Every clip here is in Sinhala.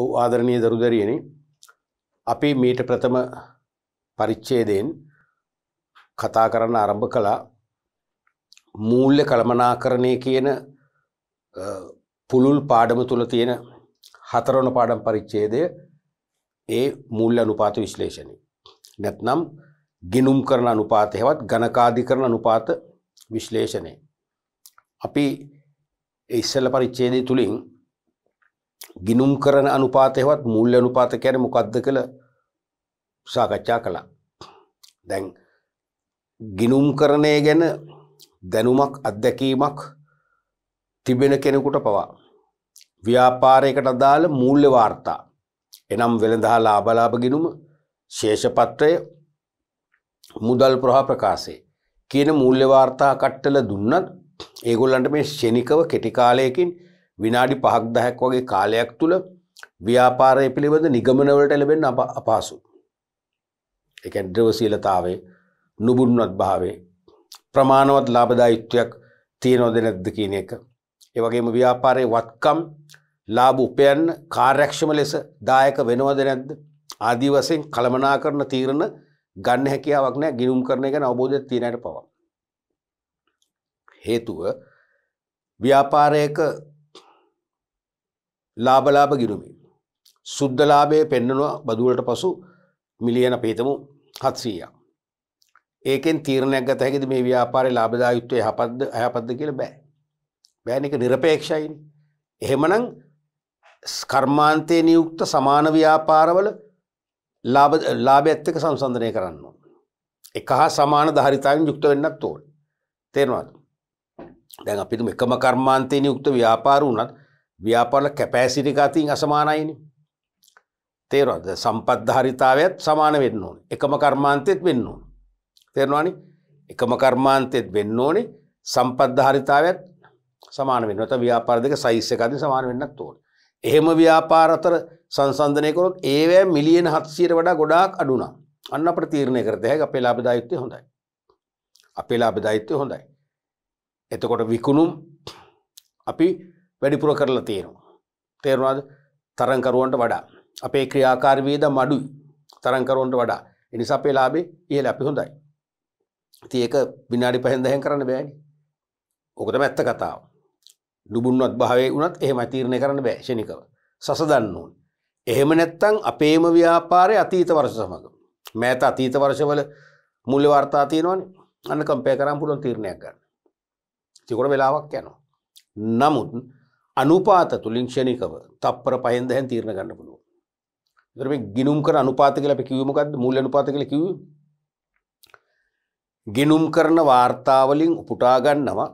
ඔහු ආදරණය දරුදරියන අපි මීට ප්‍රථම පරිච්චේදයෙන් කතා කරන්න අරභ කළා මූල්්‍ය කළමනාකරණය කියන පුළුල් පාඩම තුළ තියෙන හතරවන පාඩම් පරිච්චේදය ඒ මුල්ල අනුපාත විශ්ලේෂණය. නැත්නම් ගෙනුම් කරන අනුපාත හෙවත් ගණකාදි කරන අනුපාත විශ්ලේෂණය. අපි ඉස්සල පරිච්චේදය තුළින් ගිනුම් කරන අනුපාතයවත් මුල්්‍ය අනුපාත කැන මොකක්ද කළ සාකච්ඡා කළා. දැන් ගිනුම් කරණය ගැන දැනුමක් අත්දැකීමක් තිබෙන කෙනෙකුට පවා. ව්‍යාපාරයකට අදාළ මූල්්‍ය වාර්තා එනම් වෙළඳහා ලාබලාභ ගිනුම ශේෂපත්‍රය මුදල් ප්‍රහා ප්‍රකාශේ කියන මූල්්‍ය වාර්තා කට්ටල දුන්නත් ඒගොල්ලන්ට මේ ෂණිකව කෙටිකාලයකින් විනාඩි පහක් දහැක් වගේ කාලයක් තුළ ව්‍යාපාරය පිළිබඳ නිගමනවලට එළබෙන් අප අපහසු. එක ද්‍රවශීලතාවේ නුබුන්වත් භාවේ ප්‍රමාණවත් ලාබදායුත්වයක් තියනොද නැද්ද කියන එක. ඒවගේම ව්‍යාපාරය වත්කම් ලාබ උපයන්න කාර්යක්ෂම ලෙස දායක වෙනවද නැද්ද. ආදී වසයෙන් කළමනා කරන තීරණ ගන්න හැකියාවක් නෑ ගිනුම් කරන එක අවබෝධ තියනයට පවා. හේතුව ව්‍යාපාරයක ලාබලාප ගිරුමි. සුද්දලාභය පෙන්නනවා බදුවලට පසු මිලියන පේතමු හත්සීයක්. ඒකෙන් තීරණයක් ගත හැකිද මේ ව්‍යාපාරය ලාභදායුත්වය යහපත්ද අයහපත්ද කියලා බෑ. බෑන එක නිරපේක්ෂයින්. එහෙමනම් කර්මාන්තයේ නියුක්ත සමාන ව්‍යාපාරවල ලාභ ලාභයත් එක්ක සංසන්දනය කරන්න ඕන. එක හා සමාන ධාරිතාවෙන් යුක්ත වෙන්නත් ඕන. තේරෙනවද? දැන් අපි එකම කර්මාන්තයේ නියුක්ත ව්‍යාපාර වුණත් ව්‍යාපාරල කැපෑසිටික අතින් අසමානයිනි. තේරද සම්පද්ධහරිතාවත් සමාන වෙන්න ඕන එකම කර්මාන්තෙත් වෙන්න ඕන. තේරවානි එකම කර්මාන්තෙත් වෙන්න ඕනේ සම්පද්ධහරිතාවත් සමාන වෙනත ව්‍යාපාර දෙක සයිස්ස එකතින් සමාන වෙන්නත් ඕන. එහෙම ව්‍යාපාර අතර සංසන්ධනයකොත් ඒවෑ මිලියන හත්සීර වඩා ගොඩාක් අඩුනා අන්න අපට තීරණය කරත හැක අපේ ලාබදායිත්වය හොඳයි. අපේ ලාබදායිත්වය හොඳයි. එතකොට විකුණුම් අපි වැඩිපුර කරලා තියෙනවා. තේරුණාද තරංකරුවන්ට වඩා. අපේ ක්‍රියාකාරවේද මඩුයි තරංකරුවන්ට වඩා එනිසා අපේ ලාබේ ඉහල අපි හොඳයි. ති ඒක විනාඩි පහෙන් දැහැන් කරන්න බෑනි ඕකතම ඇත්ත කතාව. ලුබුන්වත් භාවේ වනත් එහෙම තීරණය කරන්න බෑ ෂණිකව සසදන්න ඕන්. එහෙම නැත්තං අපේම ව්‍යාපාරය අතීත වර්ෂ සමඟ. මෑත අතීත වර්ෂවල මුල්ල වර්තා තියෙනවනි අන්න කම්පය කරම් පුළන් තීරණයක් ගන්න. තිකොට වෙලාවක් යනවා. නමුත් අනුපාත තුළින් ක්ෂණිකව තප්පර පහෙන් දැන් තීරණ ගන්න පුළුවන්. ඒතර මේ ගිනුම් කරන අනුපාත කියලා අපි කිව්වේ මොකද්ද? මූල්‍ය අනුපාත කියලා කිව්වේ. ගිනුම් කරන වාර්තාවලින් උපුටා ගන්නවා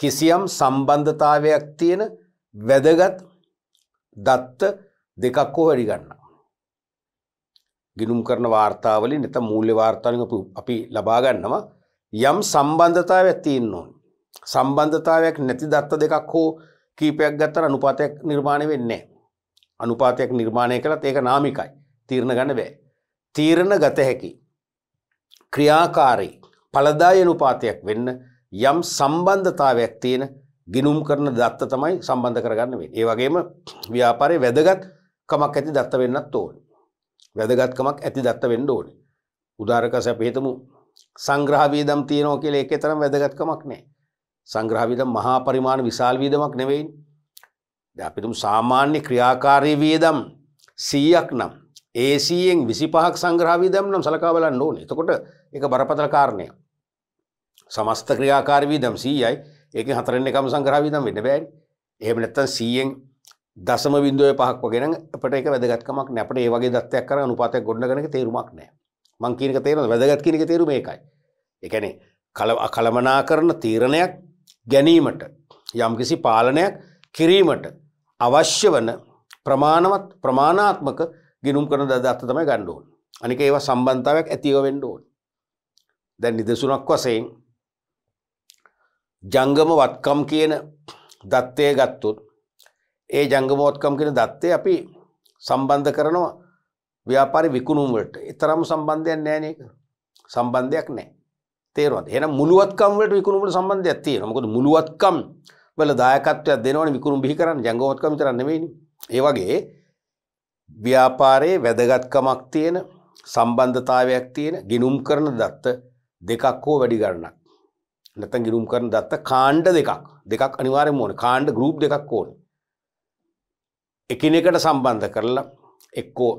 කිසියම් සම්බන්ධතාවයක් තියෙන වැදගත් දත්ත දෙකක් හෝ වැඩි ගන්නවා. ගිනුම් කරන වාර්තාවලින් නැත්නම් මූල්‍ය වාර්තාවලින් අපි ලබා ගන්නවා යම් සම්බන්ධතාවයක් තියෙන්න ඕනේ. සම්බන්ධතාවයක් නැති දත්ත දෙකක් හෝ කීපයක් ගත්තර අනුපාතයක් නිර්මාණය වෙන්නේ. අනුපාතයක් නිර්මාණය කළත් ඒක නාමිකයි තීරණ ගන්න බෑ. තීරණ ගත හැකි. ක්‍රියාකාරී පලදාය අනුපාතයක් වෙන්න යම් සම්බන්ධතාවයක් තියෙන ගිනුම් කරන දත්ත තමයි සම්බන්ධ කරගන්න වෙන්නේ. ඒ වගේම ව්‍යාපාරයේ වැදගත්කමක් ඇති දත්ත වෙන්නත් ඕනේ. වැදගත්කමක් ඇති දත්ත වෙන්න ඕනේ. උදාරක සැප හිතමු සංග්‍රහ වියදම් තියෙනවා කියලා ඒකේ තරම් වැදගත්කමක් නැහැ. සංග්‍රහවිදම් මහා පරිමාණ විශාල් වීදමක් නෙවෙයින්. අපිතුම් සාමාන්‍ය ක්‍රියාකාරී වියදම් සීයක් නම් ඒසයෙන් විසි පහක් සංග්‍රහවිදම් නම් සලකාවලන්න ඕන එතකොට එක බරපතල කාරණය. සමස්ත ක්‍රියාකාරවී දම් සීයයි ඒක හතරෙන් එකම සංග්‍රහවිදම් වෙන්න බෑන් එහෙම නැත්තන් සීයෙන් දසම බින්දුව පහක් වගෙන අපට එක වැදගත්කමක් නැට ඒ වගේ දත්තයක් කර අනුපාතයක් ගොඩනගන තේරුමක් නෑ මංකීනක තේරන වැදගත් කියනක තේරුම ඒකයි. එකනේ කලමනා කරන තීරණයක් ගැනීමට යම්කිසි පාලනයක් කිරීමට අවශ්‍ය වන ප්‍රමාණවත් ප්‍රමාණාත්මක ගිනුම් කරන දත්ත තමයි ගන්න ඕන. අනික ඒවා සම්බන්ධතාවයක් ඇතිව වෙන්න ඕන. දැන් නිදසුනක් වශයෙන් ජංගම වත්කම් කියන දත්තය ගත්තොත් ඒ ජංගම වත්කම් කියන දත්තය අපි සම්බන්ධ කරනවා ව්‍යාපාරි විකුණුම් වලට. ඒ තරම් සම්බන්ධයක් නැහැ නේද? සම්බන්ධයක් නැහැ. තේරවද එන මුළුවත්කම්වට විකුණුමට සම්බන්ධයක් තියෙන මොකද මුළුවත්කම් වල දායකත්වයක් දෙනවනේ විකුණුම් බිහි කරන්න ජංගවත්කම් විතරක් නෙවෙයිනේ ඒ වගේ ව්‍යාපාරයේ වැදගත්කමක් තියෙන සම්බන්ධතාවයක් තියෙන ගිනුම් කරන දත්ත දෙකක් හෝ වැඩි ගණනක් නැත්නම් ගිනුම් කරන දත්ත කාණ්ඩ දෙකක් දෙකක් අනිවාර්යෙන්ම ඕනේ කාණ්ඩ ගෲප් දෙකක් ඕනේ එකිනෙකට සම්බන්ධ කරලා එක්කෝ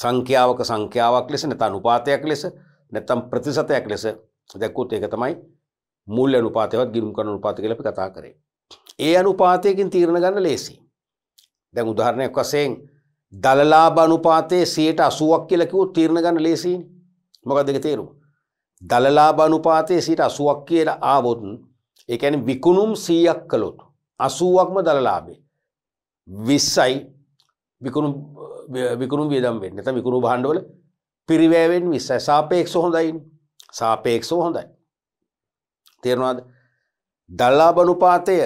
සංඛ්‍යාවක සංඛ්‍යාවක් ලෙස නැත්නම් අනුපාතයක් ලෙස නැත්තම් ප්‍රතිශතයක් ලෙස දැක්කොත් ඒක තමයි මුල් අනුපාතයවත් ගිණුම් කරන අනුපාතය කියලා අපි කතා කරේ. ඒ අනුපාතයකින් තීරණ ගන්න ලේසි. දැන් උදාහරණයක් වශයෙන් දලලාභ අනුපාතයේ 80ක් කියලා කිව්වොත් තීරණ ගන්න ලේසියි. මොකක්ද ඒක තේරුම? දලලාභ අනුපාතයේ 80ක් කියලා ආවොත් ඒ කියන්නේ විකුණුම් 100ක් කළොත් 80ක්ම දලලාභේ 20යි විකුණුම් විකුණුම් වියදම් වෙන්නේ. නැත්නම් විකුණු භාණ්ඩවල පිරිවෑවෙන් විස්සයි සාපේක්ෂ හොඳයින් සාපේක්ෂෝ හොඳයි. තේරවාද දල්ලා බනුපාතය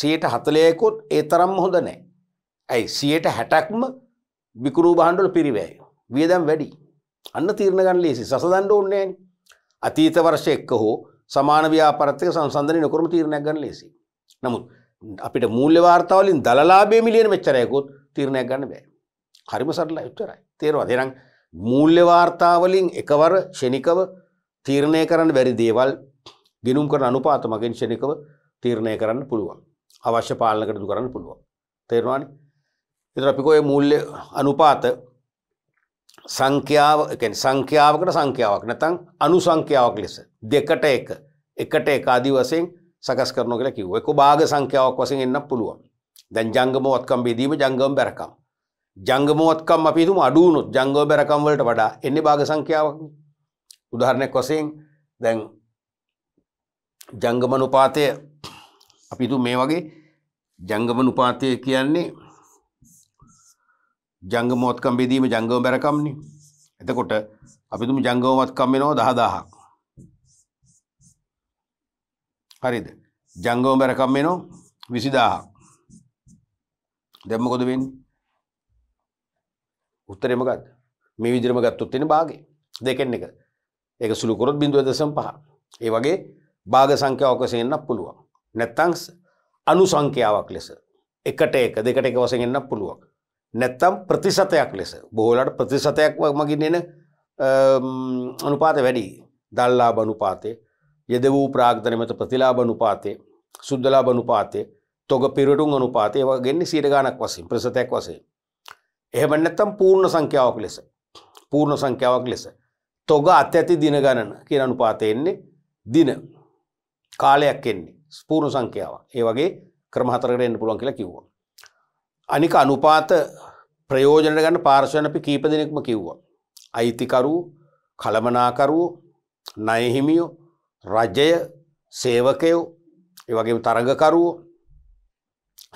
සියට හතලයකුත් ඒ තරම් හොඳ නෑ. ඇයි සියට හැටක්ම බිකුරු බහන්ඩුල පිරිවෑය. වියදම් වැඩි. අන්න තීරණගන් ලේසි සසදන්ඩ ඕන්නේන් අතීත වර්ෂ එක්ක හෝ සමාන ව්‍යාපරත්ක සංසන්ධන නොකරම තීරණයක් ගන්න ලෙසි. නමුත් අපිට මූල්්‍ය වාර්තාවලින් දලාබේ මිලියන මෙච්චරයකුත් තීරණයක් ගන්න බෑ. හරිම සටලා යුත්තරයි තේරවා දෙරම් මූල්‍යවාර්තාවලින් එකවර ෂණිකව තීරණය කරන්න බැරි දේවල් ගිනුම් කරන අනුපාත මගින් ෂණිකව තීරණය කරන්න පුළුවන් අවශ්‍ය පාලනකට දු කරන්න පුළුවන් තේරවානි එතර අපිකෝය මූල්්‍ය අනුපාත සංඛ්‍යාව සංඛ්‍යාවකට සංඛ්‍යාවක් නැතං අනු සංඛ්‍යාවක් ලෙස දෙකට එක එකට එක අදී වසයෙන් සකස් කරන කළ කිව් එක භාග සංඛ්‍යාවක් වසෙන් එන්න පුළුවන් දැන් ජංගම ඔත්කම් බේදීම ජංගම් බැරකම් ජංගමෝත්කම් අපිතුම අඩුවනුත් ජංගෝ බැරකම්වලට වඩා එන්නේ භාග සංඛ්‍යාවක් උදාහරණයක් වසයෙන් දැන් ජංගමන උපාතය අපිතු මේ වගේ ජංගමන උපාතය කියන්නේ ජංගමෝත්කම් බෙදීම ජංගව බැරකම්නි එතකොට අපිතුම ජංගවමත්කම් වෙනවා දහදාහක් හරිද ජංගව බැරකම් වෙනවා විසිදාහක් දැම්මකොද වෙන්නේ උත්තරේ මොකද්ද? මේ විදිහම ගත්තොත් එන්නේ භාගය. දෙකෙන් එක. ඒක සුළු කරොත් 0.5. ඒ වගේ භාග සංඛ්‍යාවක වශයෙන් එන්නත් පුළුවන්. නැත්නම් අනු සංඛ්‍යාවක් ලෙස එකට එක දෙකට එක වශයෙන් එන්නත් පුළුවන්. නැත්නම් ප්‍රතිශතයක් ලෙස බොහෝලාට ප්‍රතිශතයක් මගින් එන අනුපාත වැඩි. දල්ලාභ අනුපාතේ, යදෙව් ප්‍රාග්ධන මත ප්‍රතිලාභ අනුපාතේ, සුද්ධලාභ අනුපාතේ, තොග පිරටුන් අනුපාතේ වගේ ගන්නේ 100 ගණක් වශයෙන් ප්‍රතිශතයක් වශයෙන්. එහෙම නැත්නම් පූර්ණ සංඛ්‍යාවක් ලෙස පූර්ණ සංඛ්‍යාවක් ලෙස තොග අත ඇති දින ගණන කියන අනුපාතය එන්නේ දින කාලයක් එන්නේ ස්පූර්ණ සංඛ්‍යාව. ඒ වගේ ක්‍රම හතරකට එන්න පුළුවන් කියලා කිව්වා. අනික අනුපාත ප්‍රයෝජනට ගන්න පාර්ශවයන් අපි කීප දෙනෙක්ම කිව්වා. අයිතිකරු, කළමනාකරුවෝ, ණයහිමියෝ, රජය, සේවකයෝ, ඒ වගේම තරඟකරුවෝ,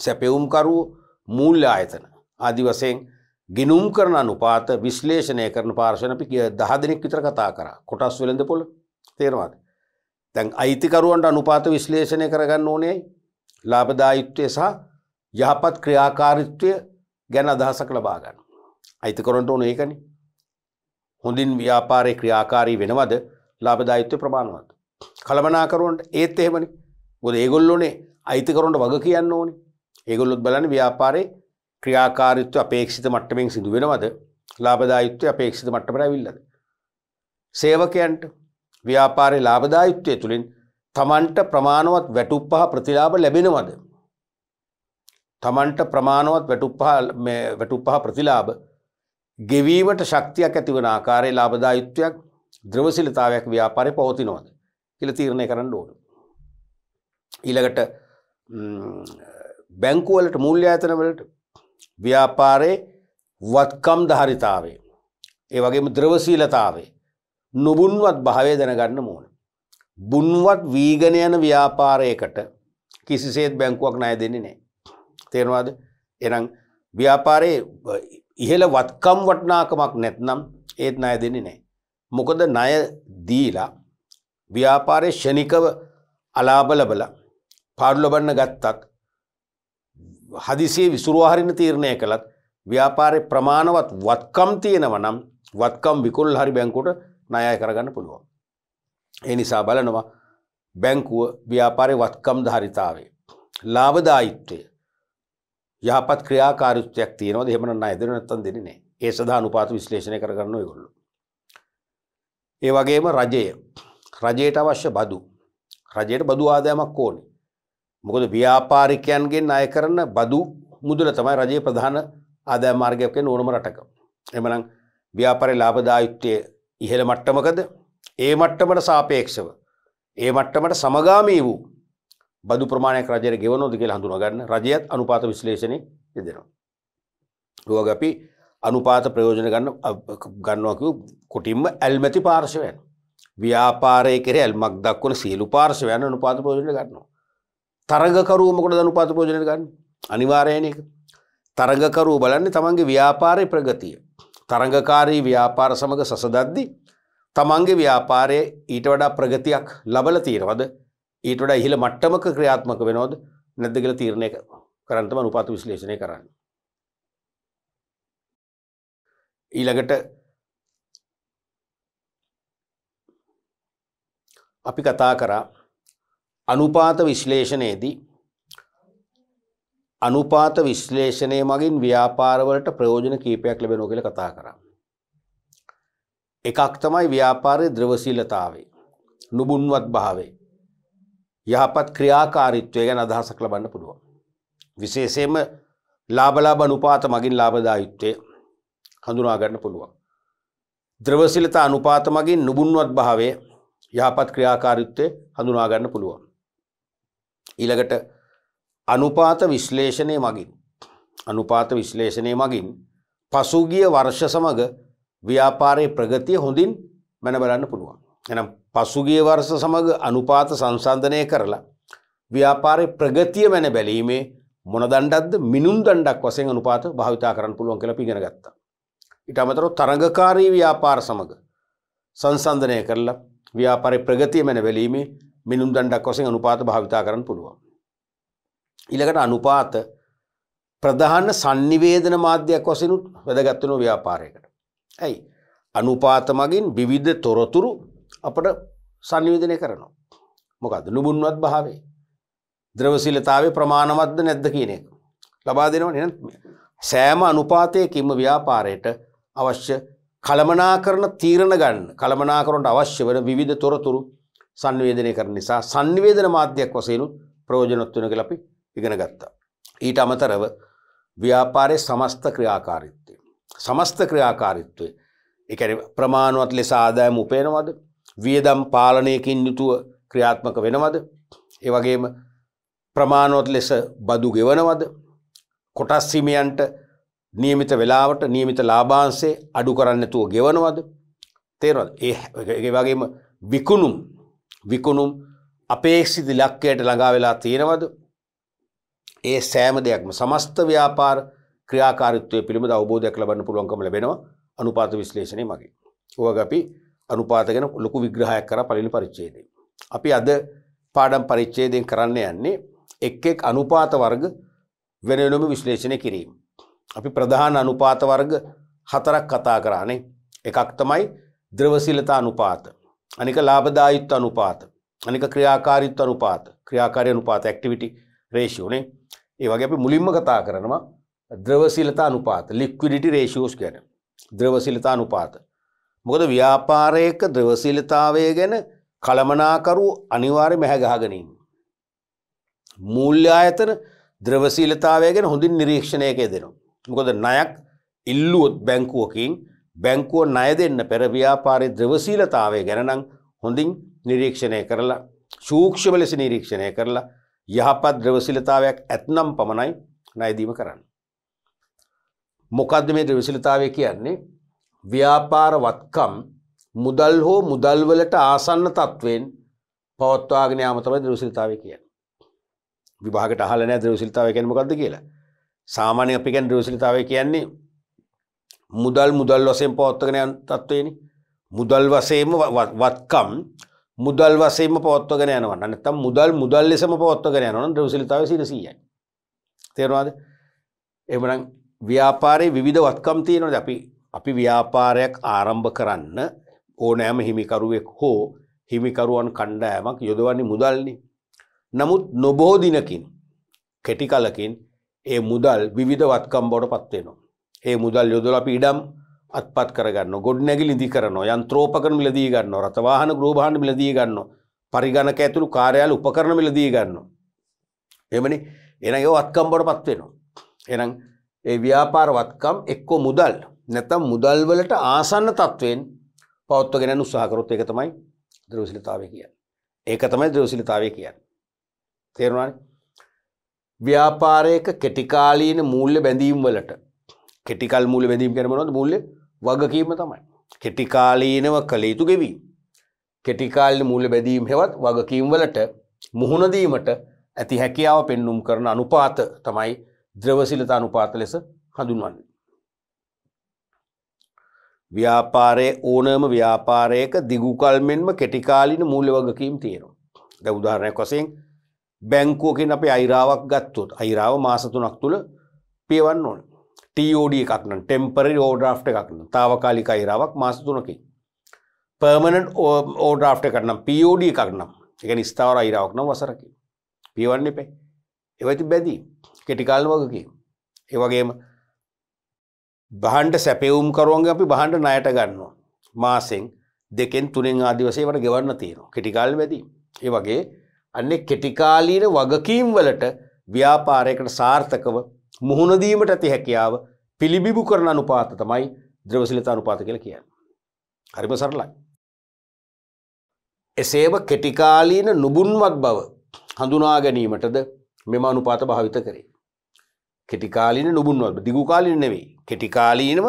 සැපෙවුම්කරුවෝ, මූල්‍ය ආයතන ආදි වශයෙන් ගිනුම් කරන අනුපාත විශ්ලේෂණය කරන පාර්ශවන අපි දහ දෙනෙක් විතර කතා කරා කොටස් වෙළඳ පොළ තේරවාද තැන් අයිතිකරුවන්ට අනුපාත විශ්ලේෂණය කරගන්න ඕනේ ලාබදායිත්වය සහ යහපත් ක්‍රියාකාරිත්වය ගැන අදහසක් ලබාගන්න අයිතිකරන්ට ඕන ඒකන හොඳින් ව්‍යාපාරය ක්‍රියාකාරී වෙනවද ලාබදායිත්ව ප්‍රමාණවත් කළමනාකරුවන්ට ඒත් එහෙමනි ගොද ඒගොල්ලොනේ අයිතිකරුන්ට වග කියන්න ඕනි ඒගොල්ලොත් බලන ව්‍යාපාරය ක්‍රියාකාරයුත්ව අපේක්ෂිත මට්ටමින් සිදු වෙනවද ලාබදායුත්වය අපේක්ෂිත මට්ටමට ඇවිල්ලද. සේවකයන්ට ව්‍යාපාරය ලාබදායුත්වය තුළින් තමන්ට ප්‍රමාණුවත් වැටුප්පහ ප්‍රතිලාබ ලැබෙනවද. තමන්ට ප්‍රමාණුවත් වැටුප්පහ ප්‍රතිලාබ ගෙවීමට ශක්තියක් ඇතිවන ආකාරය ලාබදායුත්වයක් ද්‍රවසිලතාවයක් ව්‍යාපාරය පවතිනවද කියල තීරණය කරන්න ඕන. ඊළඟට බැංකුවලට මුල්්‍ය ඇතනවලට ව්‍යාපාරයේ වත්කම් ධාරිතාවේ. ඒ වගේම ද්‍රවශීලතාවේ. නුබුන්වත් භාවය දැනගන්න මූුණ. බුන්වත් වීගන යන ව්‍යාපාරයකට කිසිසේත් බැංකුවක් ණය දෙන්නේ නෑ. තේරවාද එනම් ව්‍යාපාරයේ ඉහළ වත්කම් වටනාකමක් නැත්නම් ඒත් ණය දෙන්නේ නෑ. මොකද ණය දීලා ව්‍යාපාරය ෂණිකව අලාබලබල පාඩු ලබන්න ගත්තත් හදිසියේ විසුරුවා හරින තීරණය කළත් ව්‍යාපාරය ප්‍රමාණවත් වත්කම් තියෙනව නම් වත්කම් විකුල් හරි බැංකුට නයය කරගන්න පුළුවන්. ඒ නිසා බලනවා බැංකුව ව්‍යාපාරය වත්කම් ධාරිතාවේ. ලාබදායිත්වය යහපත් ක්‍රියාකාරත්වයක් තියෙනවා දෙහෙමන අයදර නත්තන් දෙන නෑ ඒ සඳහා උපාත විශ්ලේෂණය කරගන්න ගොල්ලු. ඒ වගේම රජය රජයට අවශ්‍ය බදු රජයට බදු ආදයමක් ඕනේ මොකද ව්‍යාපාරිකයන්ගෙන් අය කරන බදු මුදුල තමයි රජයේ ප්‍රධාන ආදාය මාර්ගයක් වෙන ඕනම රටක. එමනම් ව්‍යාපාරේ ලාභදායීත්වය ඉහළ මට්ටමකද? ඒ මට්ටමට සාපේක්ෂව ඒ මට්ටමට සමගාමී වූ බදු ප්‍රමාණයක් රජයට ගෙවනවද කියලා හඳුනා ගන්න රජයත් අනුපාත විශ්ලේෂණේ යෙදෙනවා. ඊවග අපි අනුපාත ප්‍රයෝජන ගන්න ගන්නවා කිව්ව කොටින්ම ඇල්මැති පාර්ශවයන්. ව්‍යාපාරයේ කෙරේ ඇල්මක් දක්වන සියලු පාර්ශවයන් අනුපාත ප්‍රයෝජන ගන්නවා. තරගකරුව මොකට දනුපාත ප්‍රෝජනයට ගන්න අනිවාර්යයන එක. තරගකරුව බලන්න තමන්ගේ ව්‍යාපාරය ප්‍රගතිය. තරගකාරී ව්‍යාපාර සමඟ සසදද්දි තමන්ගේ ව්‍යාපාරය ඊට වඩා ප්‍රගතියක් ලබල තීරවද ඊට වඩා ඉහළ මට්ටමක ක්‍රියාත්මක වෙනෝද නැද්ද කියලා තීරණය කරන්තම උපාත විශ්ලේෂණය කරන්න. ඊළඟට අපි කතා කරා අනුපාත විශ්ලේෂණයේදී අනුපාත විශ්ලේෂණය මගින් ව්‍යාපාරවලට ප්‍රයෝජන කීපයක් ලැබෙනෝ කියලා කතා කරා. එකක් තමයි ව්‍යාපාරයේ ද්‍රවශීලතාවේ නුබුන්වත් භාවේ යහපත් ක්‍රියාකාරීත්වය ගැන අදහසක් ලබන්න පුළුවන්. විශේෂයෙන්ම ලාභලාභ අනුපාත මගින් ලාභදායීත්වය හඳුනා ගන්න පුළුවන්. ද්‍රවශීලතා අනුපාත මගින් නුබුන්වත් භාවය යහපත් ක්‍රියාකාරීත්වය හඳුනා ගන්න පුළුවන්. ඊළඟට අනුපාත විශ්ලේෂණය මගින් අනුපාත විශ්ලේෂණය මගින් පසුගිය වර්ෂ සමඟ ව්‍යාපාරයේ ප්‍රගතිය හොඳින් මැන බලන්න පුළුවන්. එනම් පසුගිය වර්ෂ සමඟ අනුපාත සංසන්ධනය කරලා ව්‍යාපාරය ප්‍රගතිය මැන බැලීමේ මොනදණ්ඩක්ද මිනුම් දණ්ඩක් වසෙන් අනුපාත භාවිතා කරන්න පුළුවන් කියලා පිගෙන ගත්තා. ඉට අමතරව තරගකාරී ව්‍යාපාර සමඟ සංසන්ධනය කරලා ව්‍යාපාරය ප්‍රගතිය මැන බැලීමේ මිනුම් දණ්ඩක් වසෙන් අනුපාත භාවිතා කරන්න පුළුවන්. ඉළඟට අනුපාත ප්‍රධාන සංනිවේදන මාධ්‍යයක් වසනුත් වැදගත්වන ව්‍යාපාරයකට. ඇයි අනුපාත මගින් විවිධ තොරතුරු අපට සංනිවේදනය කරනවා. මොකද ලුබුන්වත් භාවේ ද්‍රවසිලතාවේ ප්‍රමාණවත්ද නැද්ද කියන එක. ලබා දෙනවා එන සෑම අනුපාතයකින්ම ව්‍යාපාරයට අවශ්‍ය කළමනා කරන තීරණ ගන්න කළමනාකරන්ට අවශ්‍ය වන විධ තොරතුරු සංවේදනය කරන නිසා සංවේදන මාධ්‍යයක් වසයනුත් ප්‍රෝජනොත් වන කලපි ඉගෙන ගත්තා. ඊට අමතරව ව්‍යාපාරය සමස්ත ක්‍රියාකාරිත්වය. සමස්ත ක්‍රියාකාරිත්වය එකන ප්‍රමාණුවත් ලෙස ආදායම උපයනවද වියදම් පාලනයකින් යුතුව ක්‍රියාත්මක වෙනවද ඒවගේම ප්‍රමාණොත් ලෙස බදු ගෙවනවද කොටස් හිමියන්ට නියමිත වෙලාවට නියමිත ලාභාන්සේ අඩු කරන්නතුව ගෙවනවද තේරවද ඒ වගේම විකුණුම් විකුණුම් අපේක්ෂිත ඉලක්කයට ළඟා වෙලා තියෙනවද ඒ සෑම දෙයක්ම සමස්ත ව්‍යාපාර ක්‍රියාකාරීත්වය පිළිබඳ අවබෝධයක් ලබන්න පුළුවන්කම ලැබෙනවා අනුපාත විශ්ලේෂණය මගින්. ඕවග අපි අනුපාත ගැන ලොකු විග්‍රහයක් කර පළවෙනි පරිච්ඡේදයෙන්. අපි අද පාඩම් පරිච්ඡේදයෙන් කරන්න යන්නේ එක් එක් අනුපාත වර්ග වෙන වෙනම විශ්ලේෂණය කිරීම. අපි ප්‍රධාන අනුපාත වර්ග හතරක් කතා කරානේ. එකක් තමයි ද්‍රවශීලතා අනුපාත. අනික ලාබදායුත්ත අනුපාත අනික ක්‍රියාකාරිත්ව අනුපාත ක්‍රියාකාරය අනුපාත ඇක්ටිවිටි රේෂෝනේ ඒ වගේ අපි මුලින්ම කතා කරනවා ද්‍රවශීලතා අනුපාත ලික්විඩිටි රේෂියෝස් ගැන ද්‍රවශීලතා අනුපාත මොකද ව්‍යාපාරයක ද්‍රවශීලතාවය ගැන කළමනාකරු අනිවාර්යයෙන්ම හැගහගෙන ඉන්නේ මූල්‍ය ආයතන ද්‍රවශීලතාවය ගැන හොඳින් නිරීක්ෂණයක යෙදෙනවා මොකද ණයක් ඉල්ලුවොත් බැංකුවකින් බැංකුව ණය දෙන්න පෙර ව්‍යාපාරයේ ද්‍රවශීලතාවය ගැන නම් හොඳින් නිරීක්ෂණය කරලා සූක්ෂම ලෙස නිරීක්ෂණය කරලා යහපත් ද්‍රවශීලතාවයක් ඇතනම් පමණයි ණයදීම කරන්න. මොකද්ද මේ ද්‍රවශීලතාවය කියන්නේ? ව්‍යාපාර වත්කම් මුදල් හෝ මුදල් වලට ආසන්න තත්වයෙන් පවත්වාගෙන යාම තමයි ද්‍රවශීලතාවය කියන්නේ. විභාගයට අහලා නැහැ ද්‍රවශීලතාවය කියන්නේ මොකද්ද කියලා. සාමාන්‍ය අපි කියන්නේ ද්‍රවශීලතාවය කියන්නේ මුදල් මුදල් වසයෙන් පවත්වගෙන යන තත්වයනි මුදල් වසේම වත්කම් මුදල් වසේම පොත්වගෙන යනවා නැත්තම් මුදල් මුදල් ලෙසම පොත්වගෙන යනවා දවසිලිතාව සිරසීයයි තේරවාද එමනම් ව්‍යාපාරයේ විධ වත්කම් තියෙනවද අපි අපි ව්‍යාපාරයක් ආරම්භ කරන්න ඕනෑම හිමිකරුවෙක් හෝ හිමිකරුවන් කණ්ඩෑමක් යොදවන්නේ මුදල්නි නමුත් නොබෝධිනකින් කෙටි කලකින් ඒ මුදල් විධ වත්කම් බොඩ පත්වෙනවා ඒ මුදල් යොදලා පීඩම් අත්පත් කරගන්න ගොඩනැගිලි ඉදි කරනවා යන්ත්‍රෝපකරණ මිලදී ගන්නවා රථවාහන ගෘහභාණ්ඩ මිලදී ගන්නවා පරිගණක ඇතුළු කාර්යාල උපකරණ මිලදී ගන්නවා එමනේ එහෙනම් ඒව වත්කම් බවට පත් වෙනවා එහෙනම් ඒ ව්‍යාපාර වත්කම් එක්කෝ මුදල් නැත්නම් මුදල් වලට ආසන්න තත්වෙන් පවත්වගෙන යන උත්සාහ කරොත් ඒක තමයි ද්‍රවශීලතාවය කියන්නේ ඒක තමයි ද්‍රවශීලතාවය කියන්නේ තේරුණානේ ව්‍යාපාරයක කෙටිකාලීන මූල්‍ය බැඳීම් වලට කෙටිකල් මුල වැඳීම් කරමනොත් මුල්ල වගකීම තමයි. කෙටිකාලීනව කළ යුතු ගෙවී. කෙටිකාල්ල මුල බැදීම් හෙවත් වගකීම්වලට මුහුණදීමට ඇති හැකියාව පෙන්නුම් කරන අනුපාත තමයි ද්‍රවසිලතා අනුපාත ලෙස හඳුන්වන්න. ව්‍යාපාරය ඕනෑම ව්‍යාපාරයක දිගුකල්මෙන්ම කෙටිකාලින මූල්‍ය වගකීම් තියෙනවා. ද උදාහරණයක් වසයෙන් බැංකෝකෙන් අපේ අයිරාවක් ගත්තොත් අයිරාව මාසතුනක් තුළ පියවන්න ඕනේ. TOD එකක් නම් ටෙම්පරරි ඕඩ්‍රාෆ්ට් එකක් නම් తాවකාලික අයරාවක් මාස 3කින් පර්මනන්ට් ඕඩ්‍රාෆ්ට් එකක් නම් POD එකක් නම් ඒ කියන්නේ ස්ථාවර අයරාවක් නම් වසරකින් පියවන්න එපේ ඒවති බැදී කෙටි කාල වගකීම් ඒ වගේම බහන්ඩ සැපෙවුම් කරුවන්ගේ අපි බහන්ඩ ණයට ගන්නවා මාසෙන් දෙකෙන් තුනෙන් ආදි වශයෙන් වට ගෙවන්න තියෙනවා කෙටි කාල බැදී ඒ වගේ අන්නේ කෙටි කාලීන වගකීම් වලට ව්‍යාපාරයකට සාර්ථකව මුහුණදීමට ඇති හැකියාව පිළිබිබු කරන අනුපාත තමයි ද්‍රවශීලතා අනුපාත කියලා කියන්නේ. හරිම සරලයි. එසේම කෙටිකාලීන නුබුන්වත් බව හඳුනා ගැනීමටද මෙම අනුපාත භාවිත කරේ. කෙටිකාලීන නුබුන්වත් දිගු කාලීන නෙවෙයි. කෙටිකාලීනව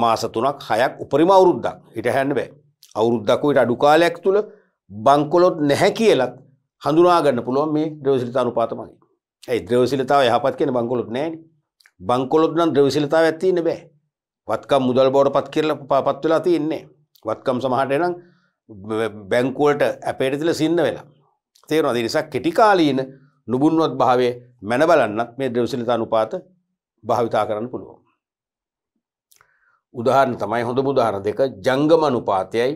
මාස 3ක් 6ක් උපරිම අවුරුද්දක්. ඊට හැන්න බෑ. අවුරුද්දක් ඊට අඩු කාලයක් තුල බංකොලොත් නැහැ කියලා හඳුනා ගන්න පුළුවන් මේ ද්‍රවශීලතා අනුපාත මගින්. ඇයි ද්‍රවශීලතාව යහපත් කියන බංකොලොත් නෑනේ. බංකොලොත් නම් ද්‍රවශීලතාවයක් තියෙන්න බෑ. වත්කම් මුදල් බවට පත් කියලා පත් වෙලා තියෙන්නේ. වත්කම් සමහරට එනම් බැංකුවට අපේට තියලා සින්න වෙලා. තේරෙනවද? ඒ නිසා කෙටි කාලීන නුබුන්වත් භාවයේ මැන බලන්නත් මේ ද්‍රවශීලතා අනුපාත භාවිතා කරන්න පුළුවන්. උදාහරණ තමයි හොඳ උදාහරණ දෙක ජංගම අනුපාතයයි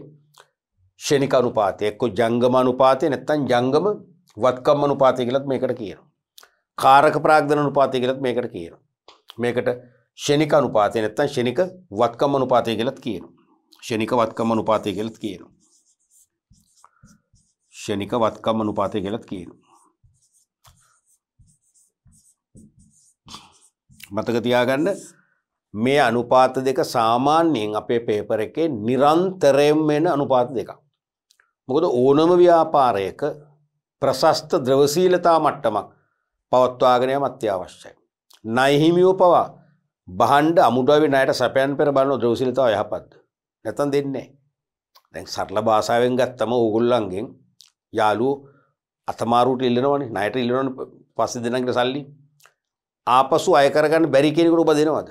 ෂණික අනුපාතය එක්ක ජංගම අනුපාතය නැත්නම් ජංගම වත්කම් අනුපාතය කියලත් මේකට කියනවා. කාරක ප්‍රාග්ධන අනුපාතය කියලත් මේකට කියන. මේකට ෂණික අනුපාතය නැත්තම් ෂණික වත්කම් අනුපාතය කියලත් කියනවා. ෂණික වත්කම් අනුපාතය කියලත් කියනවා. ෂණික වත්කම් අනුපාතය කියලත් කියනවා. මතක තියාගන්න මේ අනුපාත දෙක සාමාන්‍යයෙන් අපේ පේපර එකේ නිරන්තරයෙන් වෙන අනුපාත දෙකක්. මොකද ඕනම ව්‍යාපාරයක ප්‍රශස්ත ද්‍රවශීලතා මට්ටමක් පවත්වාගෙනයම අත්‍යවශ්‍යයි. නයිහිමියෝ පවා බහන්ඩ අමුඩුවවි නයට සැපයන් පෙර බලන්න ද්‍රවසිලතාව යහපත්ද නැතන් දෙන්නේ. දැන් සරල භාසාාවෙන් ගත්තම ඕගුල්ලන්ගෙන් යාලු අතමාරුට ඉල්ලනවන නයට ඉල්ලනන පස්ස දෙනකට සල්ලි ආපසු අයකරගන්න බැරි කෙනෙකුට උප දෙනවද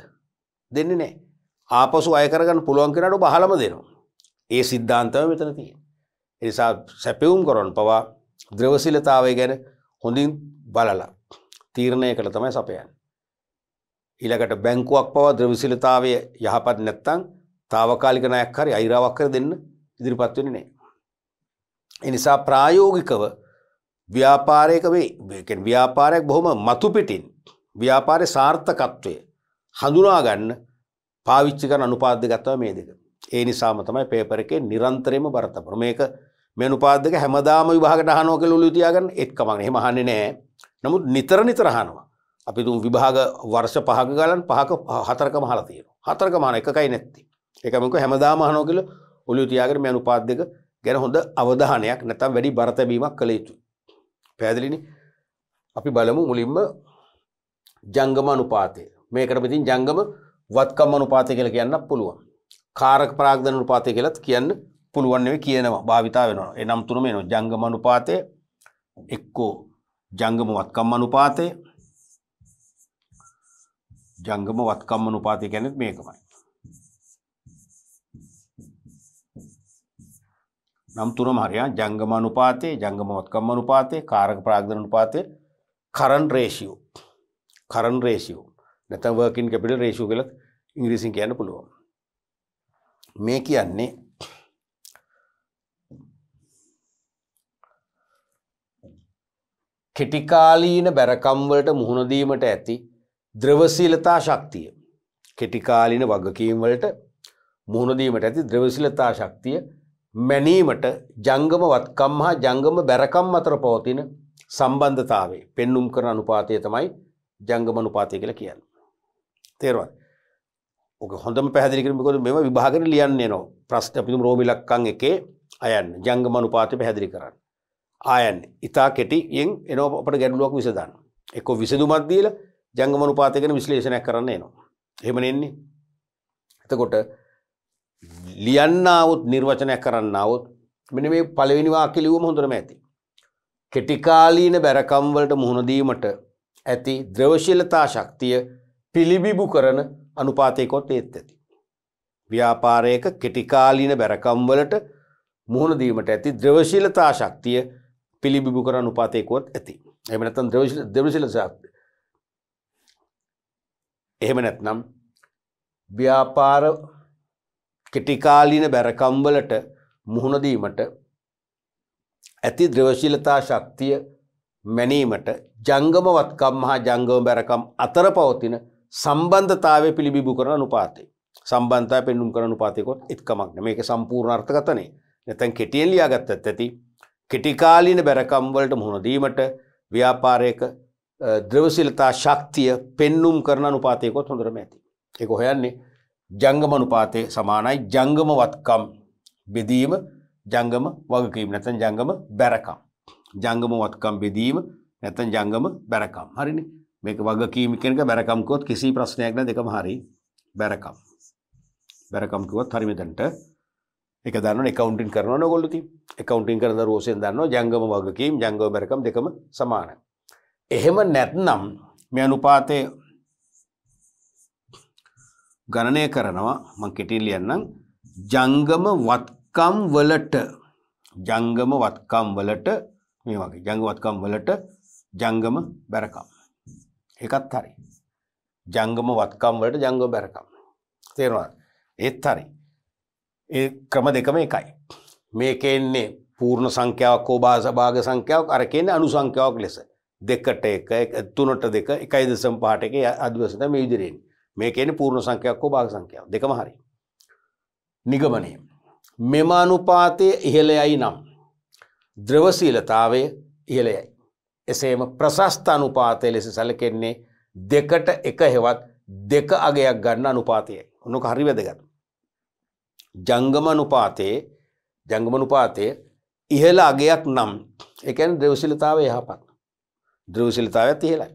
දෙන්නේ නෑ ආපසු අයකරගන්න පුළුවන් කෙනට බහලම දෙනවා. ඒ සිද්ධාන්තව මෙතන තිය. එනිසා සැපවුම් කොරොන් පවා ද්‍රවසිලතාවය ගැන හොඳින් බලලා තීරණය කළ තමයි සපයන්. ඊළඟට බැංකුවක් පවා ද්‍රවිශීලතාවය යහපත් නැත්තං තාවකාලික ණයක් හරි අයිරාවක් කර දෙන්න ඉදිරිපත් වෙන්නේ නැහැ. ඒ නිසා ප්‍රායෝගිකව ව්‍යාපාරයක වේ. ඒ කියන්නේ ව්‍යාපාරයක් බොහොම මතු පිටින් ව්‍යාපාරේ සාර්ථකත්වය හඳුනා ගන්න පාවිච්චි කරන අනුපාත දෙකක් තමයි මේ දෙක. ඒ නිසාම තමයි පේපර් එකේ නිරන්තරයෙන්ම බරතපර. මේක මේ අනුපාත දෙක හැමදාම විභාගට අහනවා කියලා ඔලුව තියාගන්න ඒත් කමක් නෑ. එහෙම අහන්නේ නෑ. නමුත් නිතර නිතර හනවා. අපි තුන් විභාග වර්ෂ පහක ගලන් පහක හතරක මහලා තියෙනවා. හතරක මහන එකකයි නැත්ති. ඒක මොකද හැමදාම අහනවා කියලා ඔලිය තියාගෙන මේ අනුපාත දෙක ගැන හොඳ අවධානයක් නැත්නම් වැඩි බර තැබීමක් කළ යුතුයි. පැහැදිලිනේ? අපි බලමු මුලින්ම ජංගම අනුපාතය. මේකට පිටින් ජංගම වත්කම් අනුපාතය කියලා කියන්නත් පුළුවන්. කාරක ප්‍රාග්ධන අනුපාතය කියලත් කියන්න පුළුවන් නෙවෙයි කියනවා භාවිතා වෙනවා. ඒ නම් තුනම එනවා. ජංගම අනුපාතය එක්කෝ ජංගම වත්කම් අනුපාතය ජංගම වත්කම් අනුපාතය ගැනෙත් මේකමයි. නම් තුනම හරියා ජංගම අනුපාතේ ජංගම වත්කම් අනුපාතේ කාරක ප්‍රාග්ධන අනුපාතේ කරන් රේෂියෝ කරන් රේෂියෝ නැත්නම් වර්කින් කැපිටල් රේෂියෝ කියලා ඉංග්‍රීසියෙන් කියන්න පුළුවන්. මේ කියන්නේ කෙටිකාලීන බැරකම්වලට මුහුණදීමට ඇති ද්‍රවශීලතා ශක්තිය කෙටිකාලින වගකීම්වලට මුහුණදීමට ඇති ද්‍රවශීලතා ශක්තිය මැනීමට ජංගම වත්කම් හා ජංගම බැරකම් අතර පවතින සම්බන්ධතාවේ පෙන්නුම් කරන අනුපාතය තමයි ජංගම අනුපාතය කියලා කියන්න. තේරවත් ඕක හොඳම පැදිලිකරමකොද මෙම විභාගර ලියන්නේ නො ප්‍රශ්ට අපිතුම් රෝමිලක්කං එකේ අයන්න ජංගම අනුපාතය පැහැදිලි කරන්න. ආයන් ඉතා කෙටියෙන් එනෝ අපට ගැඩලුවක් විසදන්න එක විසදුමත් දීල ජංගමනු පාතිකෙන විශ්ලේෂණයක් කරන්න එනවා එහෙම එන්නේ එතකොට ලියන්නාවත් නිර්වචනයක් කරන්නවත් මෙන මේ පලවෙනිවා කිලිවුම හොඳරම ඇති කෙටිකාලීන බැරකම්වලට මුහුණදීමට ඇති ද්‍රවශීලතා ශක්තිය පිළිබිබු කරන අනුපාතයකොත් ඒත් ඇති. ව්‍යාපාරයක කෙටිකාලීන බැරකම්වලට මුහුණදීමට ඇති ද්‍රවශීලතා ශක්තිය පිළිබිබු කරන උපාතයකුවත් ඇති. එහෙම නැත්නම් දෙවශිල ශාස්ත්‍රය. එහෙම නැත්නම් ව්‍යාපාර කෙටිකාලීන බැරකම්වලට මුහුණ දීමට ඇති ද්‍රවශීලතා ශක්තිය මැනීමට ජංගම වත්කම් හා ජංගම බැරකම් අතර පවතින සම්බන්ධතාවය පිළිබිබු කරන අනුපාතේ. සම්බන්ධතාවය පෙන්눔 කරන උපාතයකොත් එක්කමක් නෙමෙයි. මේක සම්පූර්ණ අර්ථකථනය. නැත්නම් කෙටියෙන් ලියාගත්තත් ඇති කෙටිකාලීන බැරකම් වලට මුහුණ දීමට ව්‍යාපාරයක ද්‍රවශීලතා ශක්තිය පෙන්눔 කරන අනුපාතයකොත් හොඳටම ඇති. ඒක හොයන්නේ ජංගම අනුපාතයේ සමානයි ජංගම වත්කම් බෙදීම ජංගම වගකීම් නැත්නම් ජංගම බැරකම්. ජංගම වත්කම් බෙදීම නැත්නම් ජංගම බැරකම්. හරිනේ. මේක වගකීම් කියන එක බැරකම් කිව්වොත් කිසි ප්‍රශ්නයක් නැහැ දෙකම හරි. බැරකම්. බැරකම් කිව්වොත් හරි මෙතනට එක දන්න එකකවන්ටින් කරන නොගොල්ලති එකකවන්ටින් කරන රෝසයෙන් දන්න ජංගම වගකීම් ජංගව බැරකම් දෙකම සමාන. එහෙම නැත්නම් මේ අනුපාතය ගණනය කරනවා මං කෙටින් ලියන්නම් ජංගම වත්කම් වලට ජංගම වත්කම් වලට මේ වගේ ජංග වත්කම් වලට ජංගම බැරකම්. එකත් හරි. ජංගම වත්කම් වලට ජංගව බැරකම්. තේරවා ඒත් හරි ඒ ක්‍රම දෙකම එකයි. මේක එන්නේ පූර්ණ සංඛ්‍යාවක් හෝ භාග සංඛ්‍යාවක් අර කියන්නේ අනු සංඛ්‍යාවක් ලෙස. දෙකට එක තුනට දෙක එකයි දශම පහට එකේ අධිවසන මේ විදිහට එන්නේ. මේක එන්නේ පූර්ණ සංඛ්‍යාවක් හෝ භාග සංඛ්‍යාවක්. දෙකම හරියි. නිගමනය. මෙම අනුපාතය ඉහළයයි නම්. ද්‍රවශීලතාවය ඉහළයයි. එසේම ප්‍රශස්ත අනුපාතය ලෙස සැලකෙන්නේ දෙකට එක හෙවත් දෙක අගයක් ගන්න අනුපාතයයි. ඔන්නක හරි වැදගත්. ජංගමනුපාතයේ ජංගමනුපාතය ඉහළ අගයක් නම් එකැන් ද්‍රවශිලතාව යහපත් ද්‍රවශිලතාවත් ඉහලයි.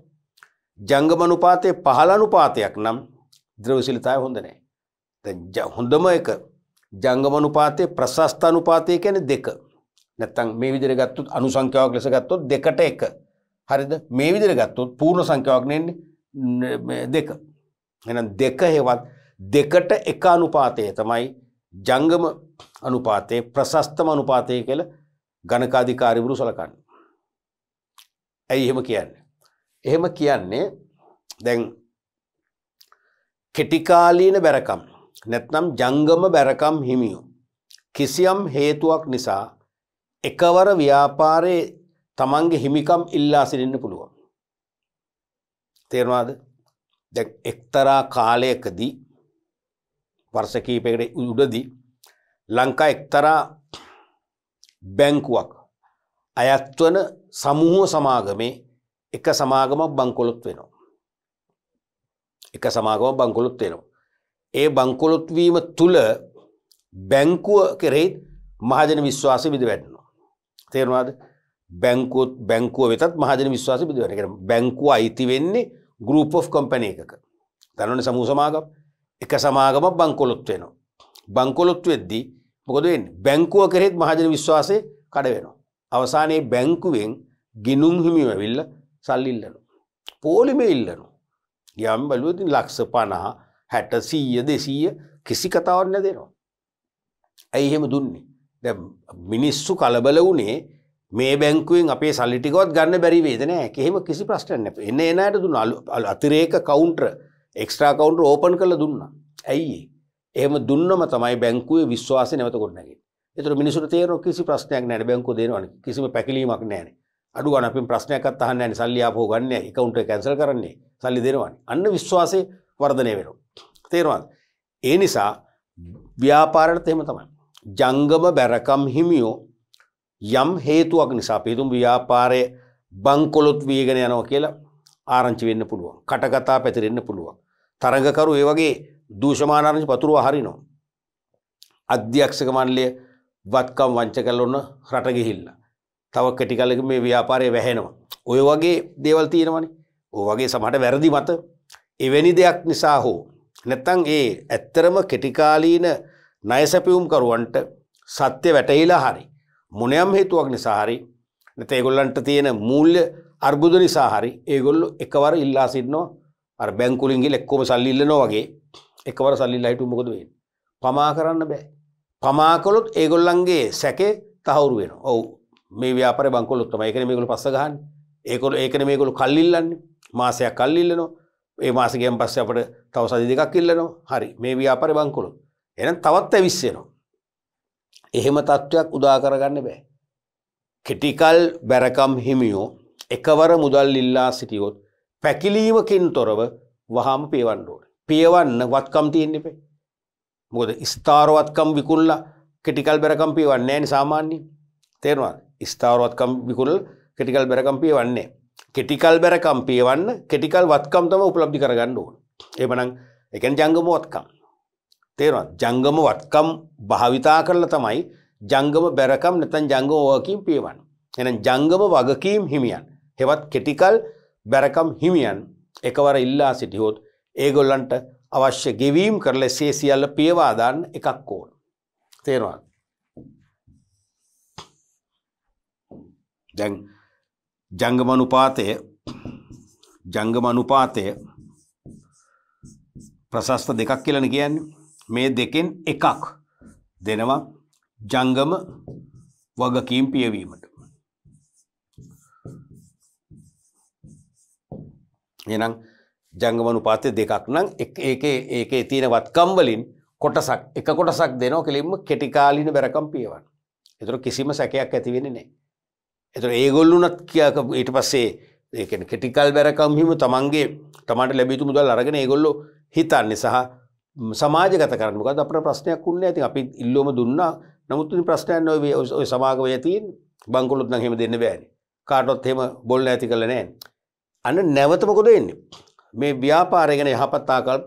ජංගමනුපාතය පහලනුපාතයක් නම් ද්‍රවශිලතාය හොඳනෑ හොඳම එක ජංගමනුපාතය ප්‍රශස්ථානුපාතය කැන දෙක නැත්තං මේ විදිර ගත්තුත් අනු සංඛ්‍යාවක් ලෙස ගත්තොත් දෙකට එක හරිද මේ විදිර ගත්තොත් පූර්ණ සංඛ්‍යාවක් නෙන්නේ දෙක එනම් දෙක හෙවත් දෙකට එක අනුපාතය තමයි ජංගම අනුපාතයේ ප්‍රශස්තම අනුපාතය කළ ගණකාධිකාරිවරු සලකන්න. ඇයි එහෙම කියන්න. එහෙම කියන්නේ දැන් කෙටිකාලීන බැරකම් නැත්නම් ජංගම බැරකම් හිමියෝ. කිසියම් හේතුවක් නිසා එකවර ව්‍යාපාරයේ තමන්ගේ හිමිකම් ඉල්ලා සිටින්න පුළුවන්. තේරවාද දැ එක්තරා කාලයකදී වර්ෂ කීපයකට උඩදී ලංකා එක්තරා බැංකුවක් අයත්වන සමූහ සමාගමේ එක සමාගමක් බංකොලොත් වෙනවා. එක සමාගම බංකොලොත් වෙනවා. ඒ බංකොලොත්වීම තුළ බැංකුව කෙරෙහි මහජන විශ්වාසය බිඳ වැඩනවා. තේරවාද බැංකුවත් බැංකුව වෙතත් මහජන විශ්වාස බිඳ වැඩ කර බැංකුව අයිති වෙන්නේ ගරුප් of කම්පැන එකක දනන සමූසමාගම් එක සමාගම බංකොලොත්තු වෙනවා. බංකොලොත්තු වෙද්දී මොකද වෙන්නේ? බැංකුව කරෙත් මහජන විශ්වාසය කඩ වෙනවා. අවසානයේ බැංකුවෙන් ගිනුම් හිමිව ඇවිල්ලා සල්ලි ඉල්ලනවා. පොලිමේ ඉල්ලනවා. යම් බැලුවොත් ලක්ෂ 50 60 100 200 කිසි කතාවක් නැදෙනවා. ඇයි එහෙම දුන්නේ? දැන් මිනිස්සු කලබල වුණේ මේ බැංකුවෙන් අපේ සල්ලි ටිකවත් ගන්න බැරි වේද නෑ. එහෙම කිසි ප්‍රශ්නයක් නෑ. එන එන අයට දුන්න අතිරේක කවුන්ටර් එක්ස්ට්‍රා කවුන්ට් ඕපන් කරලා දුන්නා. ඇයි එහෙම දුන්නම තමයි බැංකුවේ විශ්වාසය නැවත ගොඩනගන්නේ. ඒතර මිනිසුන්ට තේරෙන කිසි ප්‍රශ්නයක් නැහැ බැංකුව දෙනවනේ. කිසිම පැකිලීමක් නැහැ. අඩු ගන්න අපෙන් ප්‍රශ්නයක්වත් අහන්නේ නැහැ. සල්ලි ආපහු ගන්න නැහැ. account එක cancel කරන්නේ. සල්ලි දෙනවනේ. අන්න විශ්වාසය වර්ධනය වෙනවා. තේරෙනවද? ඒ නිසා ව්‍යාපාරයට එහෙම තමයි. ජංගම බැරකම් හිමියෝ යම් හේතුවක් නිසා පිතුම් ව්‍යාපාරය බංකොලොත් වීගෙන යනවා කියලා ආරංචි වෙන්න පුළුවන්. කටකතා පැතිරෙන්න පුළුවන්. තරගකරු ඒ වගේ දූෂමානාරංචි පතුරුව හරිනවා. අධ්‍යක්ෂක මණ්ඩලය වත්කම් වංච කළොන්න රට ගිහිල්ලා. තව කෙටිකලක මේ ව්‍යාපාරය වැහෙනවා. ඔය වගේ දේවල් තියෙනවනේ. ඔය වගේ සමහර වැරදි මත එවැනි දෙයක් නිසා හෝ නැත්තම් ඒ ඇත්තරම කෙටිකාලීන ණයසැපියුම් කරුවන්ට සත්‍ය වැටහිලා හරි මොනයම් හේතුවක් නිසා හරි නැත්නම් ඒගොල්ලන්ට තියෙන මූල්‍ය අර්බුද නිසා හරි ඒගොල්ලෝ එකවර ඉල්ලා සිටිනවා අර බැංකුලින් ගිහලා එක්කම සල්ලි ඉල්ලනවා වගේ එකවර සල්ලි ඉල්ලලා හිටු මොකද වෙන්නේ? පමා කරන්න බෑ. පමා කළොත් ඒගොල්ලන්ගේ සැකේ තහවුරු වෙනවා. ඔව් මේ ව්‍යාපාරේ බංකොලොත් තමයි. ඒකනේ මේගොල්ලෝ පස්ස ගහන්නේ. ඒගොල්ලෝ ඒකනේ මේගොල්ලෝ කල් ඉල්ලන්නේ. මාසයක් කල් ඉල්ලනවා. ඒ මාසෙ ගියන් පස්සේ අපිට තව සල්ලි දෙකක් ඉල්ලනවා. හරි. මේ ව්‍යාපාරේ බංකොලොත්. එහෙනම් තවත් ඇවිස්සෙනවා. එහෙම තත්ත්වයක් උදා කරගන්න බෑ. කෙටිකල් බැරකම් හිමියෝ එකවර මුදල් ඉල්ලා සිටියොත් පැකිලීමකින් තොරව වහාම පියවන්න ඕනේ. පියවන්න වත්කම් තියෙන්න එපේ. මොකද ස්ථාරවත්කම් විකුණලා කෙටිකල් බැරකම් පියවන්නේ නැහැ නේ සාමාන්‍යයෙන්. තේරෙනවද? ස්ථාරවත්කම් විකුණලා කෙටිකල් බැරකම් පියවන්නේ කෙටිකල් බැරකම් පියවන්න කෙටිකල් වත්කම් තමයි උපලබ්ධි කරගන්න ඕනේ. එහෙමනම් ඒ කියන්නේ ජංගම වත්කම්. තේරෙනවද? ජංගම වත්කම් භාවිතා කරලා තමයි ජංගම බැරකම් නැත්නම් ජංගම වගකීම් පියවන්නේ. එහෙනම් ජංගම වගකීම් හිමියන්. හෙවත් කෙටිකල් බැරකම් හිමියන් එකවර ඉල්ලා සිටියොත් ඒගොල්ලන්ට අවශ්‍ය ගෙවීම් කරල සේ සියල්ල පියවාදාන්න එකක් ඕන. තේරවා. දැන් ජංගමනුපාතය ජංගමනුපාතය ප්‍රශස්ත දෙකක් කියලන කියන්න මේ දෙකෙන් එකක් දෙනවා ජංගම වගකීම් පියවීමට. එනම් ජංගමනුපාතය දෙකක් නම් ඒකේ තියෙන වත්කම්වලින් කොටසක් එක කොටසක් දෙනෝ කෙලින්ම කෙටිකාලින බැරකම් පියවන්. එතුර කිසිම සැකයක් ඇතිවෙන නෑ. එතුර ඒගොල්ලුනත් කියක ඊට පස්සේ ඒකන කෙටිකල් බැරකම්හිම තමන්ගේ තමට ලැබිතු මුදල් අරගෙන ඒගොල්ලො හිතන්නේ සහ සමාජගත කරනකද අප ප්‍රශ්නයක් වන්න ඇති අපි ඉල්ලොම දුන්නා නමුත්තුනි ප්‍රශ්නයන් ඔය සමාගව ඇතින් බංකොලොත් නහෙම දෙන්න බෑන කාටොත් හෙම බොල්ල ඇති කළ නෑ අන්න නැවත මොකද වෙන්නේ? මේ ව්‍යාපාරය ගැන යහපත් ආකල්ප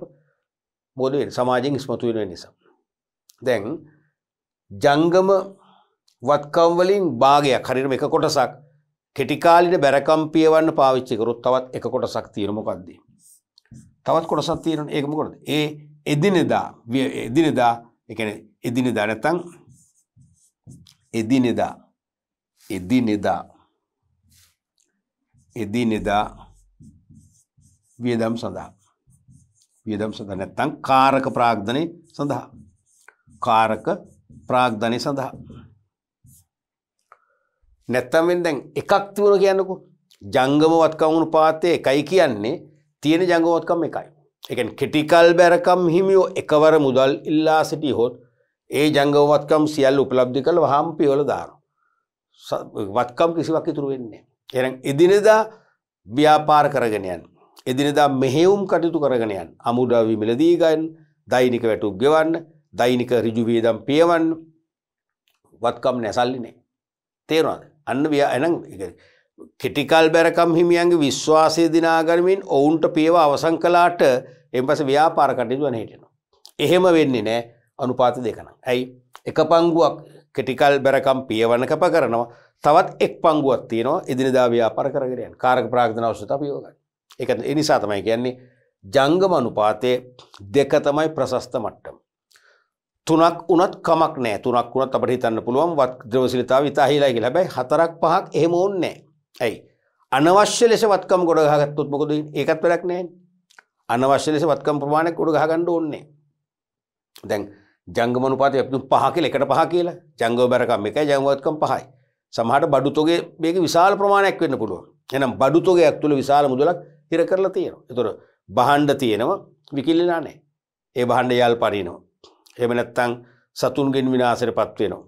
මොකද වෙන්නේ? සමාජයෙන් ඉස්මතු වෙන නිසා. දැන් ජංගම වත්කම් වලින් භාගයක් හරියටම එක කොටසක් කෙටි කාලින බැරකම් පියවන්න පාවිච්චි කරොත් තවත් එක කොටසක් තියෙන මොකද්ද? තවත් කොටසක් තියෙනනේ ඒක මොකද? ඒ එදිනෙදා එදිනෙදා ඒ කියන්නේ එදිනෙදා නැත්තම් එදිනෙදා එදිනෙදා එදිනෙදා වියදම් සඳහා. වියදම් සඳහා නැත්තම් කාරක ප්‍රාග්ධනය සඳහා. කාරක ප්‍රාග්ධනය සඳහා. නැත්තම් වෙන දැන් එකක් තිබුණ කියන්නකො ජංගම වත්කමුණු පාතය එකයි කියන්නේ තියෙන ජංගවත්කම් එකයි. එකන් කෙටිකල් බැරකම් හිමියෝ එකවර මුදල් ඉල්ලා සිටි හොත් ඒ ජංගවත්කම් සියල් උපලබ්ධි කළ වහම් පියවල දාන. වත්කම් කිසිවක් ඉතුරු වෙන්නේ. එ එදිනෙදා ව්‍යාපාර කරගෙනයන්. එදිනෙදා මෙහෙවුම් කටයුතු කරගෙන යන්න. අමුද්‍රව්‍ය මිලදී ගන්න, දෛනික වැටුප් ගෙවන්න, දෛනික ඍජු වියදම් පියවන්න. වත්කම් නැසල්ලි නෑ. තේරුණාද? අන්න එහෙනම් කෙටිකල් බැරකම් හිමියන්ගේ විශ්වාසය දිනාගනිමින් ඔවුන්ට පියව අවසන් කළාට එම්පස ව්‍යාපාර කටයුතු වෙන හිටිනවා. එහෙම වෙන්නේ නෑ අනුපාත දෙක නම්. ඇයි? එක පංගුවක් කෙටිකල් බැරකම් පියවන කැප කරනවා. තවත් එක් පංගුවක් තියෙනවා එදිනදා ව්‍යාපාර කරගෙන යන. කාරක ප්‍රාග්ධන අවශ්‍යතා පියව ගන්න. ඒක ඒ නිසා තමයි කියන්නේ ජංගම අනුපාතය දෙක තමයි ප්‍රශස්ත මට්ටම. තුනක් වුණත් කමක් නැහැ. තුනක් වුණත් අපිට හිතන්න පුළුවන් වත් ද්‍රවශීලතාව ඉතාහිලා කියලා. හැබැයි හතරක් පහක් එහෙම ඕනේ නැහැ. ඇයි? අනවශ්‍ය ලෙස වත්කම් ගොඩ ගහගත්තොත් මොකද ඒකත් වැඩක් නැහැ. අනවශ්‍ය ලෙස වත්කම් ප්‍රමාණයක් ගොඩ ගහගන්න ඕනේ දැන් ජංගම අනුපාතය අපි පහ කියලා එකට පහ කියලා. ජංගම බරකම් එකයි ජංගම වත්කම් පහයි. සමහරට බඩු තොගේ මේක විශාල ප්‍රමාණයක් වෙන්න පුළුවන්. එහෙනම් බඩු තොගයක් තුළ විශාල මුදලක් හිර කරලා තියෙනවා. එතුර බහන්්ඩ තියෙනවා විකිල්ලලා නෑ. ඒ බහන්්ඩ යාල් පරිනවා. එමනැත්තං සතුන්ගෙන් විනාසර පත්වෙනවා.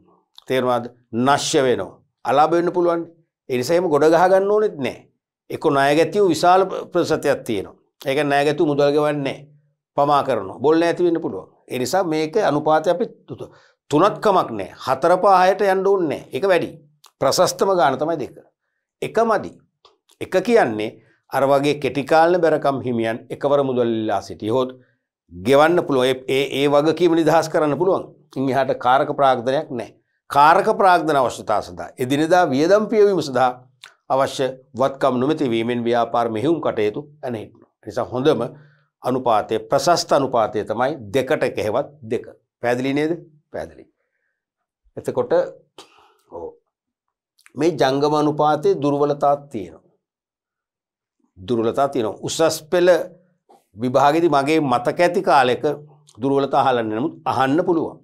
තේරවාද නශ්‍ය වෙනවා. අලාබවෙන්න පුළුවන් එනිසයිම ගොඩ ගහගන්න ඕනෙත් නෑ. එක නයගැතිව විශාල ප්‍රසතයක් තියෙනවා. ඒක නෑගැතු මුදල්ගවන්නේ පමා කරන බොල්ල ඇතිවෙන්න පුළුවන්. එනිසා මේක අනුපාතය අපි තුතු. තුනත්කමක් නෑ හතර පාහයට යන්න ඕන්නේ එක වැඩි ප්‍රශස්තම ගාන තමයි දෙක. එක මදි. එක කියන්නේ අර වගේ කෙටිකාලන බැරකම් හිමියන් එකවර මුදල්ලා සිටියහොත් ගෙවන්න පුළුව ඒ ඒ වගකීම නිදහස් කරන්න පුළුවන් ඉහට කාරක ප්‍රාග්ධනයක් නෑ. කාරක ප්‍රාග්ධන අවශ්‍යතා සඳහා. එදිනෙදා වියදම් පියවීම සඳහා අවශ්‍ය වත්කම් නොමැතිවීමෙන් ව්‍යාපාර මෙහිුම් කටයුතු ඇනහිටන. නිසා හොඳම අනුපාතය ප්‍රශස්ත අනුපාතය තමයි දෙකට කෙහෙවත් දෙක. පැදිලි නේද පැදිලි. එතකොට මේ ජංගම අනුපාතය දුර්වලතාත් තියෙන. දුරලතා තියෙන උසස් පෙළ විභාගෙති මගේ මතක ඇති කාලෙක දුරුවලතා අහලන්න නමුත් අහන්න පුළුවන්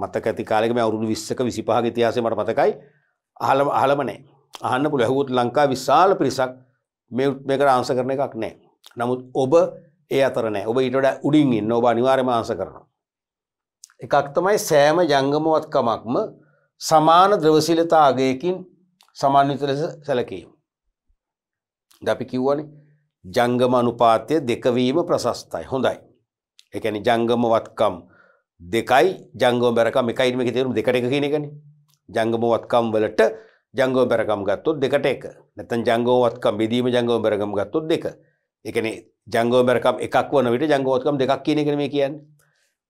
මතක ඇති කාලෙක මේ අවුරුදු 20ක 25ක ඉතිහාසය මට මතකයි අහලම අහලම නැහැ අහන්න පුළුවන් ඇහුවොත් ලංකා විශාල පිරිසක් මේ මේකට ආන්සර් කරන එකක් නැහැ නමුත් ඔබ ඒ අතර නැහැ ඔබ ඊට වඩා උඩින් ඉන්න ඔබ අනිවාර්යයෙන්ම ආන්සර් කරනවා එකක් තමයි සෑම ජංගමවත්කමක්ම සමාන ද්‍රවශීලතා අගයකින් සමන්විත ලෙස සැලකීම දැපි කිව්වනේ ජංගම අනුපාතය දෙකවීම ප්‍රශස්තයි හොඳයි. එකැනි ජංගම වත්කම් දෙකයි ජංගෝ බැරකම් එකයි මේක තේරුම් දෙකට එක කියන එකනේ. ජංගම වත්කම් වලට ජංගෝ බැරකම් ගත්තොත් දෙකට එක. නැත්නම් ජංගෝ වත්කම් බෙදීම ජංගෝ බැරකම් ගත්තොත් දෙක. ඒ කියන්නේ ජංගෝ බැරකම් එකක් වන විට ජංගෝ වත්කම් දෙකක් කියන එකනේ මේ කියන්නේ.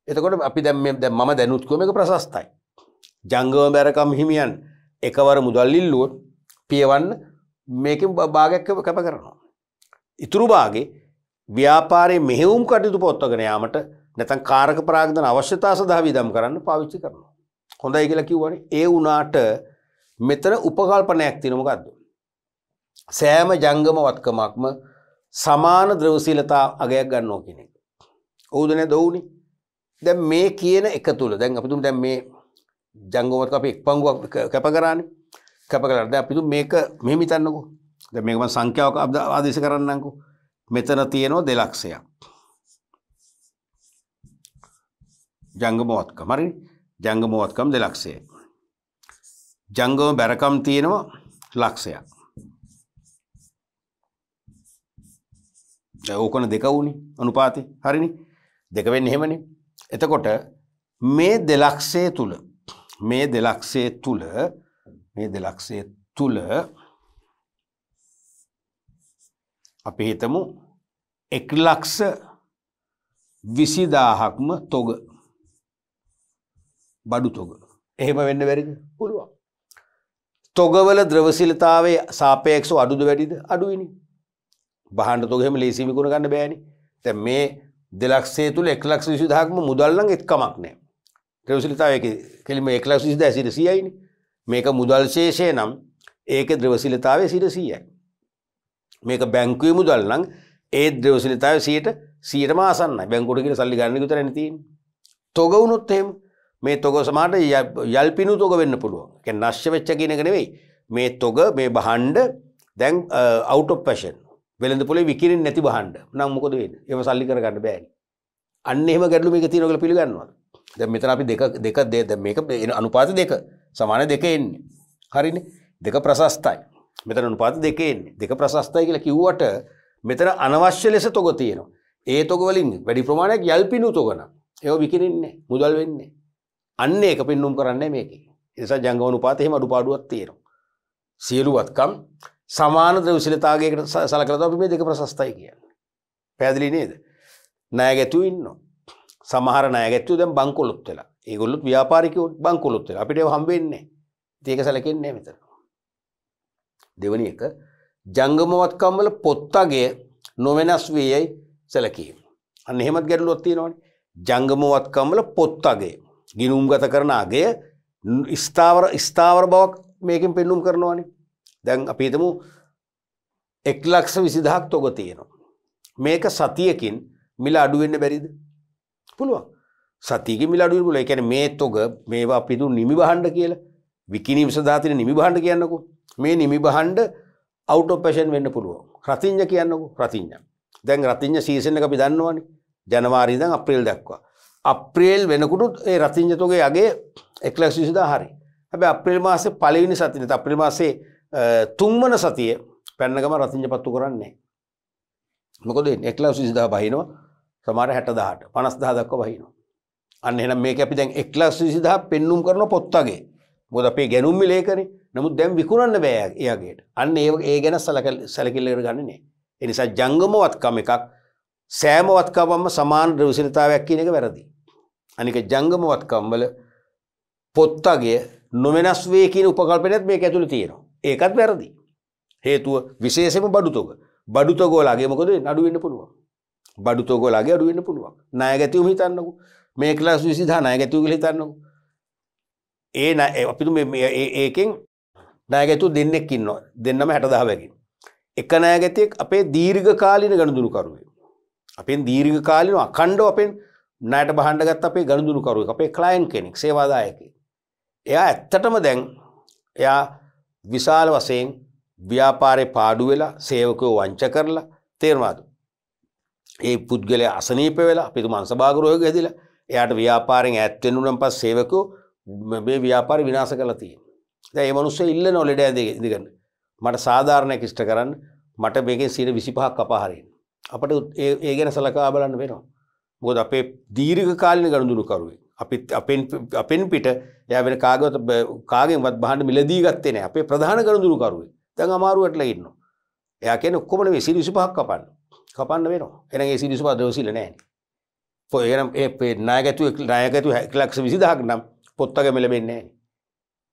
එතකොට අපි දැන් මේ දැන් මම දැනුත් කිව්ව මේක ප්‍රශස්තයි. ජංගෝ බැරකම් හිමියන් එකවර මුදල් ඉල්ලුවොත් පියවන්න මේකින් භාගයක් කැප කරනවා. ඉතුරු භාගේ ව්‍යාපාරයේ මෙහෙවුම් කටයුතු පොත්වගෙන යාමට නැතන් කාරක ප්‍රාගධන අවශ්‍යතා සඳහා විදම් කරන්න පාවිච්චි කරනවා. හොඳයි කියලා කිව්වන ඒ වුනාට මෙතන උපකල්පනයක් තිනමකක්ද. සෑම ජංගම වත්කමක්ම සමාන ද්‍රවශීලතා අගයක් ගන්නෝ කෙනෙක්. ඔවුදන දවුණි දැ මේ කියන එක තුළ දැන් අපතුම් දැන් මේ ජංගමත් අප එක් පංගුවක් කැප කරන්නේ කැප කළට අපිතු මේක මෙහෙම හිතන්නකෝ. දැන් මේක මම සංඛ්‍යාවක ආදේශ කරන්නම්කෝ. මෙතන තියෙනවා දෙලක්ෂයක්. ජංගමවත්කම හරි ජංගමවත්කම දෙලක්ෂය. ජංගම බැරකම් තියෙනවා ලක්ෂයක්. ඕකන දෙක වුණේ අනුපාතේ හරිනේ. දෙක වෙන්නේ එහෙමනේ. එතකොට මේ දෙලක්ෂය තුල මේ දෙලක්ෂය තුල මේ දෙලක්ෂය තුළ අපි හිතමු එක්ලක්ෂ විසිදාහක්ම තොග බඩු තොග එහෙම වෙන්න වැරදි පුළුවන් තොගවල ද්‍රවසිලතාවේ සාපේක්ෂ අඩුද වැඩිද අඩුවනි බහන්ඩ තොගහෙම ලේසිමිකුණ ගන්න බෑනි තැ මේ දෙලක්සේ තුළ එක්ලක්ෂ විසිදහක්ම මුදල්ලන් එත්කමක් නෑ ද්‍රවසිලතාව කෙලිම එක්ලක්ෂ විසිද ඇසිට සියයිනි මේක මුදල් ශේෂය නම් ඒක ද්‍රවසිලතාවේ සිට සීයයි. මේක බැංකුවේ මුදල් නම් ඒ ද්‍රවසිලතාව සීට සීට මාසන්න බැංකුට කියෙන සල්ලි ගන්න විතර නැති තොගවුණොත් එහෙම මේ තොග සමාට යල්පිනු තොග වෙන්න පුළුවන් එක නශ්‍ය වෙච්ච කියන එක නෙවෙයි මේ තොග මේ බහන්ඩ දැන් අවුට පැෂන් වෙළඳ පොලේ විකිරින් නැති බහන්ඩ නම් මොකද වෙන්න එම සල්ලි කරගන්න බෑන් අන්න එම ගැඩලු මේක තිනොකල පිළිගන්නවා දැ මෙතර අපි දෙක දෙක දේ මේක අනුපාත දෙක සමාන දෙක එන්නේ. හරිනේ දෙක ප්‍රශස්තයි. මෙතන අනුපාත දෙක එන්නේ. දෙක ප්‍රශස්තයි කියලා කිව්වට මෙතන අනවශ්‍ය ලෙස තොග තියෙනවා. ඒ තොග වලින් වැඩි ප්‍රමාණයක් යල්පිනු තොගන. ඒව විකිනින්නේ මුදල් වෙන්නේ. අන්න ඒක පෙන්눔 කරන්නේ මේකේ. ඒ නිසා ජංගම අනුපාතේ එහෙම අඩුපාඩුවක් තියෙනවා. සියලුවත්කම් සමාන ද්‍රවශීලතාවයකට සලකලා අපි මේ දෙක ප්‍රශස්තයි කියන්නේ. පැහැදිලි නේද? ණය ගැතුයෝ ඉන්නවා. සමහර ණය ගැතුයෝ දැන් බංකොලොත් වෙලා. ඒගොල්ලොත් ව්‍යාපාරිකෝ බංකොලොත් වෙලා අපිට ඒව හම්බෙන්නේ නැහැ. ඒක සැලකෙන්නේ නැහැ මෙතන. දෙවැනි එක ජංගම වත්කම් වල පොත්තගේ නොවෙනස් වේයයි සැලකීම. අන්න එහෙමත් ගැටලුවක් තියෙනවනේ. ජංගම වත්කම් වල පොත්තගේ ගිනුම්ගත කරන අගය ස්ථාවර ස්ථාවර බවක් මේකෙන් පෙන්눔 කරනවානේ. දැන් අපි හිතමු 1,20,000ක් තොග තියෙනවා. මේක සතියකින් මිල අඩු වෙන්න බැරිද? පුළුවන්. සතියක මිලඩුවල්ගුල එකැන මේ තොග මේවා පිදු නිමි බහන්ඩ කියලා විකිනීම් සදාතින නිමි බහන්ඩ කියන්නකු මේ නිමි බහන්ඩ අවටෝ පැෂන් වෙන්න පුළුව රතිං්ඥ කියන්නකු රතිං්ඥ දැන් රතිං්ඥ සීසන අපි දන්නවනි ජනවාරීදන් අප්‍රේල් දක්වා අප්‍රේල් වෙනකුටුත් ඒ රතිංජතෝගේ අගේ එක්ලක් විසිදා හරි හැබ අප්‍රේල් මාස පලවිනි සතින අප්‍රේ මාසේ තුන්වන සතිය පැන්නගම රතිංජ පත්තු කරන්නේ මොකද එක්ලා විසිදා බහිනවා සමර හැටදාට පනස්දා දක්ව බහිනවා අන්න එහෙනම් මේක අපි දැන් 1 ලක්ෂ 20000 පෙන්눔 කරන පොත් වගේ. මොකද අපේ ගැනුම් මිලේකනේ. නමුත් දැන් විකුණන්න බෑ එයාගේට. අන්න ඒ ඒ ගැන සැලකිල්ලකට ගන්න නෑ. ඒ නිසා ජංගමවත්කම එකක් සෑම වත්කමම සමාන ද්‍රවශීලතාවයක් කියන එක වැරදි. අනික ජංගමවත්කම් වල පොත්තගය නොවෙනස් වේ කියන උපකල්පනයත් මේක ඇතුළේ තියෙනවා. ඒකත් වැරදි. හේතුව විශේෂයෙන්ම බඩුතොග. බඩුතොග වලගේ මොකද අඩු වෙන්න පුළුවන්. බඩුතොග වලගේ අඩු වෙන්න පුළුවන්. ණය ගැතියුම හිතන්නකෝ. මේකලා විසිදා නායගැතුව කළ හිතන්නක ඒ අපිතු ඒකෙන් නෑගැතු දෙන්නෙක් ඉන්නවා දෙන්නම හැටදා බැකින් එක නෑගැතියෙක් අපේ දීර්ඝ කාලින ගණදුරුකරුවේ අපේ දීර්ඝ කාලින අකණ්ඩ අපෙන් නෑට බහන්ඩගත් අපේ ගණදුරුකරුව අපේ කලයින් කෙනෙක් සේවාදායක එයා ඇත්තටම දැන් එයා විශාල වසයෙන් ව්‍යාපාරය පාඩු වෙලා සේවකයෝ වංච කරලා තේරවාද ඒ පුද්ගලය අසනීප වෙලා අපිතු මංසභාගරෝයක ඇදිලා එයාට ව්‍යාපාරෙන් ඇත්වෙනුනම් පස් සේවකු මේ ව්‍යාපාර විනාස කළ තියෙන දැ මනුස්ස ඉල්ල නොලෙඩ ඇද ඉදිගන්න මට සාධාරණයක් ඉෂ්ට කරන්න මට මේකෙන් සීට විසිපහක් අපහරෙන් අපට ඒ ගැන සලකා බලන්න වෙනවා බොද අපේ දීර්ඝ කාලින ගණඳුරු කරුවේ අපිත් අපෙන් අපෙන් පිට එය වෙන කාගත කාගෙන්වත් බහන්න මිලදී ගත්තේ නෑ අපේ ප්‍රධාන ගණඳුරු කරුවේ දැන් අමාරුවටලා ඉන්නවා එයා කියන්නේ ඔක්කොම නෙවෙයි 25ක් කපන්න කපන්න වෙනවා එහෙනම් ඒ 25 දවසිල නෑනේ ඒන නායගතු නායකතු ලක්ෂ විසිදහක් නම් පොත්තගම ලබෙන්නේ.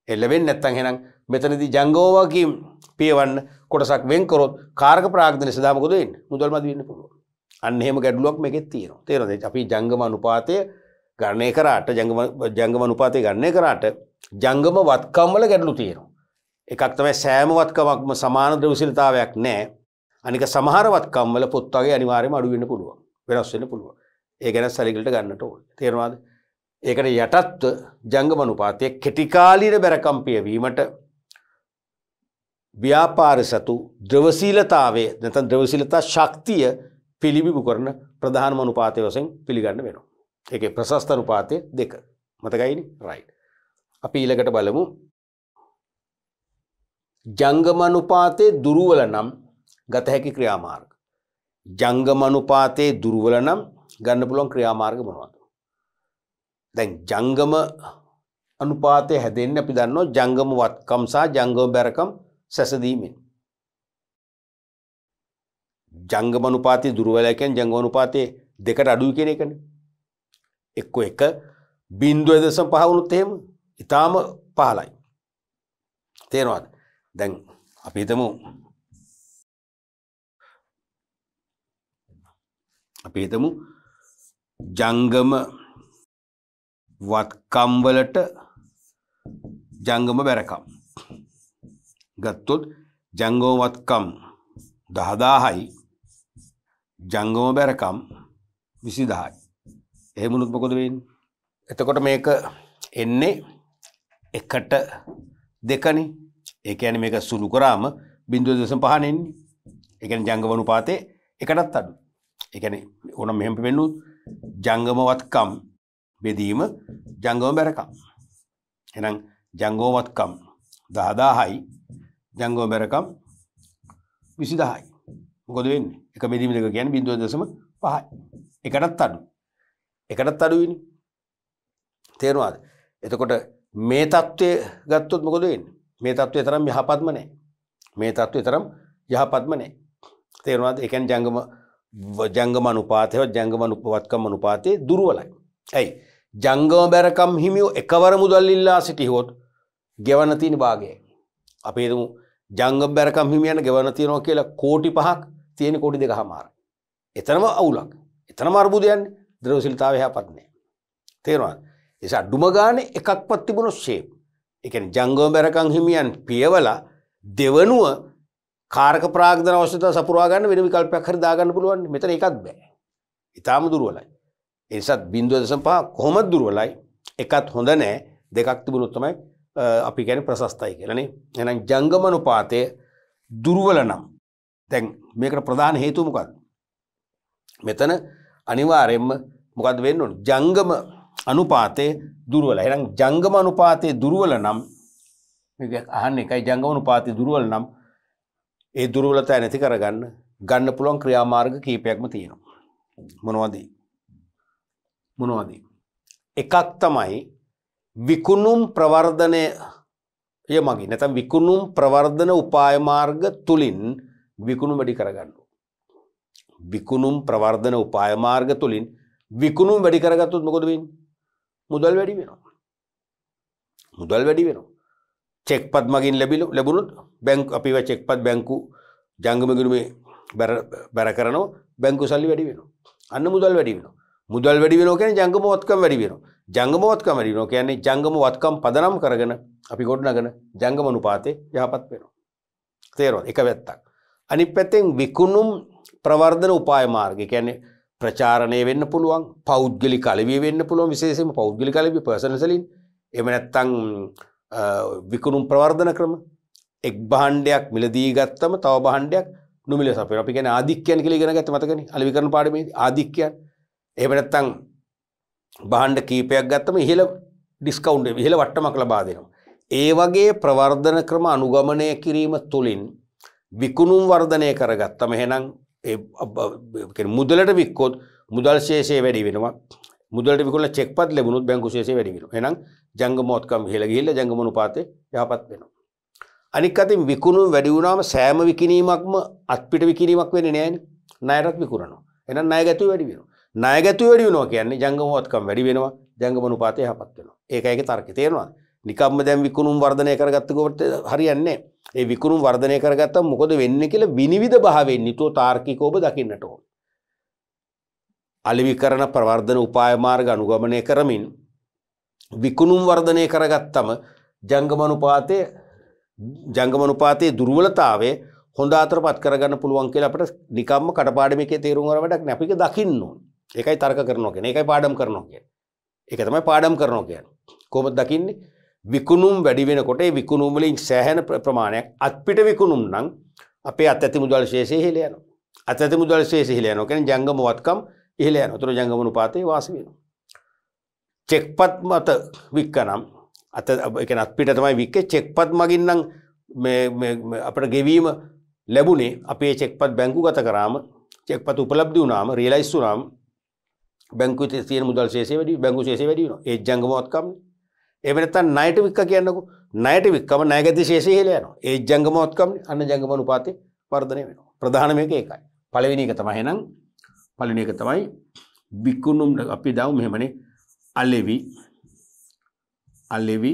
එල්ලබෙන් නැත්තන් හෙනම් මෙතනති ජංගෝවාකම් පියවන්න කොටසක් වෙන්කොරොත් කාර්ක ප්‍රාග්ධන සදාමකොදෙන් මුදල්මද වන්න පුළුව අන්නෙම ගැඩලුවක් මෙ තියන තේරද අපි ජංගම අනුපාතය ගණය කරාට ජංගම අනුපාතය ගන්නය කරාට ජංගම වත්කම්වල ගැඩලු තියෙන. එකක් තමයි සෑමවත්කමක්ම සමාන ද්‍රවසිලතාවයක් නෑ අනික සමහරවත්කම්වල පොත්තගේ අනිවාරම අඩුවෙන්න පුළුව වෙනස්වෙන පුළුවන්. ඒ ගැන සැලිකලට ගන්නට ඕන තේරවාද ඒකට යටත්ව ජංගමනුපාතය කෙටිකාලීන බැරකම්පිය වීමට ව්‍යාපාර සතු ද්‍රවශීලතාවේ නැතන් ද්‍රවශීලතා ශක්තිය පිළිබිබු කරන ප්‍රධාන මනුපාතය වසෙන් පිළිගන්න වෙනවා. එක ප්‍රශස්තනුපාතය දෙක මතකයිනි රයි්. අපි ඊලකට බලමු ජංගමනුපාතයේ දුරුවල නම් ගතහැකි ක්‍රියාමාර්ග. ජංගමනුපාතයේ දුරුවල නම් ගන්න පුළුවන් ක්‍රියාමාර්ග මොනවද. දැන් ජංගම අනුපාතය හැදෙන් අපි දන්නවා ජංගම වත්කම් සහ ජංගම බැරකම් සැසදීමෙන්. ජංගම අනුපාතය දුර්වලයකෙන් ජංගම අනුපාතය දෙකට අඩුයි කියන එකනේ. එක්කෝ එක බින්දුව දශම පහ වුණොත් එහෙම ඊටාම පහලයි. තේරෙනවද? දැන් අපි හිතමු අපි හිතමු ජංගම වත්කම්වලට ජංගම බැරකම් ගත්තොත් ජංගෝවත්කම් දහදාහයි ජංගම බැරකම් විසිදායි එහෙමුණුත් මොකොද වෙන් එතකොට මේක එන්නේ එකට දෙකනි ඒකඇන මේක සුළු කරාම බින්දුව දෙසම් පහනෙන්නේ එකන ජංගවනු පාතේ එකටත් අඩු එකන ඕනම් මෙහෙම පෙන්නුත් ජංගමවත්කම් බෙදීම ජංගම බැරකම්. එනම් ජංගෝවත්කම් දහදාහයි ජංගෝ බැරකම් විසිදහයි මොකොද වෙන්න එක බෙදීම දෙක ගැන බිදුව දෙසම පහයි එකටත් අඩු එකටත් අඩුවනි තේරවාද එතකොට මේ තත්ත්වය ගත්තොත් මොකොද වෙන්න මේ තත්ත්වය තරම් යහපත්ම නෑ මේ තත්ත්වය තරම් යහපත්ම නෑ තේරවාද එකන් ජංගම ජංගම අනුපාතයව ජංගම අනුපවත්කම් අනුපාතය දුරුවලයි. ඇයි. ජංගම බැරකම් හිමිෝ එකවර මුදල්ලිල්ලා සිටිහොත් ගෙවන තියෙන භාගය. අපේතුමු ජංග බැරකම් හිමියන ගෙවන තියෙනවා කියලා කෝටි පහක් තියෙන කොටි දෙක හමාර. එතනම අවුලක් එතන මර්බුදයන් ද්‍රවසිල්තාව හා පත්නය. තේරවා එසා ඩුමගාන එකක් පත්තිබුණු ශේප් එක ජංගෝ බැරකං හිමියන් පියවලා දෙවනුව කාරක ප්‍රාග්ධන අවශ්‍යතා සපුරවා ගන්න වෙන විකල්පයක් හරි දාගන්න පුළුවන් මෙතන එකක් බෑ. ඊටාම දුර්වලයි. ඒ නිසා 0.5 කොහොමද දුර්වලයි? එකත් හොඳ නෑ. දෙකක් තිබුණොත් තමයි අපි කියන්නේ ප්‍රශස්තයි කියලා නේ. එහෙනම් ජංගම අනුපාතය දුර්වල නම් දැන් මේකට ප්‍රධාන හේතුව මොකක්ද? මෙතන අනිවාර්යයෙන්ම මොකද වෙන්න ඕන? ජංගම අනුපාතය දුර්වල. එහෙනම් ජංගම අනුපාතය දුර්වල නම් මේක අහන්න එකයි ජංගම අනුපාතය දුර්වල නම් ඒ දුර්වලතා නැති කරගන්න ගන්න පුළුවන් ක්‍රියාමාර්ග කීපයක්ම තියෙනවා. මොනවද? මොනවද? එකක් තමයි විකුණුම් ප්‍රවර්ධනය යමගින් නැත්නම් විකුණුම් ප්‍රවර්ධන උපාය මාර්ග තුලින් විකුණුම් වැඩි කරගන්න. විකුණුම් ප්‍රවර්ධන උපාය මාර්ග තුලින් විකුණුම් වැඩි කරගත්තොත් මොකද වෙන්නේ? මුදල් වැඩි වෙනවා. මුදල් වැඩි වෙනවා. චෙක්පත් මගින් ලැබිල ලැබුණුත් බැංක් අපිව චෙක්පත් බැංකු ජංගමගිරුමේ බැර කරනවා බැංකු සල්ලි වැඩි වෙන. අන්න මුදල් වැඩි වෙන. මුදල් වැඩි වෙන කියන ජංගමවත්කම් වැඩි වෙන. ජංගමවත්කම් වැඩි වෙනවා කියන්නේ ජංගමවත්කම් පදනම් කරගෙන අපි ගොඩනගන ජංගම අනුපාතේ යහපත් වෙනවා. තේරෙනවද? එක වැත්තක්. අනිත් පැත්තෙන් විකුණුම් ප්‍රවර්ධන උපාය මාර්ගය කියන්නේ ප්‍රචාරණය වෙන්න පුළුවන්, පෞද්ගලික කලවිය වෙන්න පුළුවන් විශේෂයෙන්ම පෞද්ගලික කලවිය පර්සනල් සෙලින්. එහෙම නැත්නම් විකුණුම් ප්‍රවර්ධන ක්‍රම එක් බාණ්ඩයක් මිලදී ගත්තම තව බාණ්ඩයක් නොමිල සපයන අපි කියන්නේ ආධික්‍යයන් කියලා ඉගෙන ගත්ත මතකනේ අලි විකරණ පාඩමේදී ආධික්‍යයන් එහෙම නැත්නම් බාණ්ඩ කීපයක් ගත්තම ඉහළ ඩිස්කවුන්ට් ඉහළ වට්ටමක් ලබා දෙනවා ඒ වගේ ප්‍රවර්ධන ක්‍රම අනුගමනය කිරීම තුළින් විකුණුම් වර්ධනය කරගත්තම එහෙනම් මුදලට වික්කොත් මුදල් ශේෂය වැඩි වෙනවා මුදලට විකුණලා චෙක් පත් ලැබුණොත් බැංකු ශේෂය වැඩි වෙනවා. එහෙනම් ජංගම ඔත්කම් ඉහළ ගිහිල්ලා ජංගම අනුපාතය යහපත් වෙනවා. අනික් අතින් විකුණුම් වැඩි වුණාම සෑම විකිණීමක්ම අත්පිට විකිණීමක් වෙන්නේ නැහැනේ. ණයටත් විකුණනවා. එහෙනම් ණය ගැතුව වැඩි වෙනවා. ණය ගැතුව වැඩි වෙනවා කියන්නේ ජංගම ඔත්කම් වැඩි වෙනවා. ජංගම අනුපාතය යහපත් වෙනවා. ඒකයි ඒකේ තර්කය තේරෙනවද? නිකම්ම දැන් විකුණුම් වර්ධනය කරගත්තකොට හරියන්නේ නැහැ. ඒ විකුණුම් වර්ධනය කරගත්තම මොකද වෙන්නේ කියලා විනිවිද භාවයෙන් නිතෝ තාර්කිකව ඔබ දකින්නට ඕන. අලිවිකරණ ප්‍රවර්ධන උපායමාර්ග අනුගමනය කරමින් විකුණුම් වර්ධනය කරගත්තම ජංගමනුපාතය ජංගමනුපාතයේ දුර්වලතාවේ හොඳ අතර පත් කරගන්න පුළුවන් කියලා අපට නිකම්ම කටපාඩම එකේ තේරුම් ගන්න වැඩක් නෑ අපි ඒක දකින්න ඕන. ඒකයි තර්ක කරනවා කියන්නේ. ඒකයි පාඩම් කරනවා කියන්නේ. ඒක තමයි පාඩම් කරනවා කියන්නේ. කොහොමද දකින්නේ? විකුණුම් වැඩි වෙනකොට ඒ විකුණුම් වලින් සෑහෙන ප්‍රමාණයක් අත්පිට විකුණුම් නම් අපේ අත්ඇති මුදල් ශේෂය හිල යනවා. අත්ඇති මුදල් ශේෂය හිල යනවා කියන්නේ ජංගම වත්කම් ඉහල යන තුර ජංගමනු පාතය වාස වෙන. චෙක්පත් මත වික්ක නම් අත එකනත් පිට තමයි වික්කේ චෙක්පත් මගින් නම් අපට ගෙවීම ලැබුණේ අපේ චෙක්පත් බැංකු ගත කරාම චෙක්පත් උපලබ්දි වුණාම රියලයිස් වුණාම බැංකු තියෙන මුදල් ශේෂය වැඩි බැංකු ශේෂය වැඩි වෙනවා ඒ ජංගමවත්කම් එහෙම නැත්නම් ණයට වික්ක කියන්නකෝ ණයට වික්කම ණයගති ශේෂය ඉහළ යනවා ඒ ජංගමවත්කම් අන්න ජංගමනුපාතේ වර්ධනය වෙනවා ප්‍රධාන මේක ඒකයි පළවෙනි එක තමයි එහෙනම් පලින එක තමයි බික්කුණුම් අපි දව මෙහෙමනේ අලෙවි අලෙවි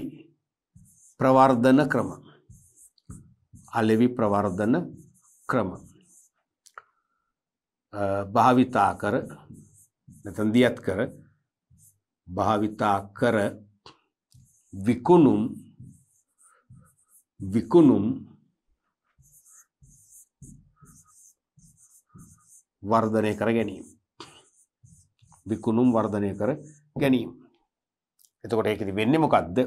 ප්‍රවර්ධන ක්‍රම අලෙවි ප්‍රවර්ධන ක්‍රම භාවිතා කර නැතන් දියත් කර භාවිතා කර විකුණුම් විකුණුම් වර්ධනය කර ගැනීම බික්කුණුම් වර්ධනය කර ගැනීම එතකොට ඒකති වෙන්න මොකක්ද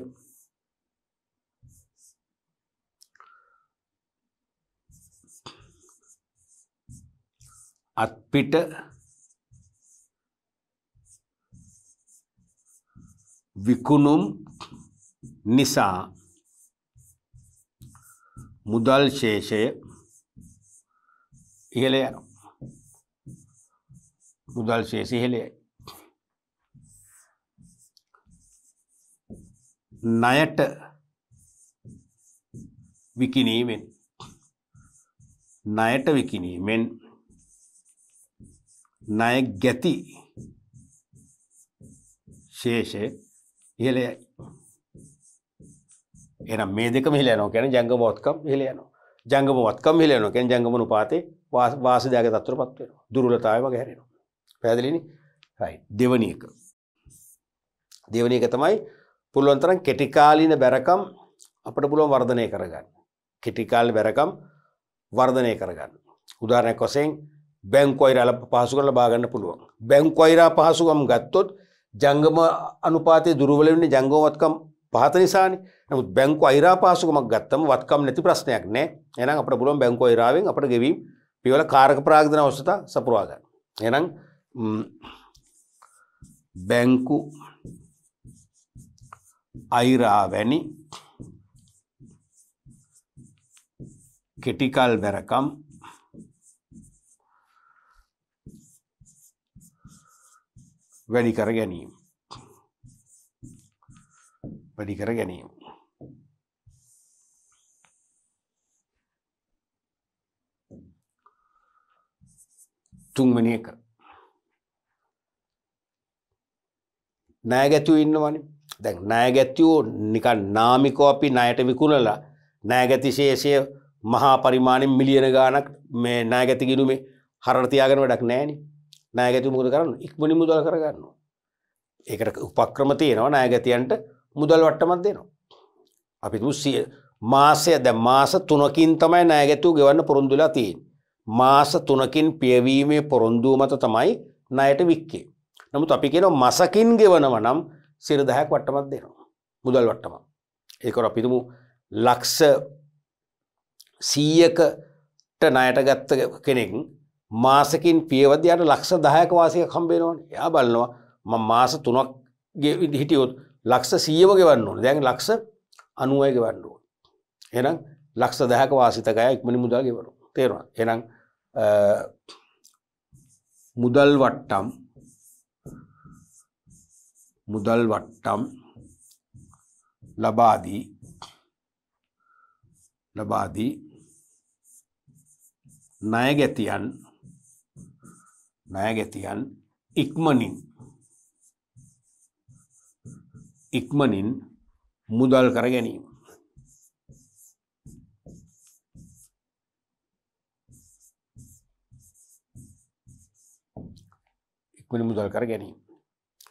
අත්පිට විකුණුම් නිසා මුදල් ශේෂය ඉහළ යනවා මුදල් ශේසිහෙළයයි. ණයට විකිණීමෙන් ණයට විකිණීමෙන් ණය ගැති ශේෂය ඉහළ යයි. එහෙනම් මේ දෙකම ඉහළ යනවා කියන්නේ ජංගම වත්කම් ඉහළ යනවා. ජංගම වත්කම් ඉහළ යනවා කියන්නේ ජංගම උපාතේ වාසදායක තත්ත්වයටපත් වෙනවා. දුර්වලතාවය වගේ හැරෙනවා. පැදිලිනි හයි දෙවනි එක දෙවනි එක තමයි පුළුවන් තරම් කෙටිකාලීන බැරකම් අපට පුළුවන් වර්ධනය කරගන්න කෙටිකාල බැරකම් වර්ධනය කරගන්න උදාරණයක් වසයෙන් බැංකොයිරල පහසු කරල බාගන්න පුළුවන් බැංකොයිරා පහසුකම් ගත්තොත් ජංගම අනුපාතය දුරුවලන්නේ ජංගෝවත්කම් පහත නිසානි නමුත් බැංකු අයිරා පාසුකමක් ගත්තම වත්කම් නැති ප්‍රශ්නයක් නෑ එනම් අපට පුළුවන් බැංකෝ අයිරාවෙන් අපට ගෙවීම් පිවල කාරක ප්‍රාගධන අවස්ථතා සපුරවාගන්න එනම් බැංකු අයිරා වැනි කෙටිකල් බැරකම් වැඩි කර ගැනීම වැඩි කර ගැනීම තුන්වැනි එක නෑගැතිව ඉන්නවනි දැන් නෑගැත්තිවෝ නිකන් නාමිකෝ අපි නයට විකුණලා නෑගැති ශේෂය මහා පරිමාණෙන් මිලියන ගානක් මේ නෑගැතිගෙනුමේ හරතියාගෙන වැඩක් නෑනි නෑගැති මුද කරන්න ඉක්මනි මුදල් කරගන්නවා ඒකට උපක්‍රම තියෙනවා නෑගැතියන්ට මුදල් වට්ටමත් දෙනවා අපි තුස්සිය මාසය ද මාස තුනකින් තමයි නෑගැතුව ගෙවන්න පොරොන්දුලා තියෙන් මාස තුනකින් පියවීමේ පොරොන්දුව මත තමයි නයට වික්කේ නමුත් අපි කියන මසකින් ගෙවනව නම් සිරදහයක් වට්ටමත් දෙනවා. මුදල් වට්ටම. ඒකර අපිතුමු ලක්ස සීයකට ණයට ගත්ත කෙනෙක් මාසකින් පියවදයට ලක්ෂ දහයක වාසික කම්බේෙනවන යා බලනවා ම මාස තුනක් හිටියොත් ලක්ෂ සීයව ගෙවන්න ඕන දැන් ලක්ෂ අනුවය ගෙවන්න ඕන. එනම් ලක්ෂ දහක වාසිතකය ඉක්මනි මුදල් ගෙවරු තේරවා එනම් මුදල් වට්ටම් මුදල් වට්ටම් ලබාදී ලබාදී ණයගැතියන් ණයගැතියන් ඉක්මනින් ඉක්මනින් මුදල් කර ගැනීම ඉක්මනින් මුදල් කර ගැනීම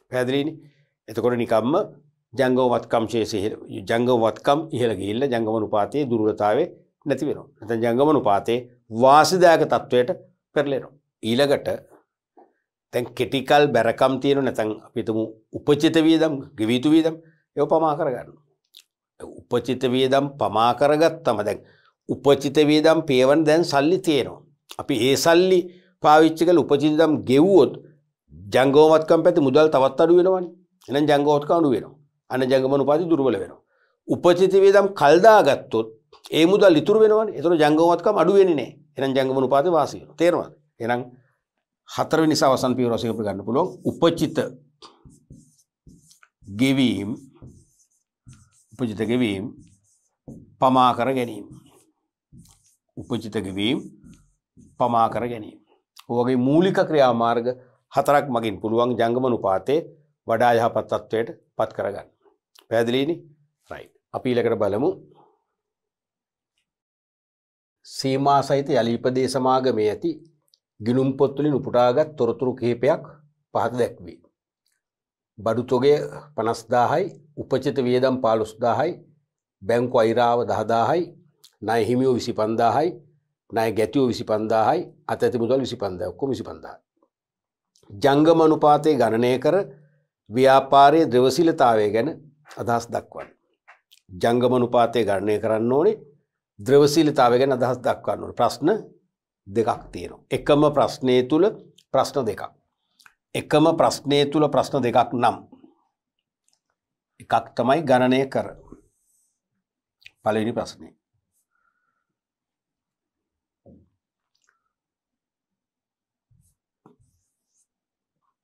පැහැදිලිනේ එතකොට නිකම්ම ජංගව වත්කම් ශේෂය ජංගව වත්කම් ඉහළ ගිහිල්ලා ජංගමනු පාතයේ දුර්වලතාවේ නැති වෙනවා. නැත්නම් ජංගමනු පාතේ වාසිදායක තත්වයට පෙරලෙනවා. ඊළඟට දැන් කෙටිකල් බැරකම් තියෙන නැත්නම් අපි හිතමු උපචිත වියදම්, ගෙවිතු වියදම් ඒව පමා කරගන්නවා. උපචිත වියදම් පමා කරගත්තම දැන් උපචිත වියදම් පේවන දැන් සල්ලි තියෙනවා. අපි ඒ සල්ලි පාවිච්චි කරලා උපචිත වියදම් ගෙවුවොත් ජංගවවත්කම් පැති මුදල් තවත් අඩු වෙනවනේ. එහෙනම් ජංග හොත් කඳු වෙනවා. අනජංගම උපාධි දුර්වල වෙනවා. උපචිත වේදම් කල්දා ගත්තොත් ඒ මුදල් ඉතුරු වෙනවනේ. ඒතර ජංගවත්කම් අඩු වෙන්නේ නැහැ. එහෙනම් ජංගම උපාධි වාසි වෙනවා. තේරෙනවද? එහෙනම් හතරවෙනි නිසා අවසන් පියවර වශයෙන් අපිට ගන්න පුළුවන් උපචිත ගෙවීම උපචිත ගෙවීම පමා කර ගැනීම. උපචිත ගෙවීම පමා කර ගැනීම. ඔයගේ මූලික ක්‍රියාමාර්ග හතරක් මගින් පුළුවන් ජංගම උපාතේ වඩා යහපත් තත්ත්වයට පත් කරගන්න. පැදිලීනි රයි් අපි ඊලකට බලමු සීමා සහිත යලිපදේ සමාගමේ ඇති ගිනුම් පොත්තුලින් උපුටාගත් තොරතුරු කිහිපයක් පහත දැක්වී. බඩුතොගේ පනස්දාහයි උපචිත වියදම් පාලුස්දාහයි බැංකු අයිරාව දහදාහයි නය හිමියෝ විසි පන්දාහයි නය ගැතියෝ විසි පන්දාහයි අතඇති මුදල් විසි පන්දයක්කො විසි පඳහයි. ජංගමනුපාතය ගණනය කර ව්‍යාපාරයේ ද්‍රවශීලතාවය ගැන අදහස් දක්වන්න. ජංගම අනුපාතය ගණනය කරන්න ඕනේ ද්‍රවශීලතාවය ගැන අදහස් දක්වන්න ඕනේ. ප්‍රශ්න දෙකක් තියෙනවා. එකම ප්‍රශ්නය තුල ප්‍රශ්න දෙකක්. එකම ප්‍රශ්නය තුල ප්‍රශ්න දෙකක් නම් එකක් තමයි ගණනය කර. පළවෙනි ප්‍රශ්නේ.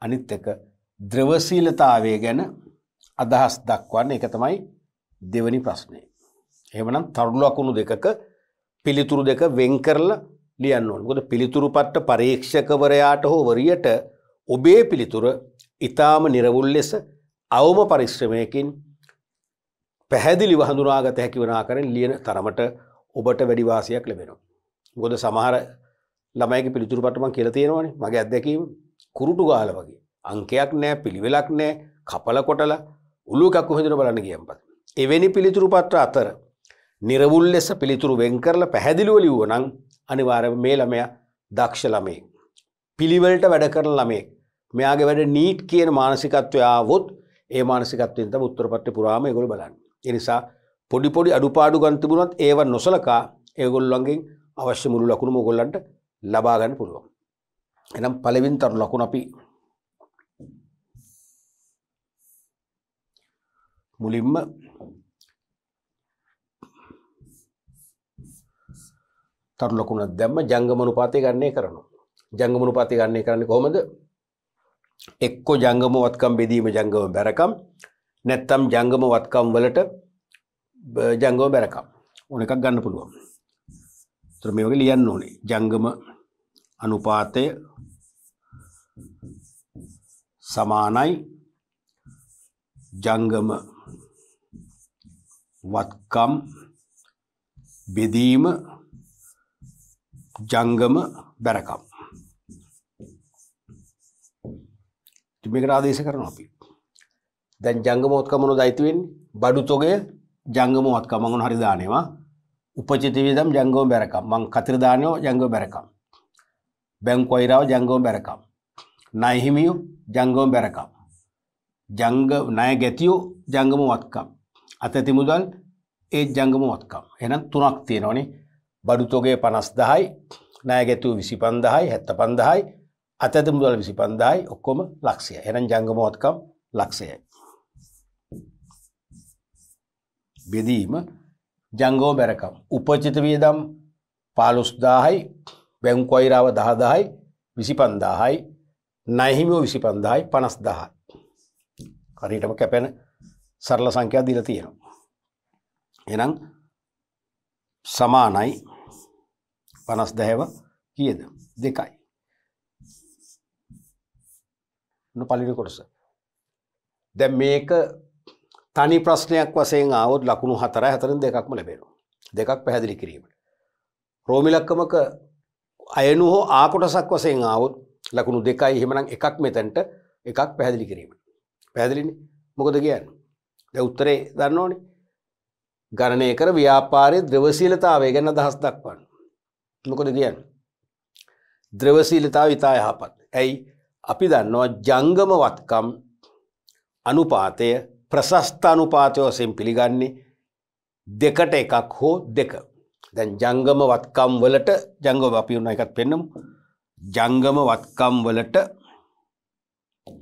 අනිත් එක ද්‍රවශීලතාවය ගැන අදහස් දක්වන්න එක තමයි දෙවනි ප්‍රශ්නය. එහෙමනම් තරුණ ලකුණු දෙකක පිළිතුරු දෙක වෙන් කරලා ලියන්න ඕනේ. මොකද පිළිතුරු පට්ට පරීක්ෂකවරයාට හෝ වරියට ඔබේ පිළිතුර ඊටාම නිර්වුල් ලෙස අවම පරිශ්‍රමයකින් පැහැදිලිව හඳුනාගත හැකි වන ආකාරයෙන් ලියන තරමට ඔබට වැඩි වාසියක් ලැබෙනවා. මොකද සමහර ළමයිගේ පිළිතුරු පට්ට මම කියලා තියෙනවානේ. මගේ අත්දැකීම කුරුටු ගාලා වගේ. අංකයක් නෑ පිළිවෙලක් නෑ කපල කොටලා උළුවකක් කොහෙදර බලන්න ගියම් පත්. එවැනි පිළිතුරු පත්‍ර අතර නිරවුල් ලෙස පිළිතුරු වෙන් කරලා පැහැදිලිව ලිව්ව නම් අනිවාර්යයෙන් මේ ළමයා දක්ෂ ළමයෙක්. පිළිවෙලට වැඩ කරන ළමයෙක්. මෙයාගේ වැඩ නීට් කියන මානසිකත්වය ආවොත් ඒ මානසිකත්වයෙන් තමයි උත්තර පත්‍රේ පුරාම ඒගොල්ලෝ බලන්නේ. ඒ නිසා පොඩි පොඩි අඩුපාඩු ගන්න තිබුණත් ඒව නොසලකා ඒගොල්ලන්ගෙන් අවශ්‍ය මුළු ලකුණුම ඕගොල්ලන්ට ලබා ගන්න පුළුවන්. එහෙනම් පළවෙනි තරු ලකුණ අපි මුලින්ම තරු ලකුණ දැම්ම ජංගමනුපාතය ගන්නේ කරනවා. ජංගමනුපාතය ගන්නේ කරන්නේ කොහොමද? එක්කෝ ජංගම වත්කම් බෙදීම ජංගම බැරකම් නැත්නම් ජංගම වත්කම් වලට ජංගම බැරකම් ඕන එකක් ගන්න පුළුවන්. ඒතර මේ වගේ ලියන්න ඕනේ. ජංගම අනුපාතය සමානයි ජංගම වත්කම් බෙදීම ජංගම බැරකම් මේකට ආදේශ කරනවා අපි දැන් ජංගම වත්කම මොනවද අයිති වෙන්නේ බඩු තොගය ජංගම වත්කම මොන හරි දානවා උපචිත විදම් ජංගම බැරකම් මං කතර දානවා ජංගම බැරකම් බැංකු අයරාව ජංගම බැරකම් ණය හිමියෝ ජංගම බැරකම් ජංග ණය ගැතියෝ ජංගම වත්කම් අතැති මුදල් ඒ ජංගම මොත්කම් එනම් තුනක් තියෙනවනේ බඩුතොගේ පනස් දහයි නෑගැතුව විසි පන්දහයි හැත්ත පන්දහයි අතැති මුදල් විසි පන්දායි ඔක්කොම ලක්ෂය එනම් ජංගමෝත්කම් ලක්ෂයයි. බෙදීම ජංගෝ බැරකම් උපචිත වියදම් පාලුස්දාහයි බැංකු අයිරාව දහදායි විසි පන්දාහයි නයහිමිෝ විසි පන්දායි පනස් දහයි. හරිටම කැපැන සරල සංඛ්‍යා දීලා තියෙනවා. එහෙනම් සමානයි 50000 කීයද? 2යි. නොපලින කොටස. දැන් මේක තනි ප්‍රශ්නයක් වශයෙන් ආවොත් ලකුණු 4 4න් දෙකක්ම ලැබෙනවා. දෙකක් පැහැදිලි කිරීමට. රෝමිලක්කමක අයනු හෝ ආ කොටසක් වශයෙන් ආවොත් ලකුණු දෙකයි එහෙමනම් එකක් මෙතෙන්ට එකක් පැහැදිලි කිරීමට. පැහැදිලිනේ? මොකද කියන්නේ? උත්තරේ දන්නඕනි ගණනය කර ව්‍යාපාරය ද්‍රවශීලතාවය ගැන අදහස් දක්වන්න මොකද කියන්න ද්‍රවශීලතාව ඉතා යහපත් ඇයි අපි දන්නවා ජංගම වත්කම් අනුපාතය ප්‍රශස්ථ අනුපාතය වසයෙන් පිළිගන්නේ දෙකට එකක් හෝ දෙක දැන් ජංගම වත්කම් වලට ජංගම අපි වුණ එකත් පෙන්නමු ජංගම වත්කම් වලට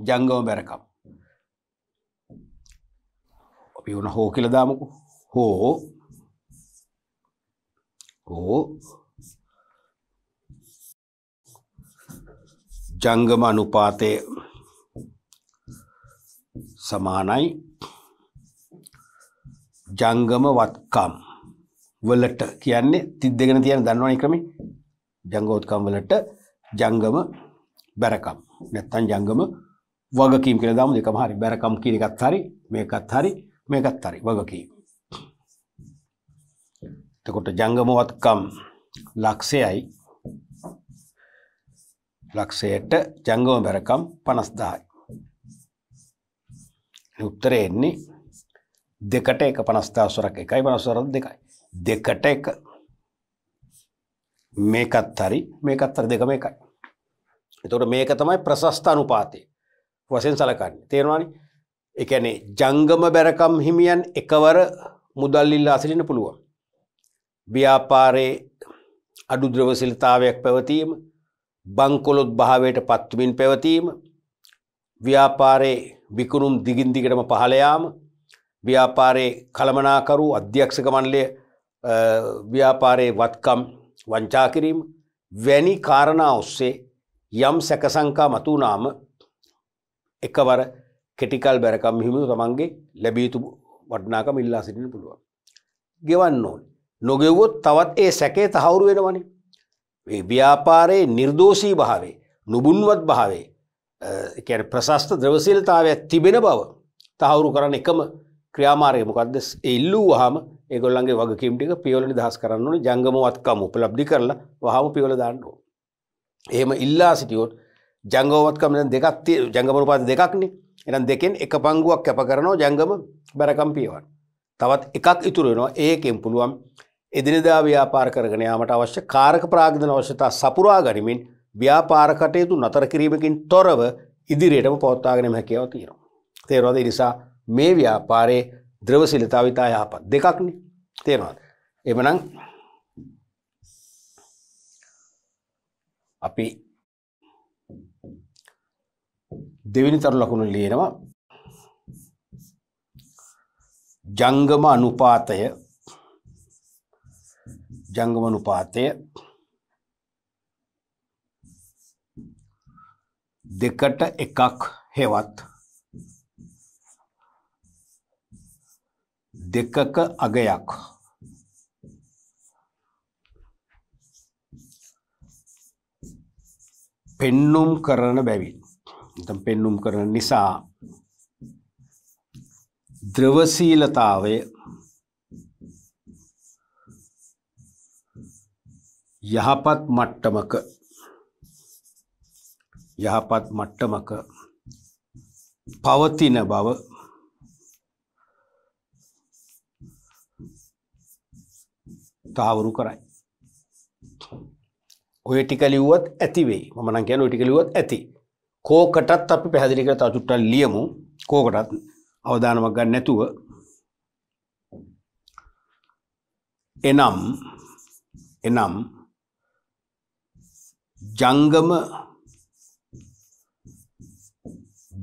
ජංගම බැරකම් අපි ඕන හෝ කියලා දාමුකු හෝ හෝ ජංගම අනුපාතය සමානයි ජංගම වත්කම් වලට කියන්නේ තිත් දෙගෙන තියෙන දන්නවනේ ක්‍රමේ ජංගවත්කම් වලට ජංගම බැරකම් නැත්තම් ජංගම වගකීම් කියලා දාමු දෙකම හරි බැරකම් කියන එකත් හරි මේකත් හරි මේකත් හරි වගකීම. එතකොට ජංගමවත්කම් ලක්ෂයයි ලක්ෂයට ජංගම බැරකම් 50000යි. උත්තරේ එන්නේ දෙකට එක 50000 සොරක් එකයි 50000 දෙකයි. දෙකට එක මේකත් හරි මේකත් හරි දෙකම එකයි. එතකොට මේක තමයි ප්‍රශස්ත අනුපාතය. වශයෙන් සැලකන්නේ. තේරෙනවනේ? එකැනේ ජංගම බැරකම් හිමියන් එකවර මුදල්ලිල්ලා අසිරින පුළුවන්. ව්‍යාපාරයේ අඩුද්‍රවසිලතාවයක් පැවතීම බංකොලොත් භාවයට පත්වමින් පැවතීම ව්‍යාපාරයේ විකුණුම් දිගින්දිකටම පහලයාම ව්‍යාපාරයේ කළමනාකරු අධ්‍යක්ෂක මණ්ඩලය ව්‍යාපාරයේ වත්කම් වංචාකිරීම වැනි කාරණා ඔස්සේ යම් සැකසංකා මතුනාම එකවර කෙටිකල් බැරකම් හිමිු තමන්ගේ ලැබියතු වටනාකම ඉල්ලා සිටින පුළුවන්. ගෙවන්න ඕන. නොගෙව්වොත් තවත් ඒ සැකේ තහවුරු වෙනවනි. ව්‍යාපාරයේ නිර්දෝෂී භාවේ නුබුන්වත් භාවේ ප්‍රශස්ත ද්‍රවශීලතාවයක් තිබෙන බව තහවුරු කරන එකම ක්‍රියාමාරය මොකක්ද එල්ලූ හම ඒගොල්ලන්ගේ වගකීම්ටික පියවලනි දහස් කරන්න ඕන ජංගමවත්කම උපලබ්ධි කරලා වහම පිවල දාන්නෝ. එහෙම ඉල්ලා සිටියෝත් ජංගවත්කම දෙකක් ජංගමනුපාත දෙකක්නේ එනම් දෙකෙන් එක පංගුවක් කැප කරනවා ජංගම බැරකම් පියවන්න. තවත් එකක් ඉතුරු වෙනවා ඒකෙන් පුළුවන් එදිනදා ව්‍යාපාර කරගෙන යාමට අවශ්‍ය කාරක ප්‍රාග්ධන අවශ්‍යතා සපුරා ගනිමින් ව්‍යාපාර කටයුතු නතර කිරීමකින් තොරව ඉදිරියටම පවත්වාගෙනම හැකියාව තියෙනවා. තේරවාද නිසා මේ ව්‍යාපාරයේ ද්‍රවශීලතාවිතා යහපත් දෙකක්නේ තේරවාද. එමනම් අපි දෙවෙනි තරු ලකුණ ලියනවා ජංගම අනුපාතය ජංගම අනුපාතය දෙකට එකක් හෙවත් දෙකක අගයක් පෙන්නුම් කරන බැවින් පෙන්නුම් කරන නිසා ද්‍රවශීලතාවය යහපත් මට්ටමක යහපත් මට්ටමක පවතින බව තාවරු කරයි. ඔය ටික ලිව්වත් ඇතිවෙයි. මම නම් කියන ඔය ටික ලිව්වත් ඇති. කෝකටත් අපි පැහැදිලි කර තව චුට්ටක් ලියමු කෝකටත් අවධානමක් ගන්න නැතුව එනම් එනම් ජංගම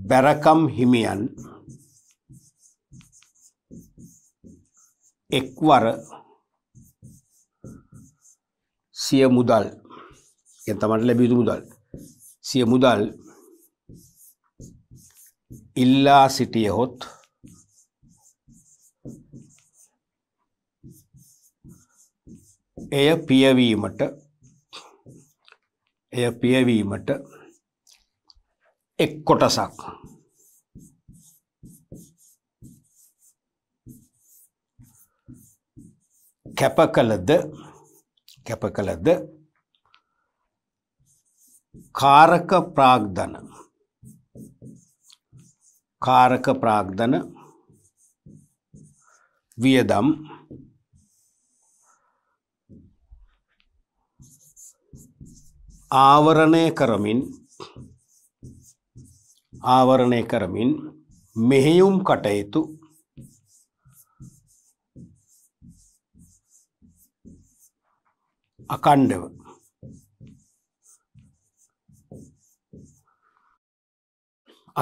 බැරකම් හිමියන් එක්වර සිය මුදල් එතමට ලැබියුතු මුදල් සිය මුදල් ඉල්ලා සිටියහොත් එය පියවීමට එය පියවීමට එක් කොටසක් කැප කළද කැප කළද කාරක ප්‍රාග්ධන කාරක ප්‍රාග්ධන වියදම් ආවරණය කරමින් ආවරණය කරමින් මෙහෙයුම් කටයුතු අකණ්ඩව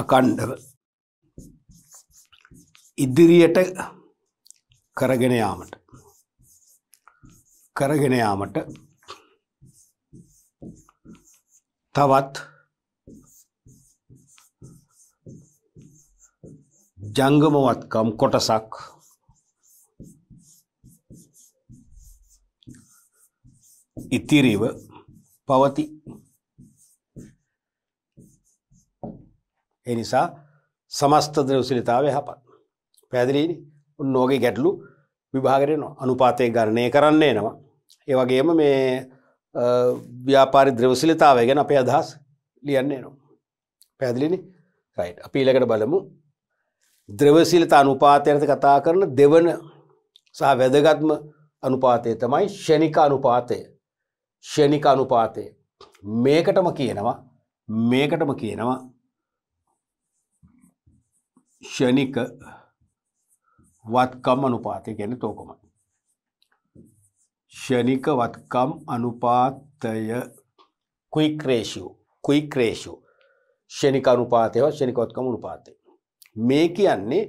අකණ්ඩව ඉදිරියට කරගෙන යාමට කරගෙන යාමට තවත් ජංගමවත්කම් කොටසක් ඉතිරිව පවති එනිසා සමස්ත ද්‍රවශීලතාවය යහපත් පැදිලීනි උන්නෝගේ ගැටලු විභාගරයන අනුපාතය ගණනය කරන්නේ නවා. ඒවගේම මේ ව්‍යාපාරි ද්‍රවසිලිතාව ගැන අපේ අදහස් ලියන්නේ නවා. පැදිලිනි රයි් අපි ඊලකට බලමු ද්‍රවසිලිත අනුපාතයනත කතා කරන දෙවන සහ වැදගත්ම අනුපාතය තමයි ෂණික අනුපාතය ෂණික අනුපාතය මේකටම කියනවා මේකටම කියනවා ෂණික වත්කම් අනුපාතය ගැන තෝකොමයි. ෂණික වත්කම් අනුපාතය කුයික්‍රේෂෝ කුයික්‍රේෂෝ ෂණික අනුපාතයව ෂණිකවත්කම අනුපාතය. මේ කියන්නේ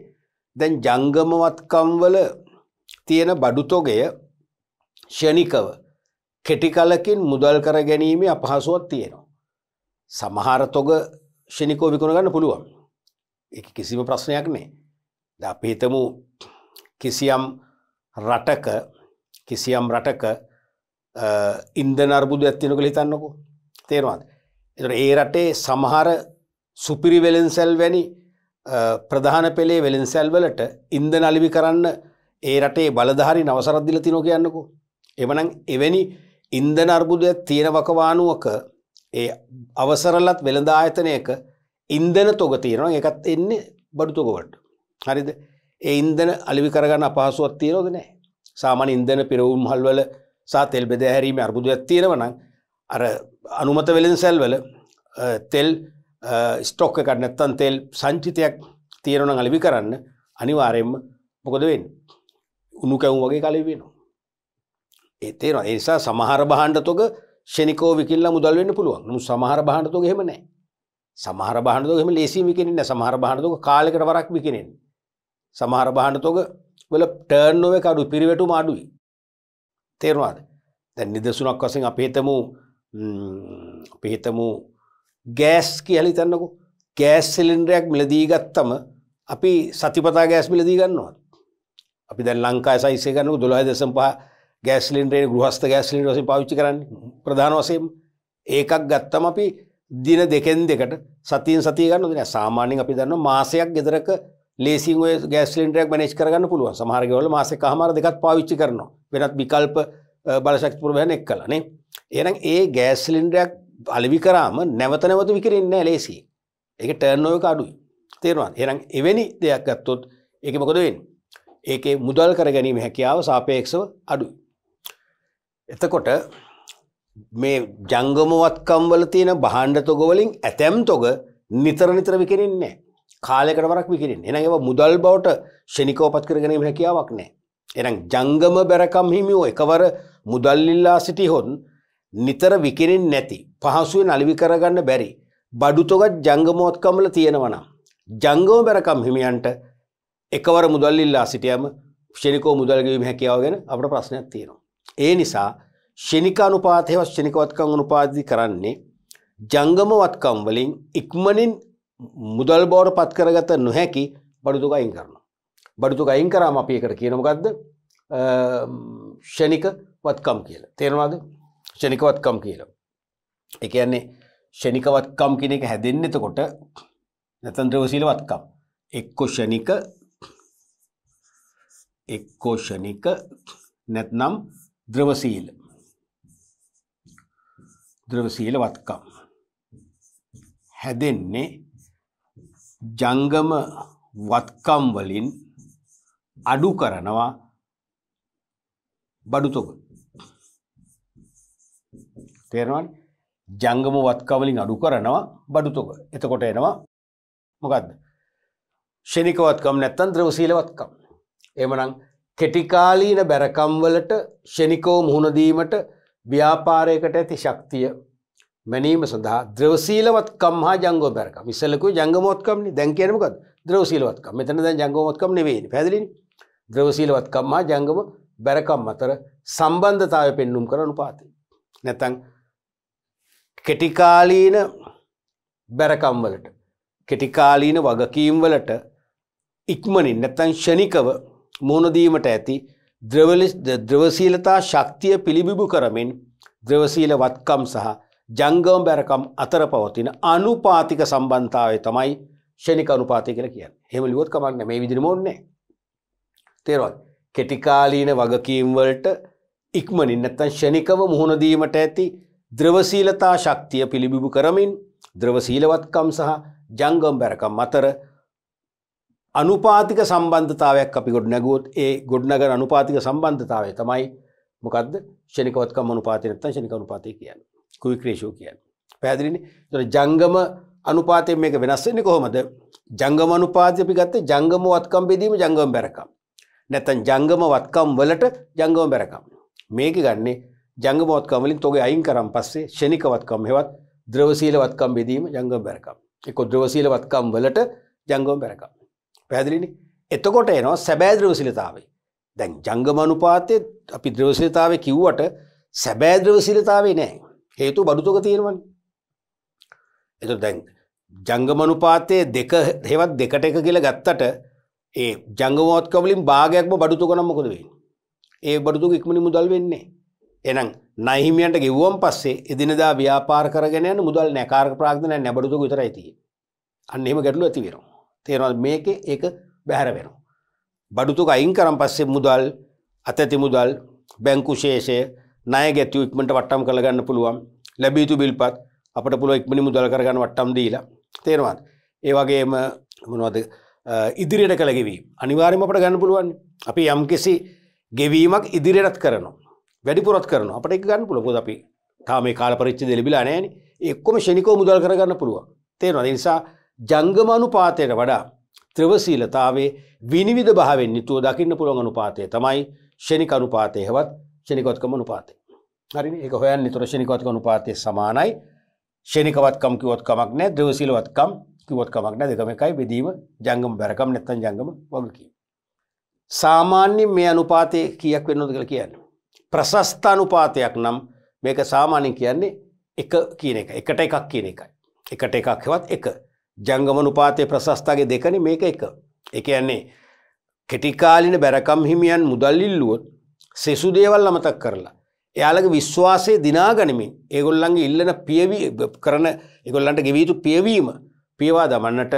දැන් ජංගමවත්කම් වල තියෙන බඩුතොගය ෂණිකව කෙටිකලකින් මුදල් කර ගැනීමේ අපහසුවක් තියෙනවා. සමහර තොග ෂණිකෝ විකුණ ගන්න පුළුවන්. ඒක කිසිම ප්‍රශ්නයක් නෑ. අපි හිතමු කිසියම් රටක කිසියම් රටක ඉන්දන අර්බුද ඇත්තිනක හිතන්නකෝ තේරවාද. එට ඒ රටේ සමහර සුපිරි වෙලෙන්සැල් වැනි ප්‍රධාන පෙළේ වෙලෙන්සැල් වලට ඉන්ද නලිවි කරන්න ඒ රටේ බලධාරි නවසරද්දිල තිනෝ කියන්නකෝ. එමනං එවැනි ඉන්දන අර්බුදයක් තියෙන වකවානුවක ඒ අවසරලත් වෙළඳ ආයතනයක ඉන්දන තොග තියෙනවා එකත් එන්නේ බඩුතොකවට. හරිද ඒ ඉන්දන අලිවි කරගන්න අපහසුවත් තියරෝද නෑ සාමාන ඉන්දන පිරවුම් හල්වල සා තෙල් බෙද හැරීම අර්බුදයක් තියෙනවනං අර අනුමත වෙලෙන් සැල්වල තෙල් ස්ටෝක්ක කරනත්තන් තෙල් සංචිතයක් තියෙනවන අලිවි කරන්න අනිවාරයෙන්ම මොකද වෙන් උුණු කැවුම් වගේ කලවෙනවා එතේන ඒසා සමහර බහන්ඩතොක ෂෙනිකෝ විකිල්ල මුදල්වෙන්න පුළුවන් නු සමහර බහන්ඩතොක හෙමනෑ සමහර බහන්ඩතොක හෙම ලේසි විකිෙනන්න සමහර බහන්ඩතක කාලකට වරක් විකිෙනෙන්නේ සමහර බහන්න තොග වල ටර්න්නොවේ කඩු පිරිවැටු මාඩුයි තේරවාද දැන් නිදසුනක් වසෙන් අපේතමු පේතමු ගෑස් කියලි තන්නකු ගෑස් සිලින්ඩරයක් මිලදී ගත්තම අපි සතිපතා ගෑස් මිලදී ගන්නවා අපි දැන් ලංකා සයිසේ ගන්නක දොලා දෙසම් පහ ගෑස්ලින්ටේ ගෘහස්ත ගෑස්ලිට වසෙන් පාවිච්චි කරන්න ප්‍රධාන වසයෙන් ඒකක් ගත්තම අපි දින දෙකෙන් දෙකට සතින් සතිය ගන්න දෙන සාමාන්‍යෙන් අපි දන්න මාසයක් ගෙදරක ලේසින් ඔය ගෑස් සිලින්ඩරයක් මැනේජ් කරගන්න පුළුවන් සමහර ගෙවල් මාසෙක හමාර දෙකක් පාවිච්චි කරනවා වෙනත් විකල්ප බලශක්ති ප්‍රබහන එක් කළා නේ එහෙනම් ඒ ගෑස් සිලින්ඩරයක් අලෙවි කරාම නැවත නැවත විකිරෙන්නේ නැහැ ලේසියෙන් ඒක ටර්න් ඕවර් එක අඩුයි තේරෙනවද එහෙනම් එවැනි දෙයක් ගත්තොත් ඒක මොකද වෙන්නේ ඒකේ මුදල් කර ගැනීම හැකියාව සාපේක්ෂව අඩුයි එතකොට මේ ජංගම වත්කම් වල තියෙන භාණ්ඩ තොග වලින් ඇතැම් තොග නිතර නිතර විකිරෙන්නේ නැහැ කාලයකට වරක් විකිරෙන එනම් ඒවා මුදල් බවට ෂණිකවපත් කරගැනීම හැකියාවක් නැහැ. එනම් ජංගම බැරකම් හිමියෝ එකවර මුදල් ඉල්ලා සිටිහොත් නිතර විකිරෙන්නේ නැති පහසුවෙන් අලෙවි කරගන්න බැරි බඩු තොගත් ජංගමෝත්කම්වල තියෙනවා නම් ජංගම බැරකම් හිමියන්ට එකවර මුදල් ඉල්ලා සිටියම ෂණිකව මුදල් ගෙවීම හැකියාව ගැන අපට ප්‍රශ්නයක් තියෙනවා. ඒ නිසා ෂණික අනුපාතයව ෂණිකවත්කම් අනුපාතදි කරන්නේ ජංගම වත්කම් වලින් ඉක්මනින් මුදල් බෝර පත් කරගත නොහැකි බඩුතුක අයින් කරනවා. බඩුතුක අයින් කරාම අපි එකට කියනමකක්ද ෂණික වත්කම් කියලා. තේරවාද ෂණික වත්කම් කියලා. එක යන්නේ ෂණික වත්කම් කියන එක හැදෙන්න එතකොට නැතන් ද්‍රවශීල වත්කම්. එක්කෝ ෂණික එක්කෝ ෂණික නැත්නම් ද්‍රවශීල ද්‍රවශීල වත්කම් හැදෙන්නේ ජංගම වත්කම් වලින් අඩු කරනවා බඩුතොග තේරෙනවද ජංගම වත්කම් වලින් අඩු කරනවා බඩුතොග එතකොට එනවා මොකද්ද ශනික වත්කම් නැත්නම් ද්‍රවශීල වත්කම් එහෙමනම් කෙටිකාලීන බැරකම් වලට ශනිකව මුහුණ දීමට ව්‍යාපාරයකට ඇති ශක්තිය මැනීම සඳහා ද්‍රවශීලවත්කම් හා ජංගෝපැරකම් ඉස්සලකු ජංගමෝත්කම්නි දැන් කියනමකද ද්‍රවශීලවත්කම් මෙතන දැන් ජංගමෝත්කම් නෙවෙයිනේ පැහැදිලිනේ ද්‍රවශීලවත්කම් හා ජංගම බැරකම් අතර සම්බන්ධතාවය පෙන්눔 කරන පාතේ නැත්නම් කෙටිකාලීන බැරකම් වලට කෙටිකාලීන වගකීම් වලට ඉක්මනින් නැත්නම් ෂණිකව මුහුණ දීමට ඇති ද්‍රවශීලතා ශක්තිය පිළිබිඹු කරමින් ද්‍රවශීලවත්කම් සහ ජංගම බැරකම් අතර පවතින අනුපාතික සම්බන්ධාවය තමයි ෂණික අනුපාතිය කියලා කියන්නේ. එහෙම ලියුවොත් කමන්නේ මේ විදිහම ඕනේ. තේරෙනවද? කෙටිකාලීන වගකීම් වලට ඉක්මනින් නැත්තම් ෂණිකව මුහුණ දීමට ඇති ද්‍රවශීලතා ශක්තිය පිළිබිඹු කරමින් ද්‍රවශීලවත්කම් සහ ජංගම බැරකම් අතර අනුපාතික සම්බන්ධතාවයක් අපි ගොඩ නැගුවොත් ඒ ගොඩනගන අනුපාතික සම්බන්ධතාවය තමයි මොකද්ද ෂණිකවත්කම් අනුපාතය නැත්තම් ෂණික අනුපාතය කියන්නේ. කුවික්‍රේෂෝ කියන්න. පැදිරිනි ජංගම අනුපාතය මේක වෙනස්සන්නේ කොහොමද ජංගම අනුපාතිපි ගත්තේ ජංගම වත්කම් බෙදීම ජංගම බැරකම්. නැතන් ජංගම වත්කම් වලට ජංගම බැරකම්. මේක ගන්නේ ජංගම වත්කම්වලින් තොගේ අයින් කරම් පස්සේ ෂණික වත්කම් හෙවත් ද්‍රවශීල වත්කම් බෙදීම ජංගම බැරකම්. එක ද්‍රවශීල වත්කම් වලට ජංගම බැරකම්. පැදිරිනි එතකොට එනවා සැබෑ ද්‍රවශීලතාවේ. දැන් ජංගම අනුපාතය අපි ද්‍රවශීලතාවේ කිව්වට සැබෑ ද්‍රවශීලතාවේ නෑ. හේතු බඩුතොක තියෙනවනි. එතු දැන් ජංගමනුපාතය දෙක හෙවත් දෙකට එක කියලා ගත්තට ඒ ජංගමෝත්කවලින් භාගයක්ම බඩුතුක නම්මකොද වෙන්. ඒ බඩුතුක ඉක්මනි මුදල් වෙන්නේ. එනම් නයිහිමියන්ට ගෙව්වම් පස්සේ එදිනදා ව්‍යාපාර කරගෙන යන මුදල් නැකාරක ප්‍රාග්ධනය නැබඩුතුක විතරයි තියෙන්නේ. අන්න එහෙම ගැටලු ඇති වෙනවා. තේරෙනවද මේකේ ඒක බැහැර වෙනවා. බඩුතුක අයින් කරන් පස්සේ මුදල් අතැති මුදල් බැංකු ශේෂය ණය ගැතිව ඉක්මනට වට්ටම් කරලා ගන්න පුළුවන්. ලැබිය යුතු බිල්පත් අපිට පුළුවන් ඉක්මනින් මුදල් කරගන්න වට්ටම් දීලා. තේරෙනවද? ඒ වගේම මොනවද ඉදිරියට කළ ගෙවීම. අනිවාර්යයෙන්ම අපිට ගන්න පුළුවන්. අපි යම්කිසි ගෙවීමක් ඉදිරියටත් කරනවා. වැඩිපුරත් කරනවා. අපිට ඒක ගන්න පුළුවන්. මොකද අපි තාම මේ කාල පරිච්ඡේදය ලැබිලා නැහැනේ. ඒ ඔක්කොම ශනිකව මුදල් කරගන්න පුළුවන්. තේරෙනවද? ඒ නිසා ජංගම අනුපාතයට වඩා ත්‍රවශීලතාවේ විනිවිධ භාවයෙන් නිතුව දකින්න පුළුවන් අනුපාතය තමයි ශනික අනුපාතය. හෙවත් ශනිකොත්කම අනුපාතය. හරි එක හොයන් නිතර ශනිකොත්ක අනුපාතය සමානයි ශනිකවත්කම් කිවොත්කමක් නෑ ද්‍රවසිලවත්කම් කිවොත්කමක් නෑ දෙකම එකයි බෙදීම ජංගම බැරකම් නැත්තන් ජංගම වගකි. සාමාන්‍ය මේ අනුපාතය කියක් වෙන්නොද කළ කියන්න. ප්‍රශස්ථානුපාතයක් නම් මේක සාමානින් කියන්නේ එක කියන එක එකට එකක් කියන එකයි. එකට එකක් හෙවත් එක ජංගම අනුපාතය ප්‍රශස්ථාගේ දෙකන මේක එක. එක යන්නේ කෙටිකාලින බැරකම් හිමියන් මුදල් ඉල්ලුවොත් සෙසු දේවල් අමතක් කරලා. එයාලගේ විශ්වාසය දිනා ගනිමින් ඒගොල්ලන්ගේ ඉල්ලන පියවී කරන එගොල්ලන්ට ගෙවීතු පියවීම පියවා දමන්නට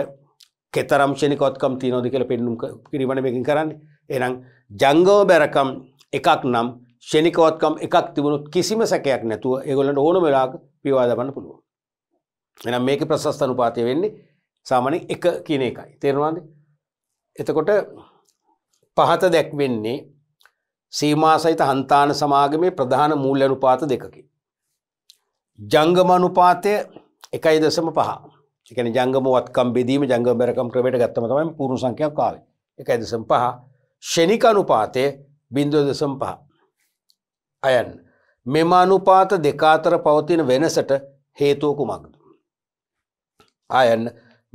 කෙතරම්ශණිකොත්කම් තියනෝද කියල පෙන්නුම් කිරීමණ මේකින් කරන්න එනම් ජංගව බැරකම් එකක් නම් ෂණිකවත්කම් එකක් තිබුණුත් කිසිම සැකයක් නැතුව ඒගොල්ලට ඕන වෙලාග පිවා දමන්න පුළුව. එනම් මේක ප්‍රශස්ථන උපාතිය වෙන්නේ සාමනින් එක කියන එකයි තේරවාද එතකොට පහත දැක්වෙන්නේ සීමා සහිත හන්තාන සමාගමේ ප්‍රධාන මූල්‍ය අනුපාත දෙකකි. ජංගම අනුපාතය එකයි දසම පහ එකන ජංගම වත්කම් බෙදීම ජංග බැරකම් ක්‍රමට ගත්තම තමයි පුරු සංකයක් කාවේ එකයි දසම් පහ ෂණික අනුපාතය බින්දුව දසම් පහ. අයන් මෙම අනුපාත දෙකාතර පවතින වෙනසට හේතුවකුමක්ද. අයන්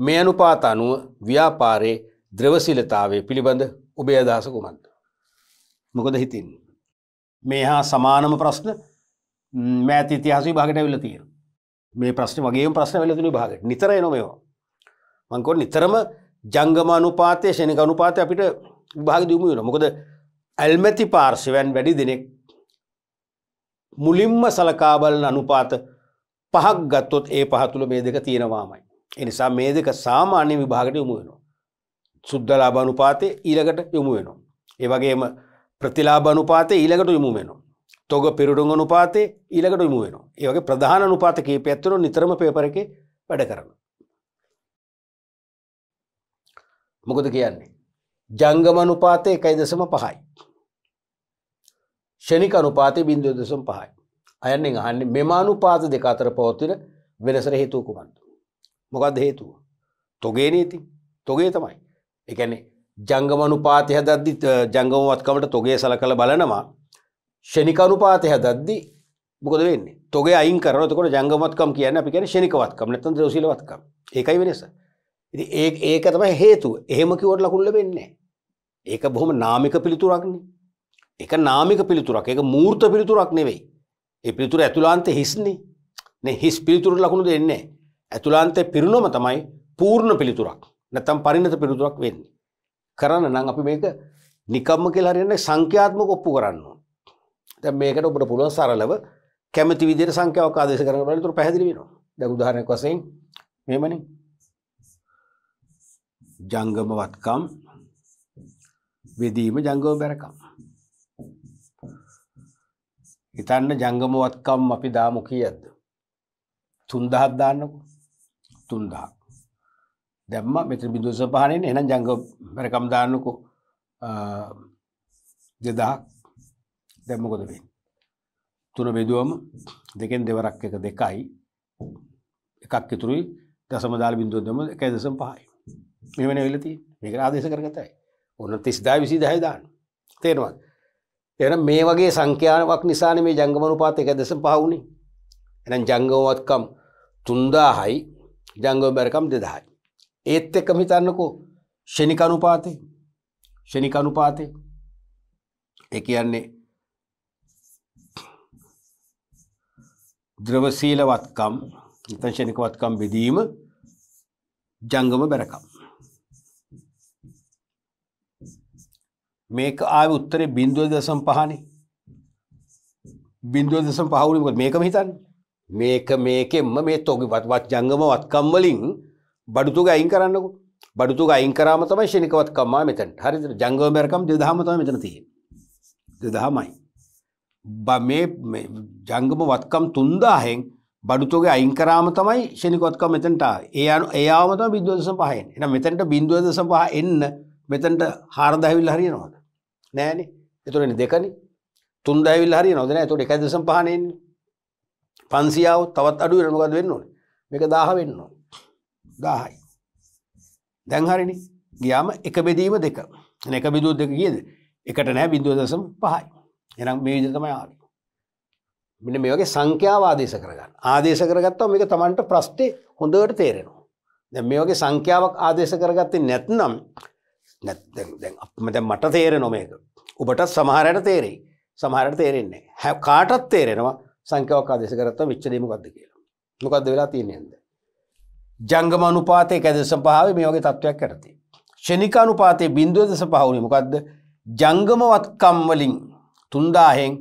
මේ අනුපාත අනුව ව්‍යාපාරයේ ද්‍රවසිලතාවේ පිළිබඳ උබේ අදහසකුමන්ද. මොකද හිතින්. මේ හා සමානම ප්‍රශ්න මෑත ඉතිහාස විභාගට ඇවිල්ලා තියෙනවා. මේ ප්‍රශ්න වගේ ප්‍රශ්න ඇවිල්ලා තියෙන විභාගට නිතර එනවා මේවා. මං කියන්නේ නිතරම ජංගම අනුපාතය ශනික අනුපාතය අපිට විභාග දියුමු වෙනවා. මොකද ඇල්මැති පාර්ශවයන් වැඩි දෙනෙක් මුලින්ම සලකා බලන අනුපාත පහක් ගත්තොත් ඒ පහ තුල මේ දෙක තියෙනවාමයි. ඒ නිසා මේ දෙක සාමාන්‍ය විභාගට යොමු වෙනවා. සුද්ධලාභ අනුපාතය ඊළඟට යොමු වෙනවා. ඒ වගේම ප්‍රතිලාබ අනුපාතය ඊළකට යොමු වෙනවා. තොග පිරුඩුග අනුපාතේ ඊළකට යොමු වෙනවා. ඒ වගේ ප්‍රධාන අනුපාත කීපයක්තරෝ නිතරම පේපර එකේ වැඩ කරනවා. මොකද කියන්නේ. ජංගම අනුපාතය එකයි දෙසම පහයි. ෂණික අනුපාතය බින්දුව දෙසම් පහයි. අයන්නේ අහන්නේ මෙම අනුපාත දෙක අතර පවතින වෙනසර හේතුව කුමන්ද. මොකක්ද හේතුව. තොගේ නීති තොගේ තමයි. එකන්නේ ජංගමනුපාතය හැදද්දි ජංගමවත්කමට තොගේ සල කළ බලනවා ෂණිකනුපාතය හැදද්දි මොකද වෙන්නේ තොගේ අයින් කරනවා එතකොට ජංගමවත්කම කියන්නේ අපි කියන්නේ ෂණිකවත්කම නැත්නම් ද්‍රවශීලවත්කම ඒකයි වෙනස ඉතින් ඒ ඒක තමයි හේතුව එහෙම කිව්වට ලකුණු ලැබෙන්නේ නැහැ ඒක බොහොම නාමික පිළිතුරක්නේ ඒක නාමික පිළිතුරක් ඒක මූර්ත පිළිතුරක් නෙවෙයි ඒ පිළිතුර ඇතුළාන්තේ හිස්නේ නේ හිස් පිළිතුර ලකුණු දෙන්නේ ඇතුළාන්තේ පිරුණම තමයි පූර්ණ පිළිතුරක් නැත්නම් පරිණත පිළිතුරක් වෙන්නේ කරන්න නම් අපි මේක නිකම්ම කියලා හරියන්නේ සංඛ්‍යාත්මක ඔප්පු කරන්න ඕන. දැන් මේකට ඔබට පුළුවන් සරලව කැමති විදිහට සංඛ්‍යාවක් ආදේශ කරන්න බලන්න උතර පැහැදිලි වෙනවා. දැන් උදාහරණයක් වශයෙන් මෙහෙමනේ. ජංගම වත්කම් වෙදීම ජංගම බැරකම්. හිතන්න ජංගම වත්කම් අපි දාමු කීයක්ද? 3000ක් දාන්නකො. 3000. දැම්ම මෙතන බිඳුස පහනෙන් එනම් ජංග වැරකම් දාන්නකො දෙදහක් දැම්මකොද වෙන් තුන බෙදුවම දෙකෙන් දෙවරක් එක දෙකයි එකක් ඉතුරුයි දසම දාල බිඳුව දෙම එකයි දසම පහයි මෙවන වෙලති මේක ආදේශ කරගතයි ඔන්න තිස්දා විසි දහය දාන්න තේරවත් එන මේ වගේ සංඛ්‍යාවක් නිසාන මේ ජංගමනුපාත එක දෙසම් පහවුණේ එනම් ජංගවත්කම් තුන්දාහයි ජංගව බැරකම් දෙදහයි ඒත් එක්කම හිතන්නකෝ ෂණික අනුපාතේ ෂණික අනුපාතේ ඒ කියන්නේ ද්‍රවශීලවත්කම් නැත්නම් ෂණිකවත්කම් බෙදීම ජංගම බැරකම් මේක ආවේ උත්තරේ 0.5නේ 0.5 උනේ මොකද මේකම හිතන්නේ මේක මේකෙන්ම මේ තොගිපත් ජංගම වත්කම් වලින් බඩුතුග අයින් කරන්නකු බඩුතුග අයින් කරාම තමයි ශනිකවත්කම්මා මෙතැන් හරි ජංගවමරකම් දෙදහමතම මෙතන තිය දෙදහමයි මේ ජංගම වත්කම් තුන්දාහෙන් බඩුතුගේ අයින් කරාම තමයි ශනිකොත්කම් මෙතැන්ට ඒ අනු ඒයාමතම බිද්වදස පහයෙන් එන මෙතැන්ට බින්දුවදස පහ එන්න මෙතැන්ට හාරදැවිල් හරියනවාද නෑන එතුරනි දෙකනි තුන්දැවිල් හරි නොදන ඇතුට එකදසම් පහනෙන් පන්සියාව තවත් අඩු වෙනකද වෙන්න ඕන මේක දාහ වෙන්න ඕන දාහයි. දැන් හරිනි ගියාම එක බෙදීම දෙක එක බිදුව දෙක ගියද එකට නෑ බිදුව දසම් පහයි එනම් මේ විදතම ආවි මෙන්න මේ වගේ සංඛ්‍යාව ආදේශ කරගන්න ආදේශ කරගත්තම මේක තමන්ට ප්‍රශ්නේ හොඳට තේරෙනවා දැන් මේ වගේ සංඛ්‍යාවක් ආදේශ කරගත්තේ නැත්නම් නැත්නම් දැන් දැන් මට තේරෙනවා මේක ඔබටත් සමහරට තේරෙයි සමහරට තේරෙන්නේ නැහැ කාටත් තේරෙනවා සංඛ්‍යාවක් ආදේශ කරගත්තම මෙච්චරේ මොකද්ද කියලා මොකද්ද වෙලා තියෙන්නේ ජංගම අනුපාතය කැදෙස පහාව මේ වගේ තත්ත්වයක් ඇරති. ෂණික අනුපාතය බින්දුවද සපහවුණේ මොකක්ද ජංගමවත්කම්වලින් තුන්දාහෙන්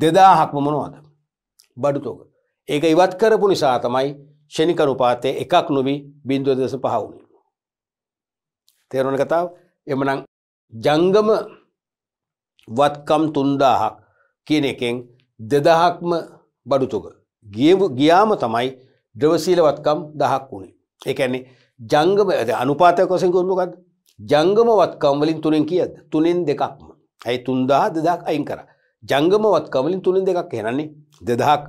දෙදාහක්ම මොනවද. බඩුතෝක. ඒක ඉවත් කරපු නිසා තමයි ෂණිකනුපාතය එකක් නොවී බින්දුව දෙස පහවුණේ. තේරුණ කතාව එමනම් ජංගම වත්කම් තුන්දාහක් කියන එකෙන් දෙදහක්ම බඩුතුක. ගියාම තමයි ද්‍රවශීල වත්කම් දහක් වුණේ. ඒන්නේ ජංගම අනුපාතය කොසෙන් කොන්නකද ජංගම වත්කම්වලින් තුනෙන් කියද තුනෙන් දෙකක්ම ඇයි තුන්දා දෙදක් අයින් කර ජංගම වත්කමලින් තුනෙන් දෙකක් හෙනන්නේ දෙදහක්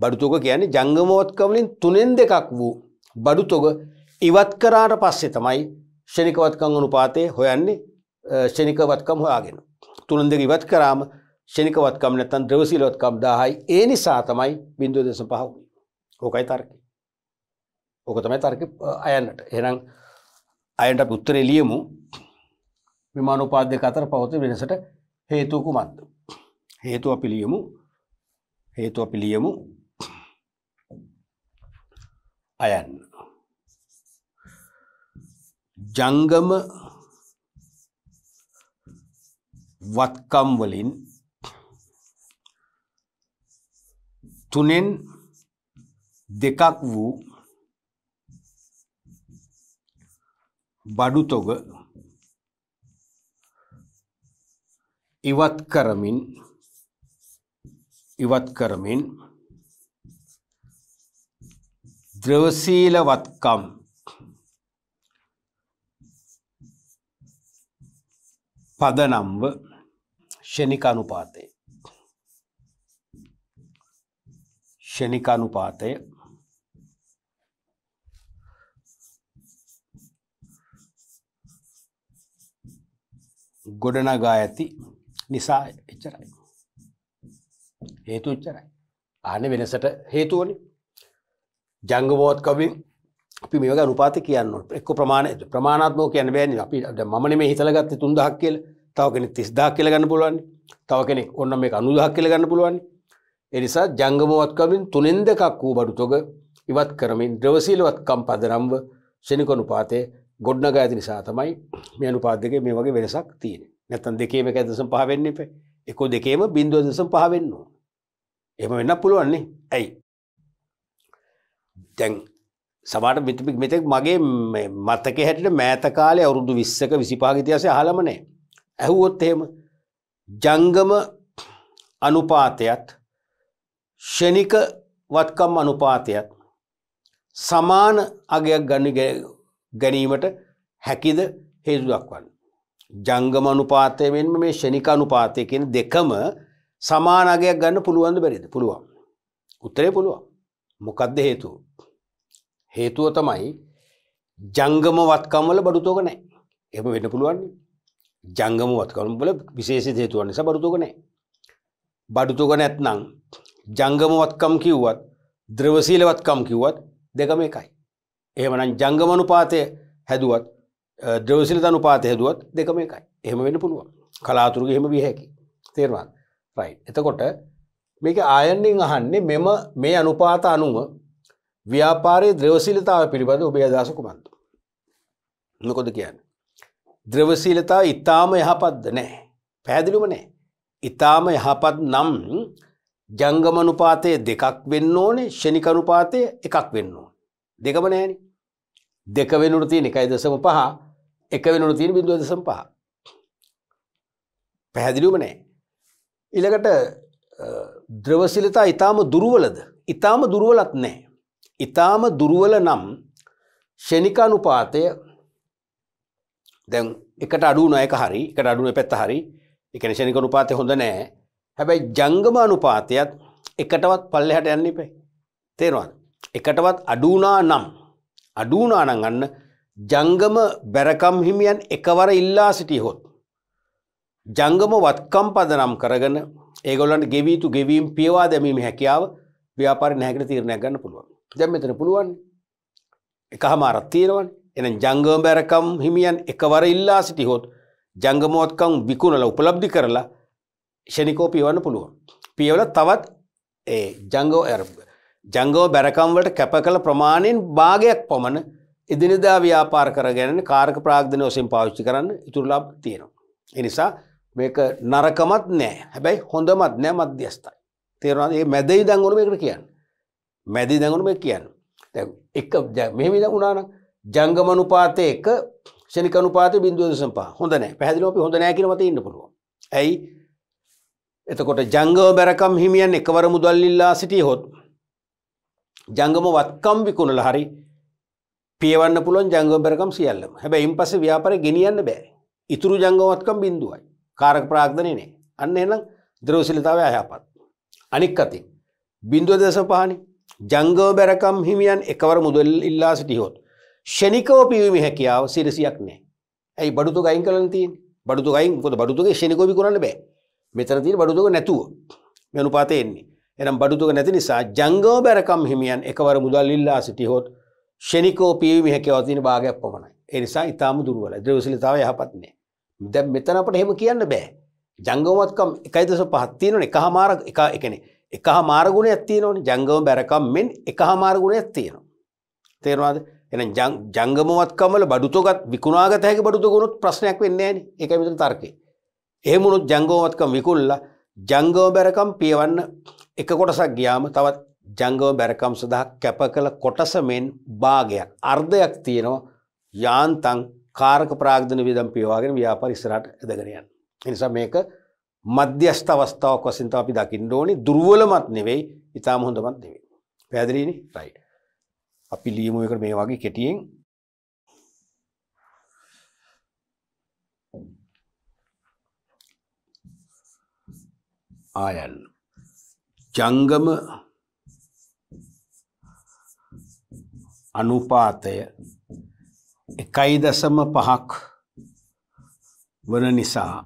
බඩුතුක කියන්නේ ජංගමවත්කමලින් තුනෙන් දෙකක් වූ බඩුතොග ඉවත් කරාට පස්සේ තමයි ෂණිකවත්කං අනුපාතය හොයන්නේ ෂණිකවත්කම් හොයාගෙන තුනන් දෙක ඉවත් කරාම ෂණිකවත්කම් නැත්තන් ද්‍රවසිලවත්කම් දාහයි ඒ නිසා තමයි බින්දුව දෙස පහ වූ ඕකයි තර්කය ඕක තමයි තර්ක අයන්නට එහෙනම් අයන්ට උත්තරේ ලියමු විමානෝපාද්‍ය අතර පවති වෙනසට හේතුවකු මන්ද හේතු අපි ලියමු හේතු අපි ලියමු අයන්න ජංගම වත්කම් වලින් තුනෙන් දෙකක් වූ බඩුතොග ඉවත් කරමින් ඉවත් කරමින් ද්‍රවශීලවත්කම් පදනම්ව ෂණිකානුපාතය ෂණිකානුපාතය ගොඩනගා ඇති නිසා එච්චරයි. හේතු එච්චරයි. ආන වෙනසට හේතුවනි. ජංගබෝත් කවින් අපි මේක අනුපාත කියන්න එක්ක ප්‍රමාණ ප්‍රමාණාත්මක කියන්න බෑනේ. අපි මම නෙමෙයි හිතලා ගත්තේ 3000ක් කියලා. තව කෙනෙක් 30000ක් කියලා ගන්න පුළුවන්. තව කෙනෙක් ඔන්න මේක 90000ක් කියලා ගන්න පුළුවන්. ඒ නිසා ජංගමවත් කවින් තුනෙන් දෙකක් වූ බඩු තොග ඉවත් කරමින් ද්‍රවශීලවත්කම් පදනම්ව ශනිකොනුපාතය ගොඩ්නගා ඇති නිසා තමයි මේ අනුපාත දෙකේ මේ වගේ වෙනසක් තියෙන්නේ. නැත්තම් දෙකේම එක දශම පහ වෙන්න එපා. එක දෙකේම 0.5 වෙන්න ඕන. එහෙම වෙන්න පුළුවන් නේ. ඇයි? දැන් සමහර මෙතෙක් මගේ මතකයේ හැටියට මෑත කාලේ අවුරුදු 20ක 25ක ඉතිහාසය අහලම නැහැ. ඇහුවොත් එහෙම ජංගම අනුපාතයත් ෂණික වත්කම් අනුපාතයත් සමාන අගයක් ගන්න ගැනීමට හැකිද හේතුදක්වන්. ජංගමනුපාතය මෙන්ම මේ ෂණිකානුපාතය කියන දෙකම සමානගයක් ගන්න පුළුවන්ද බැරිද පුළුවන්. උත්තරේ පුළුවන්. මොකක්ද හේතුව. හේතුව තමයි ජංගම වත්කම්වල බඩුතෝක නෑ එම වෙන්න පුළුවන්නේ ජංගම වත්කම්වල විශේෂ හේතුවන් නිසා බඩුතෝක නෑ. බඩුතෝක නැත්නම් ජංගම වත්කම් කිව්වත් ද්‍රවශීල වත්කම් කිව්වත් දෙකම එකයි. එහමනම් ජංගමනුපාතය හැදුවත් ද්‍රවසිල තනුපාත හැදුවත් දෙකම එකයි එහෙම වෙන පුළුව කලාතුරග එහෙම විහැකි තේරවාන් රයි එතකොට මේක ආයන්ඩින් අහන්නේ මෙම මේ අනුපාත අනුව ව්‍යාපාරයේ ද්‍රවශීලතාව පිළිබඳ ඔබේ අදහස කුමන්ද මොකද කියන්න ද්‍රවශීලතාව ඉතාම යහපත්ද නෑ පැහැදිලිම නෑ ඉතාම යහපත් නම් ජංගමනුපාතය දෙකක් වෙන්න ඕනේ ෂණිකනුපාතය එකක් වෙන්න ඕන දෙකම නෑනේ දෙක වෙනුට තියෙන එකයි දසම පහ එක වෙනුට තියෙන බිඳුව දසම් පහ පැහැදිලිවම නෑ ඉළඟට ද්‍රවසිලතා ඉතාම දුරුවලද ඉතාම දුරුවලත් නෑ ඉතාම දුරුවල නම් ෂණිකානුපාතය දැන් එකට අඩුන එක හරි එකට අඩුන පැත්ත හරි එකන ෂණිකනුපාතය හොඳ නෑ හැබැයි ජංගමානුපාතයත් එකටවත් පල්ලෙ හට යන්න එපේ තේරවාද එකටවත් අඩුනා නම් අඩුවනානං අන්න ජංගම බැරකම් හිමියන් එකවර ඉල්ලා සිටියහොත්. ජංගම වත්කම් පදනම් කරගන ඒගොලන්ට ගෙවීතු ගෙවීම් පියවා දැමීම හැකියාව ව්‍යාපාර නැගට තීරණය ගන්න පුළුවන් දැම් මෙතන පුළුවන් එක හමාරත් තීරවන් එන ජංගම බැරකම් හිමියන් එකවර ඉල්ලා සිටිහොත් ජංගමෝත්කම් විකුණල උපලබ්ධි කරලා ෂණිකෝ පියවන්න පුළුවන්. පියවල තවත් ඒ ජංගෝ ඇරබ්ග ජංගව බැරකම්වලට කැප කළ ප්‍රමාණයෙන් භාගයක් පමණ එදිනදා ව්‍යාපාර කරගැන කාරක ප්‍රාග්ධන ඔසින් පාවිච්චි කරන්න ඉතුරලා තියෙනවා. එනිසා මේක නරකමත් නෑ හැබැයි හොඳමත් නෑ මධ්‍යස්ථයි. තේරවා ඒ මැදයි දංගුණු මේකට කියන්න. මැදි දඟුණු මේ කියන්න. එක මෙහමි දකුණාන ජංගමනුපාතය එක ෂනිකනුපාත බින්දුව සම්පා හොඳන පැදිලෝපි හොඳ නෑකිනවත ඉන්න පුළුව. ඇයි එතකොට ජංගව බැරකම් හිමියන් එකවර මුදල්ලිල්ලා සිටිය හොත් ජංගම වත්කම් විකුණල හරි පියවන්න පුළොන් ජංගම්බරකම් සියල්ලම හැබැ ඉම් පස ව්‍යාපර ගෙනියන්න බෑ ඉතුරු ජංගවත්කම් බින්දුවයි කාරක ප්‍රාග්ධනය නේ අන්න එනම් ද්‍රවසිලතාව අයහපත් අනික් අති බින්දුව දෙස පහනි ජංගව බැරකම් හිමියන් එකවර මුදල් ඉල්ලා සිටිහොත් ෂණිකව පිවීම හැකියාව සිරසියක් නෑ ඇයි බඩුතු ගයින් කලන තින් බඩුතු ගයින් කො බඩුතුගේ ෂණිකෝපි කරන්න බෑ මෙතර තිී බඩුතුක නැතුව මෙනුපාතයෙන්නේ එනම් බඩුතුක නැති නිසා ජංගෝබැරකම් හිමියන් එකවර මුදල් ඉල්ලා සිටිහොත් ෂෙනිකෝ පීවි හැකවතින භාගයක් පමණයි. එනිසා ඉතාම දුරුවල ද්‍රවසිලිතාව යහපත්නේ. දැ මෙතන අපට හෙම කියන්න බෑ. ජංගෝමත්කම් එකයිදස පහත්තිනන එක හමාර එක එකන එක මාරගුණ ඇත්තිනවන ජංගව බැරකම් මෙන් එක හමාරගුණ ඇත්තියනවා. තේරවාද එ ජංගමවත්කමල බඩුතුගත් විකුණාගත හැකි බඩුතුගුණුත් ප්‍රශ්නයක් වෙන්නේ එක විතර තර්කේ. එහෙමුණුත් ජංගෝවත්කම් විකුල්ල ජංගව බැරකම් පියවන්න එක කොටසක් ගියාම තවත් ජංගව බැරකම් සඳහා කැප කළ කොටස මෙන් භාගයක් අර්ධයක් තියෙනවා යාන්තන් කාරක ප්‍රාග්ධන විදම් පියවාගෙන ව්‍යාපාර ඉස්සරහට ඇදගෙනයන්. එනිසා මේක මධ්‍යස්ථ අවස්ථාවක් වසින්ත අපි දකින්න ඕනි දුර්ුවලමත් නෙවෙයි ඉතාම හොඳමත් නෙවෙයි. පැදරීනි රයි්. අපි ලියමු එකට මේ වගේ කෙටියෙන් ආයන්න. ජංගම අනුපාතය එකයි දසම පහක් වන නිසා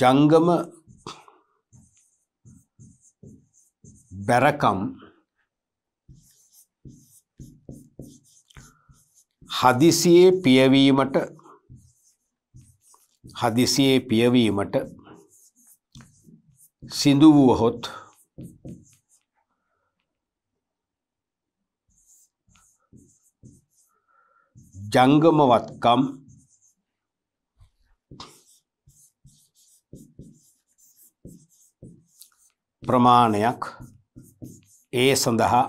ජංගම බැරකම් හදිසියේ පියවීමට හදිසියේ පියවීමට සිදු වුවහොත් ජංගමවත්කම් ප්‍රමාණයක් ඒ සඳහා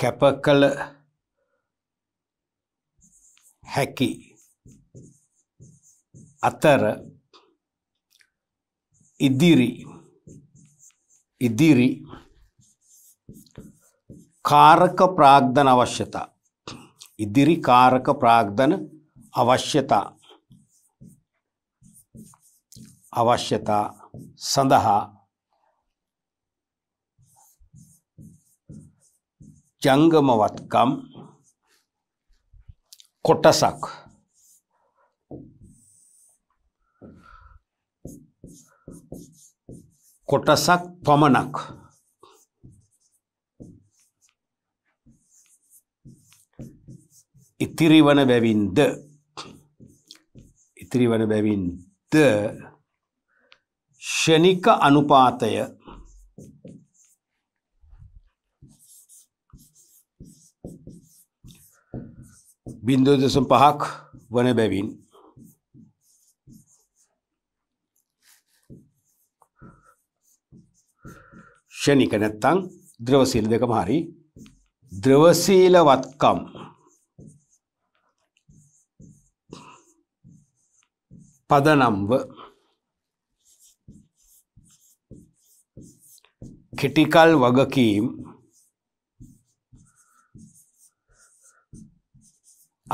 කැප කළ හැකි අතර ඉදිරි ඉදිරි කාරක ප්‍රාග්ධන අවශ්‍යතා ඉදිරි කාරක ප්‍රාග්ධන අවශ්‍යතා අවශ්‍යතා සඳහා ජංගමවත්කම් කොටසක් කොටසක් පමණක් ඉතිරි වන බැවින්ද ඉතිරි වන බැවින්ද ෂණික අනුපාතය බින්දු දෙසම් පහක් වන බැවින් ෂණික නැත්තම් ද්‍රවශීල දෙකම හරි ද්‍රවශීලවත්කම් පදනම්ව කෙටිකල් වගකීම්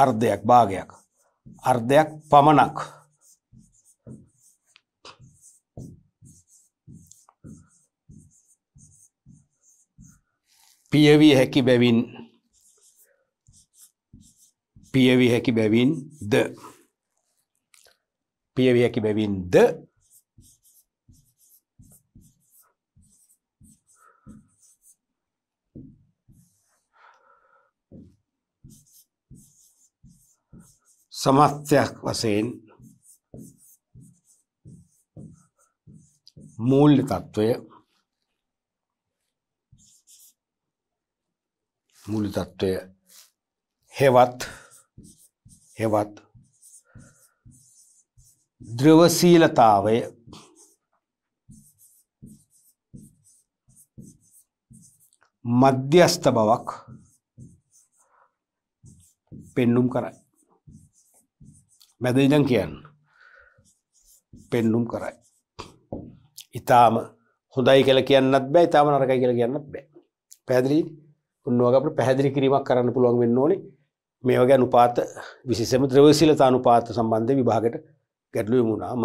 අර්ධයක් භාගයක් අර්ධයක් පමණක් පියවිය හැකි බැවින් පියවිය හැකි බැවින් ද පියවිය හැකි බැවින් ද සමස්තයක් වශයෙන් මූල්‍ය තත්ත්වය මුළු තත්ත්වය හෙවත් හෙවත් ද්‍රවශීලතාවය මධ්‍යස්ථ බවක් පෙන්නුම් කරයි. මැදයිදන් කියන්න පෙන්නුම් කරයි. ඉතාම හොඳයි කල කියන්නත් බෑ ඉතාම නරකයි කියල කියන්නත් බෑ පැදිලී උන්නවගට පැහැදිලි කිරීමක් කරන්න පුළුවන් වෙන්න ඕනේ මේ වගේ අනුපාත විශේෂම ද්‍රවශීලතා අනුපාත සම්බන්ධ විභාගයට ගැටලු යමුනාම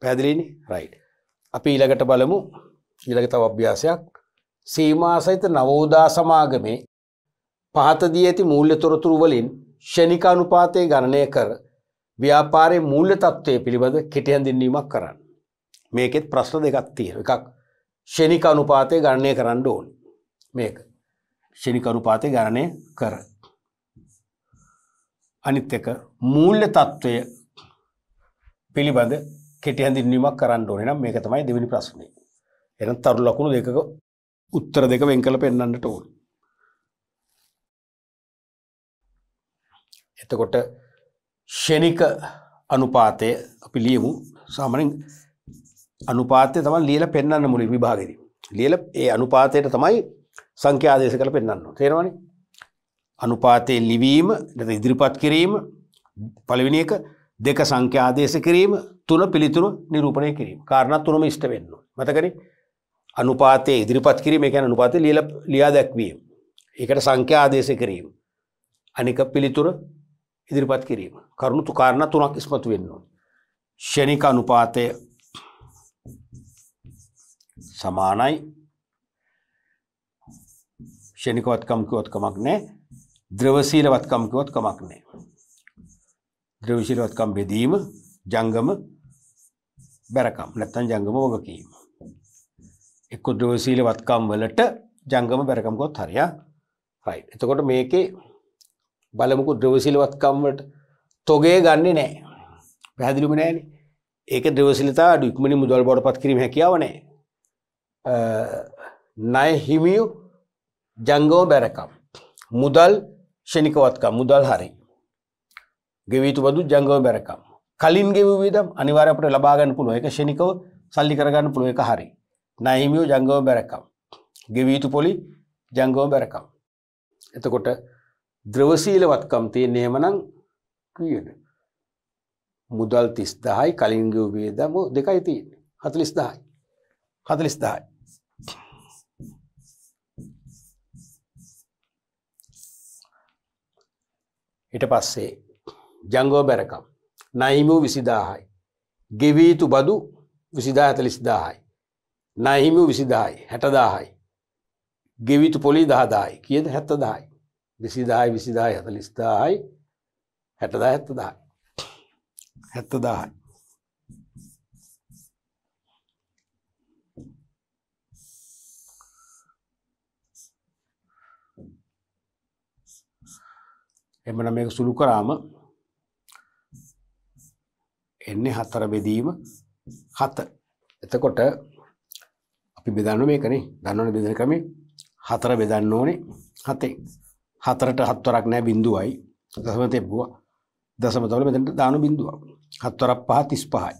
පැහැදිලිනේ රයිට් අපි ඊළඟට බලමු ඊළඟ තව අභ්‍යාසයක් සීමා සහිත නවෝදා සමාගමේ පහත දී ඇති මූල්‍ය තොරතුරු වලින් ෂණික අනුපාතයේ ගණනය කර ව්‍යාපාරයේ මූල්‍ය තත්ත්වය පිළිබඳ කෙටි හැඳින්වීමක් කරන්න. මේකෙත් ප්‍රශ්න දෙකක් තියෙනවා. එකක් ෂණික අනුපාතය ගණනය කරන්න ඕනේ. මේක. ෂණික රූපාතය ගණනය කර. අනිත් එක මූල්‍ය තත්ත්වය පිළිබඳ කෙටි හැඳින්වීමක් කරන්න ඕනේ නම් මේක තමයි දෙවෙනි ප්‍රශ්නේ. එහෙනම් තරු ලකුණු දෙකක උත්තර දෙක වෙන් කරලා පෙන්නන්නට ඕන. එතකොට ෂණික අනුපාතය අපි ලියමු සාමාන්‍යයෙන් අනුපාතය තමයි ලියලා පෙන්වන්න මුලින් විභාගෙදී. ලියලා ඒ අනුපාතයට තමයි සංඛ්‍යාදේශ කළ පෙන්න්න තේරවනි අනුපාතය ලිවීම ඉදිරිපත් කිරීම පළවිනි එක දෙක සංඛ්‍යාදේශ කිරීම තුන පිළිතුරු නිරූපණය කිරීම කාරණ තුනම ඉෂ්ට වෙන්න මතකරි අනුපාතය ඉදිරිපත් කිරීම එක අනුපාතය ලියල ලියා දැක්වීම ඒකට සංඛ්‍යාදේශ කිරීම අනික පිළිතුර ඉදිරිපත් කිරීම කරුණු තුකාරණ තුනක් ඉස්මතු වෙන්නවා ෂණික අනුපාතය සමානයි ෂණිකවත්කම් කිව්වොත් කමක් නැහැ. ද්‍රවශීලවත්කම් කිව්වොත් කමක් නැහැ. ද්‍රවශීලවත්කම් බෙදීම ජංගම බැරකම් නැත්නම් ජංගම වගකීම. එක්ක ද්‍රවශීලවත්කම් වලට ජංගම බැරකම් කිව්වොත් හරියා. right. එතකොට මේකේ බලමුකෝ ද්‍රවශීලවත්කම් වලට තොගේ ගන්නෙ නැහැ. පැහැදිලිම නැහැනේ. ඒක ද්‍රවශීලතා අඩු ඉක්මනින් මුදල් බවට පත් කිරීම හැකියාව නැහැ. ණය හිමියෝ ජංගෝ බැරකම්. මුදල් ෂණිකවත්කම් මුදල් හරි. ගෙවීතු බදු ජංගෝ බැරකම්. කලින් ගෙවවිදම් අනිවාරපට ලබාගන්න පුළුව එක ෂණිකව සල්ලි කරගන්න පුළුව එක හරි. නහිමියෝ ජංගව බැරකම්. ගෙවීතු පොලි ජංගව බැරකම්. එතකොට ද්‍රවසීලවත්කම් තියෙන් එහෙමනං කියද. මුදල් තිස් දහයි කලින්ගව වේදම දෙකයි තියන්නේ හතලිස් දහයි. හතලිස් දහයි. හිට පස්සේ ජංගෝ බැරකම් නයිමූ විසිදාහයි ගෙවීතු බදු විසිදා ඇතලිස්දාහයි නහිමූ විසිදායි හැටදාහයි ගෙවිතු පොලි දහදායි කියද හැත්තදායි විසිදායි විසිදායි හතලිස්දාහයි හැටදා හැත්තදායි හැත්තදාහයි එමන මේක සුළු කරාම එන්නේ හතර බෙදීම හත එතකොට අපි බෙදන්න මේකනේ දන්නවන බෙදන කමේ හතර බෙදන්න ඕනේ හතේ හතරට හත්වරක් නෑ බිඳුවයි දසම තෙබ්බුව දසමතවල මෙතට දානු බිඳුව හත්වරක් පහ තිස් පහයි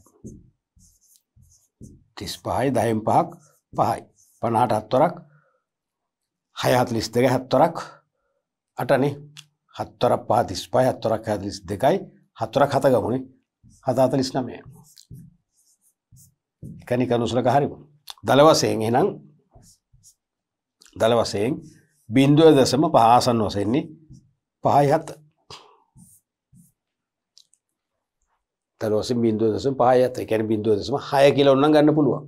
තිස් පහයි දහයෙන් පහක් පහයි පණහට හත්වරක් හය හත් ලිස් දෙක හත්වරක් අටනේ හත්වරක් පහ තිස්පයි හත්වරක් හැතලිස් දෙකයි හත්වරක් හත ගමුණ හතාතලිස් නමය එකනික නුසලක හරිපු දළවසයෙන් එනම් දළවසයෙන් බින්දුව දසම පහසන් වසෙන්නේ පහයි හත්ත දළවසින් බින්දුව දසම පහය ඇත එකැන බින්දුව දසම හය කියල ඔන්න ගන්න පුළුවන්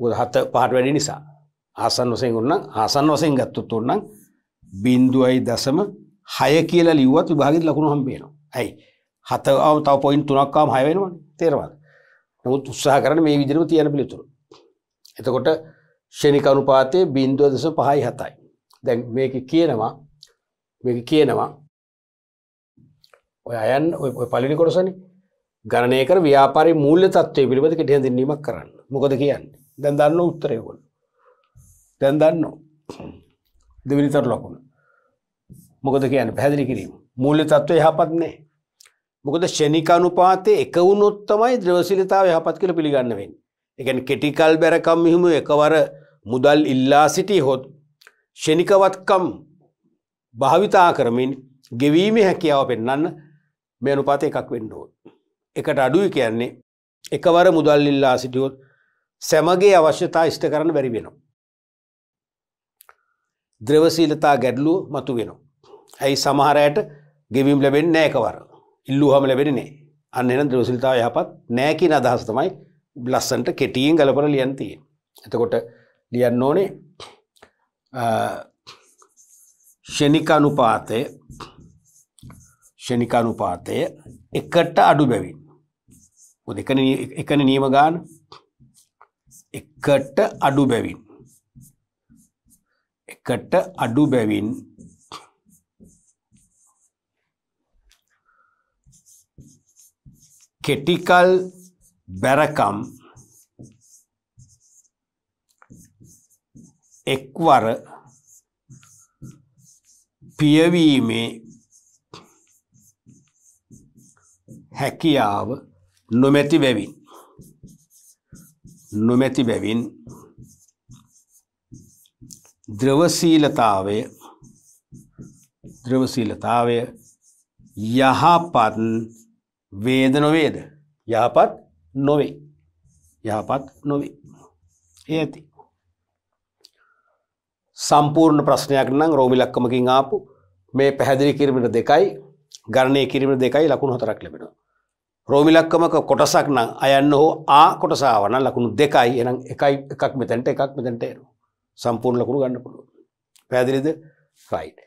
ගොද හත පහට වැඩි නිසා ආසන් වසෙන් ඔන්න ආසන් වසෙන් ගත්තුත් ඔන්නම් බින්දුවයි දසම හය කියලා ලිව්වත් විභාගත් ලකුණු හම් පේනවා ඇයි හතව තව පොයින් තුනක්කාම හයවෙනවා තේරවල් නමුත් උත්සාහ කරන මේ විදිරම තියන පිළිතුරු එතකොට ෂණිකනුපාතය බින්දුව දෙස පහයි හතයි දැන් මේක කියනවා මේක කියනවා ඔය අයන් ඔය පලිනි කොටසන ගණනය කර ව්‍යාපාරි මූල්‍ය තත්වය පිළිබඳ ට හැඳින්නීමක් කරන්න මොකද කියන්න දැන් දන්න උත්තරයකොල් දැන් දන්නවා දෙවිනිතර ලොකුණ මොකද කියන පැදිලි කිරීම මූල්‍ය තත්ත්ව යහපත් නෑ මොකද ෂණික අනුපාතේ එක වුණොත් තමයි ද්‍රවශීලතාව යහපත් කියලා පිළිගන්න වෙන්නේ. ඒ කියන්නේ කෙටි කල් බැරකම් හිමු එකවර මුදල් ඉල්ලා සිටියොත් ෂණිකවත්කම් භාවිතා කරමින් ගෙවීමේ හැකියාව පෙන්වන්න මේ අනුපාතය එකක් වෙන්න ඕන. එකට අඩුයි කියන්නේ එකවර මුදල් ඉල්ලා සිටියොත් සැමගේ අවශ්‍යතා ඉෂ්ට කරන්න බැරි වෙනවා. ද්‍රවශීලතා ගැටලුව මතුවෙනවා. ඇයි සමහරයට ගෙවීම් ලැබෙන් නෑකවර ඉල්ලූහම ලැබෙන නෑ අන්න එන ද්‍රවසිල්තාව යහපත් නෑකින අදහස තමයි බ්ලස්සන්ට කෙටියෙන් ගලපල ලියන්තියෙන් එතකොට ලියන්න ඕනේ ෂණිකානුපාතය ෂණිකානුපාතය එකට අඩු බැවින් එකන නියම ගාන එකට අඩු බැවින් එකට අඩු බැවින් කෙටිකල් බැරකම් එක්වර පියවීමේ හැකියාව නොමැති බැවින් නොමැති බැවින් ද්‍රවශීලතාවය ද්‍රවශීලතාවය යහපත් වේද නොවේද යහපත් නොවේ යහපත් නොවේ ඒ ඇති සම්පූර්ණ ප්‍රශ්නයක් නම් රෝමි ලක්කමකින් ආපු මේ පැහැදිලි කිරීමට දෙකයි ගණනය කිරීමට දෙකයි ලකුණු හතරක් ලැබෙනවා රෝමි ලක්කමක කොටසක් නම් අයන්න හෝ ආ කොටසාව නම් ලකුණු දෙකයි එහෙනම් එකයි එකක් මෙතනට එකක් මෙතනට එනවා සම්පූර්ණ ලකුණු ගන්න පුළුවන් පැහැදිලිද රයිට්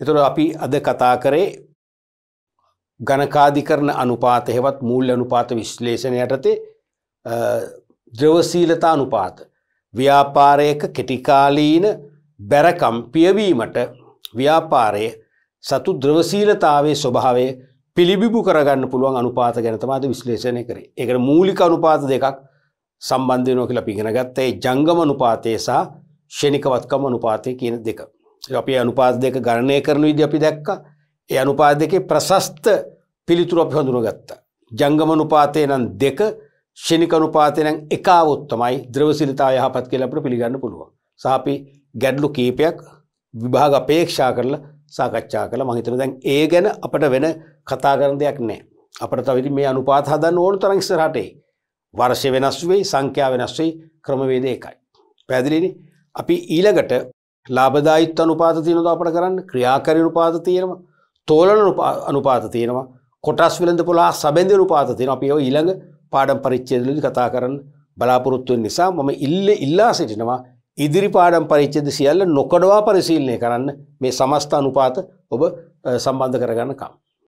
එතකොට අපි අද කතා කරේ ගණකාධිකරන අනුපාත හෙවත් මුල් අනුපාත විශ්ලේෂණ යටතේ ද්‍රවසීලතා අනුපාත. ව්‍යාපාරයක කෙටිකාලීන බැරකම් පියවීමට ව්‍යාපාරය සතු ද්‍රවසීලතාවේ ස්වභාවය පිළිබිබු කරගන්න පුළුවන් අනුපාත ගැනතමාද විශ්ලේෂණය කර එක මූලික අනුපාත දෙකක් සම්බන්ධයනෝ කියලා පිගෙන ගත්තේ ජංගම අනුපාතය සහ ෂණිකවත්කම අනුපාතය කියන දෙක. අපේ අනුපාත දෙක ගණනය කරන විදි අපි දැක්කා ඒ අනුපාදකේ ප්‍රශස්ත පිළිතුර අපි හඳුනගත්තා. ජංගම අනුපාතය නම් දෙක ෂණික අනුපාතය නම් එකාවොත් තමයි ද්‍රවශීලතාව යහපත් කියලා අපිට පිළිගන්න පුළුවන්. සහ අපි ගැටලු කීපයක් විභාග අපේක්ෂා කරලා සාකච්ඡා කළා. මම හිතනවා දැන් ඒ ගැන අපිට වෙන කතා කරන දෙයක් නැහැ. අපිට තව ඉතින් මේ අනුපාත හදන්න ඕන තරම් ඉස්සරහට එයි. වර්ෂය වෙනස් වෙයි, සංඛ්‍යාව වෙනස් වෙයි, ක්‍රමවේද එකයි. පැහැදිලිනේ? අපි ඊළඟට ලාභදායීත්ව අනුපාත තියෙනවා අපිට කරන්න, ක්‍රියාකාරී අනුපාත තියෙනවා. තෝලන අනුපාත තියෙනවා කොටස් වෙළඳ පොලා සබැඳි අනුපාත තියෙනවා අපි ඒවා ඊළඟ පාඩම් පරිච්ඡේදවලදී කතා කරන්න බලාපොරොත්තු වෙන නිසා මම ඉල්ල ඉල්ලා සිටිනවා ඉදිරි පාඩම් පරිච්ඡේද සියල්ල නොකඩවා පරිශීලනය කරන්න මේ සමස්ත අනුපාත ඔබ සම්බන්ධ කරගන්නකම්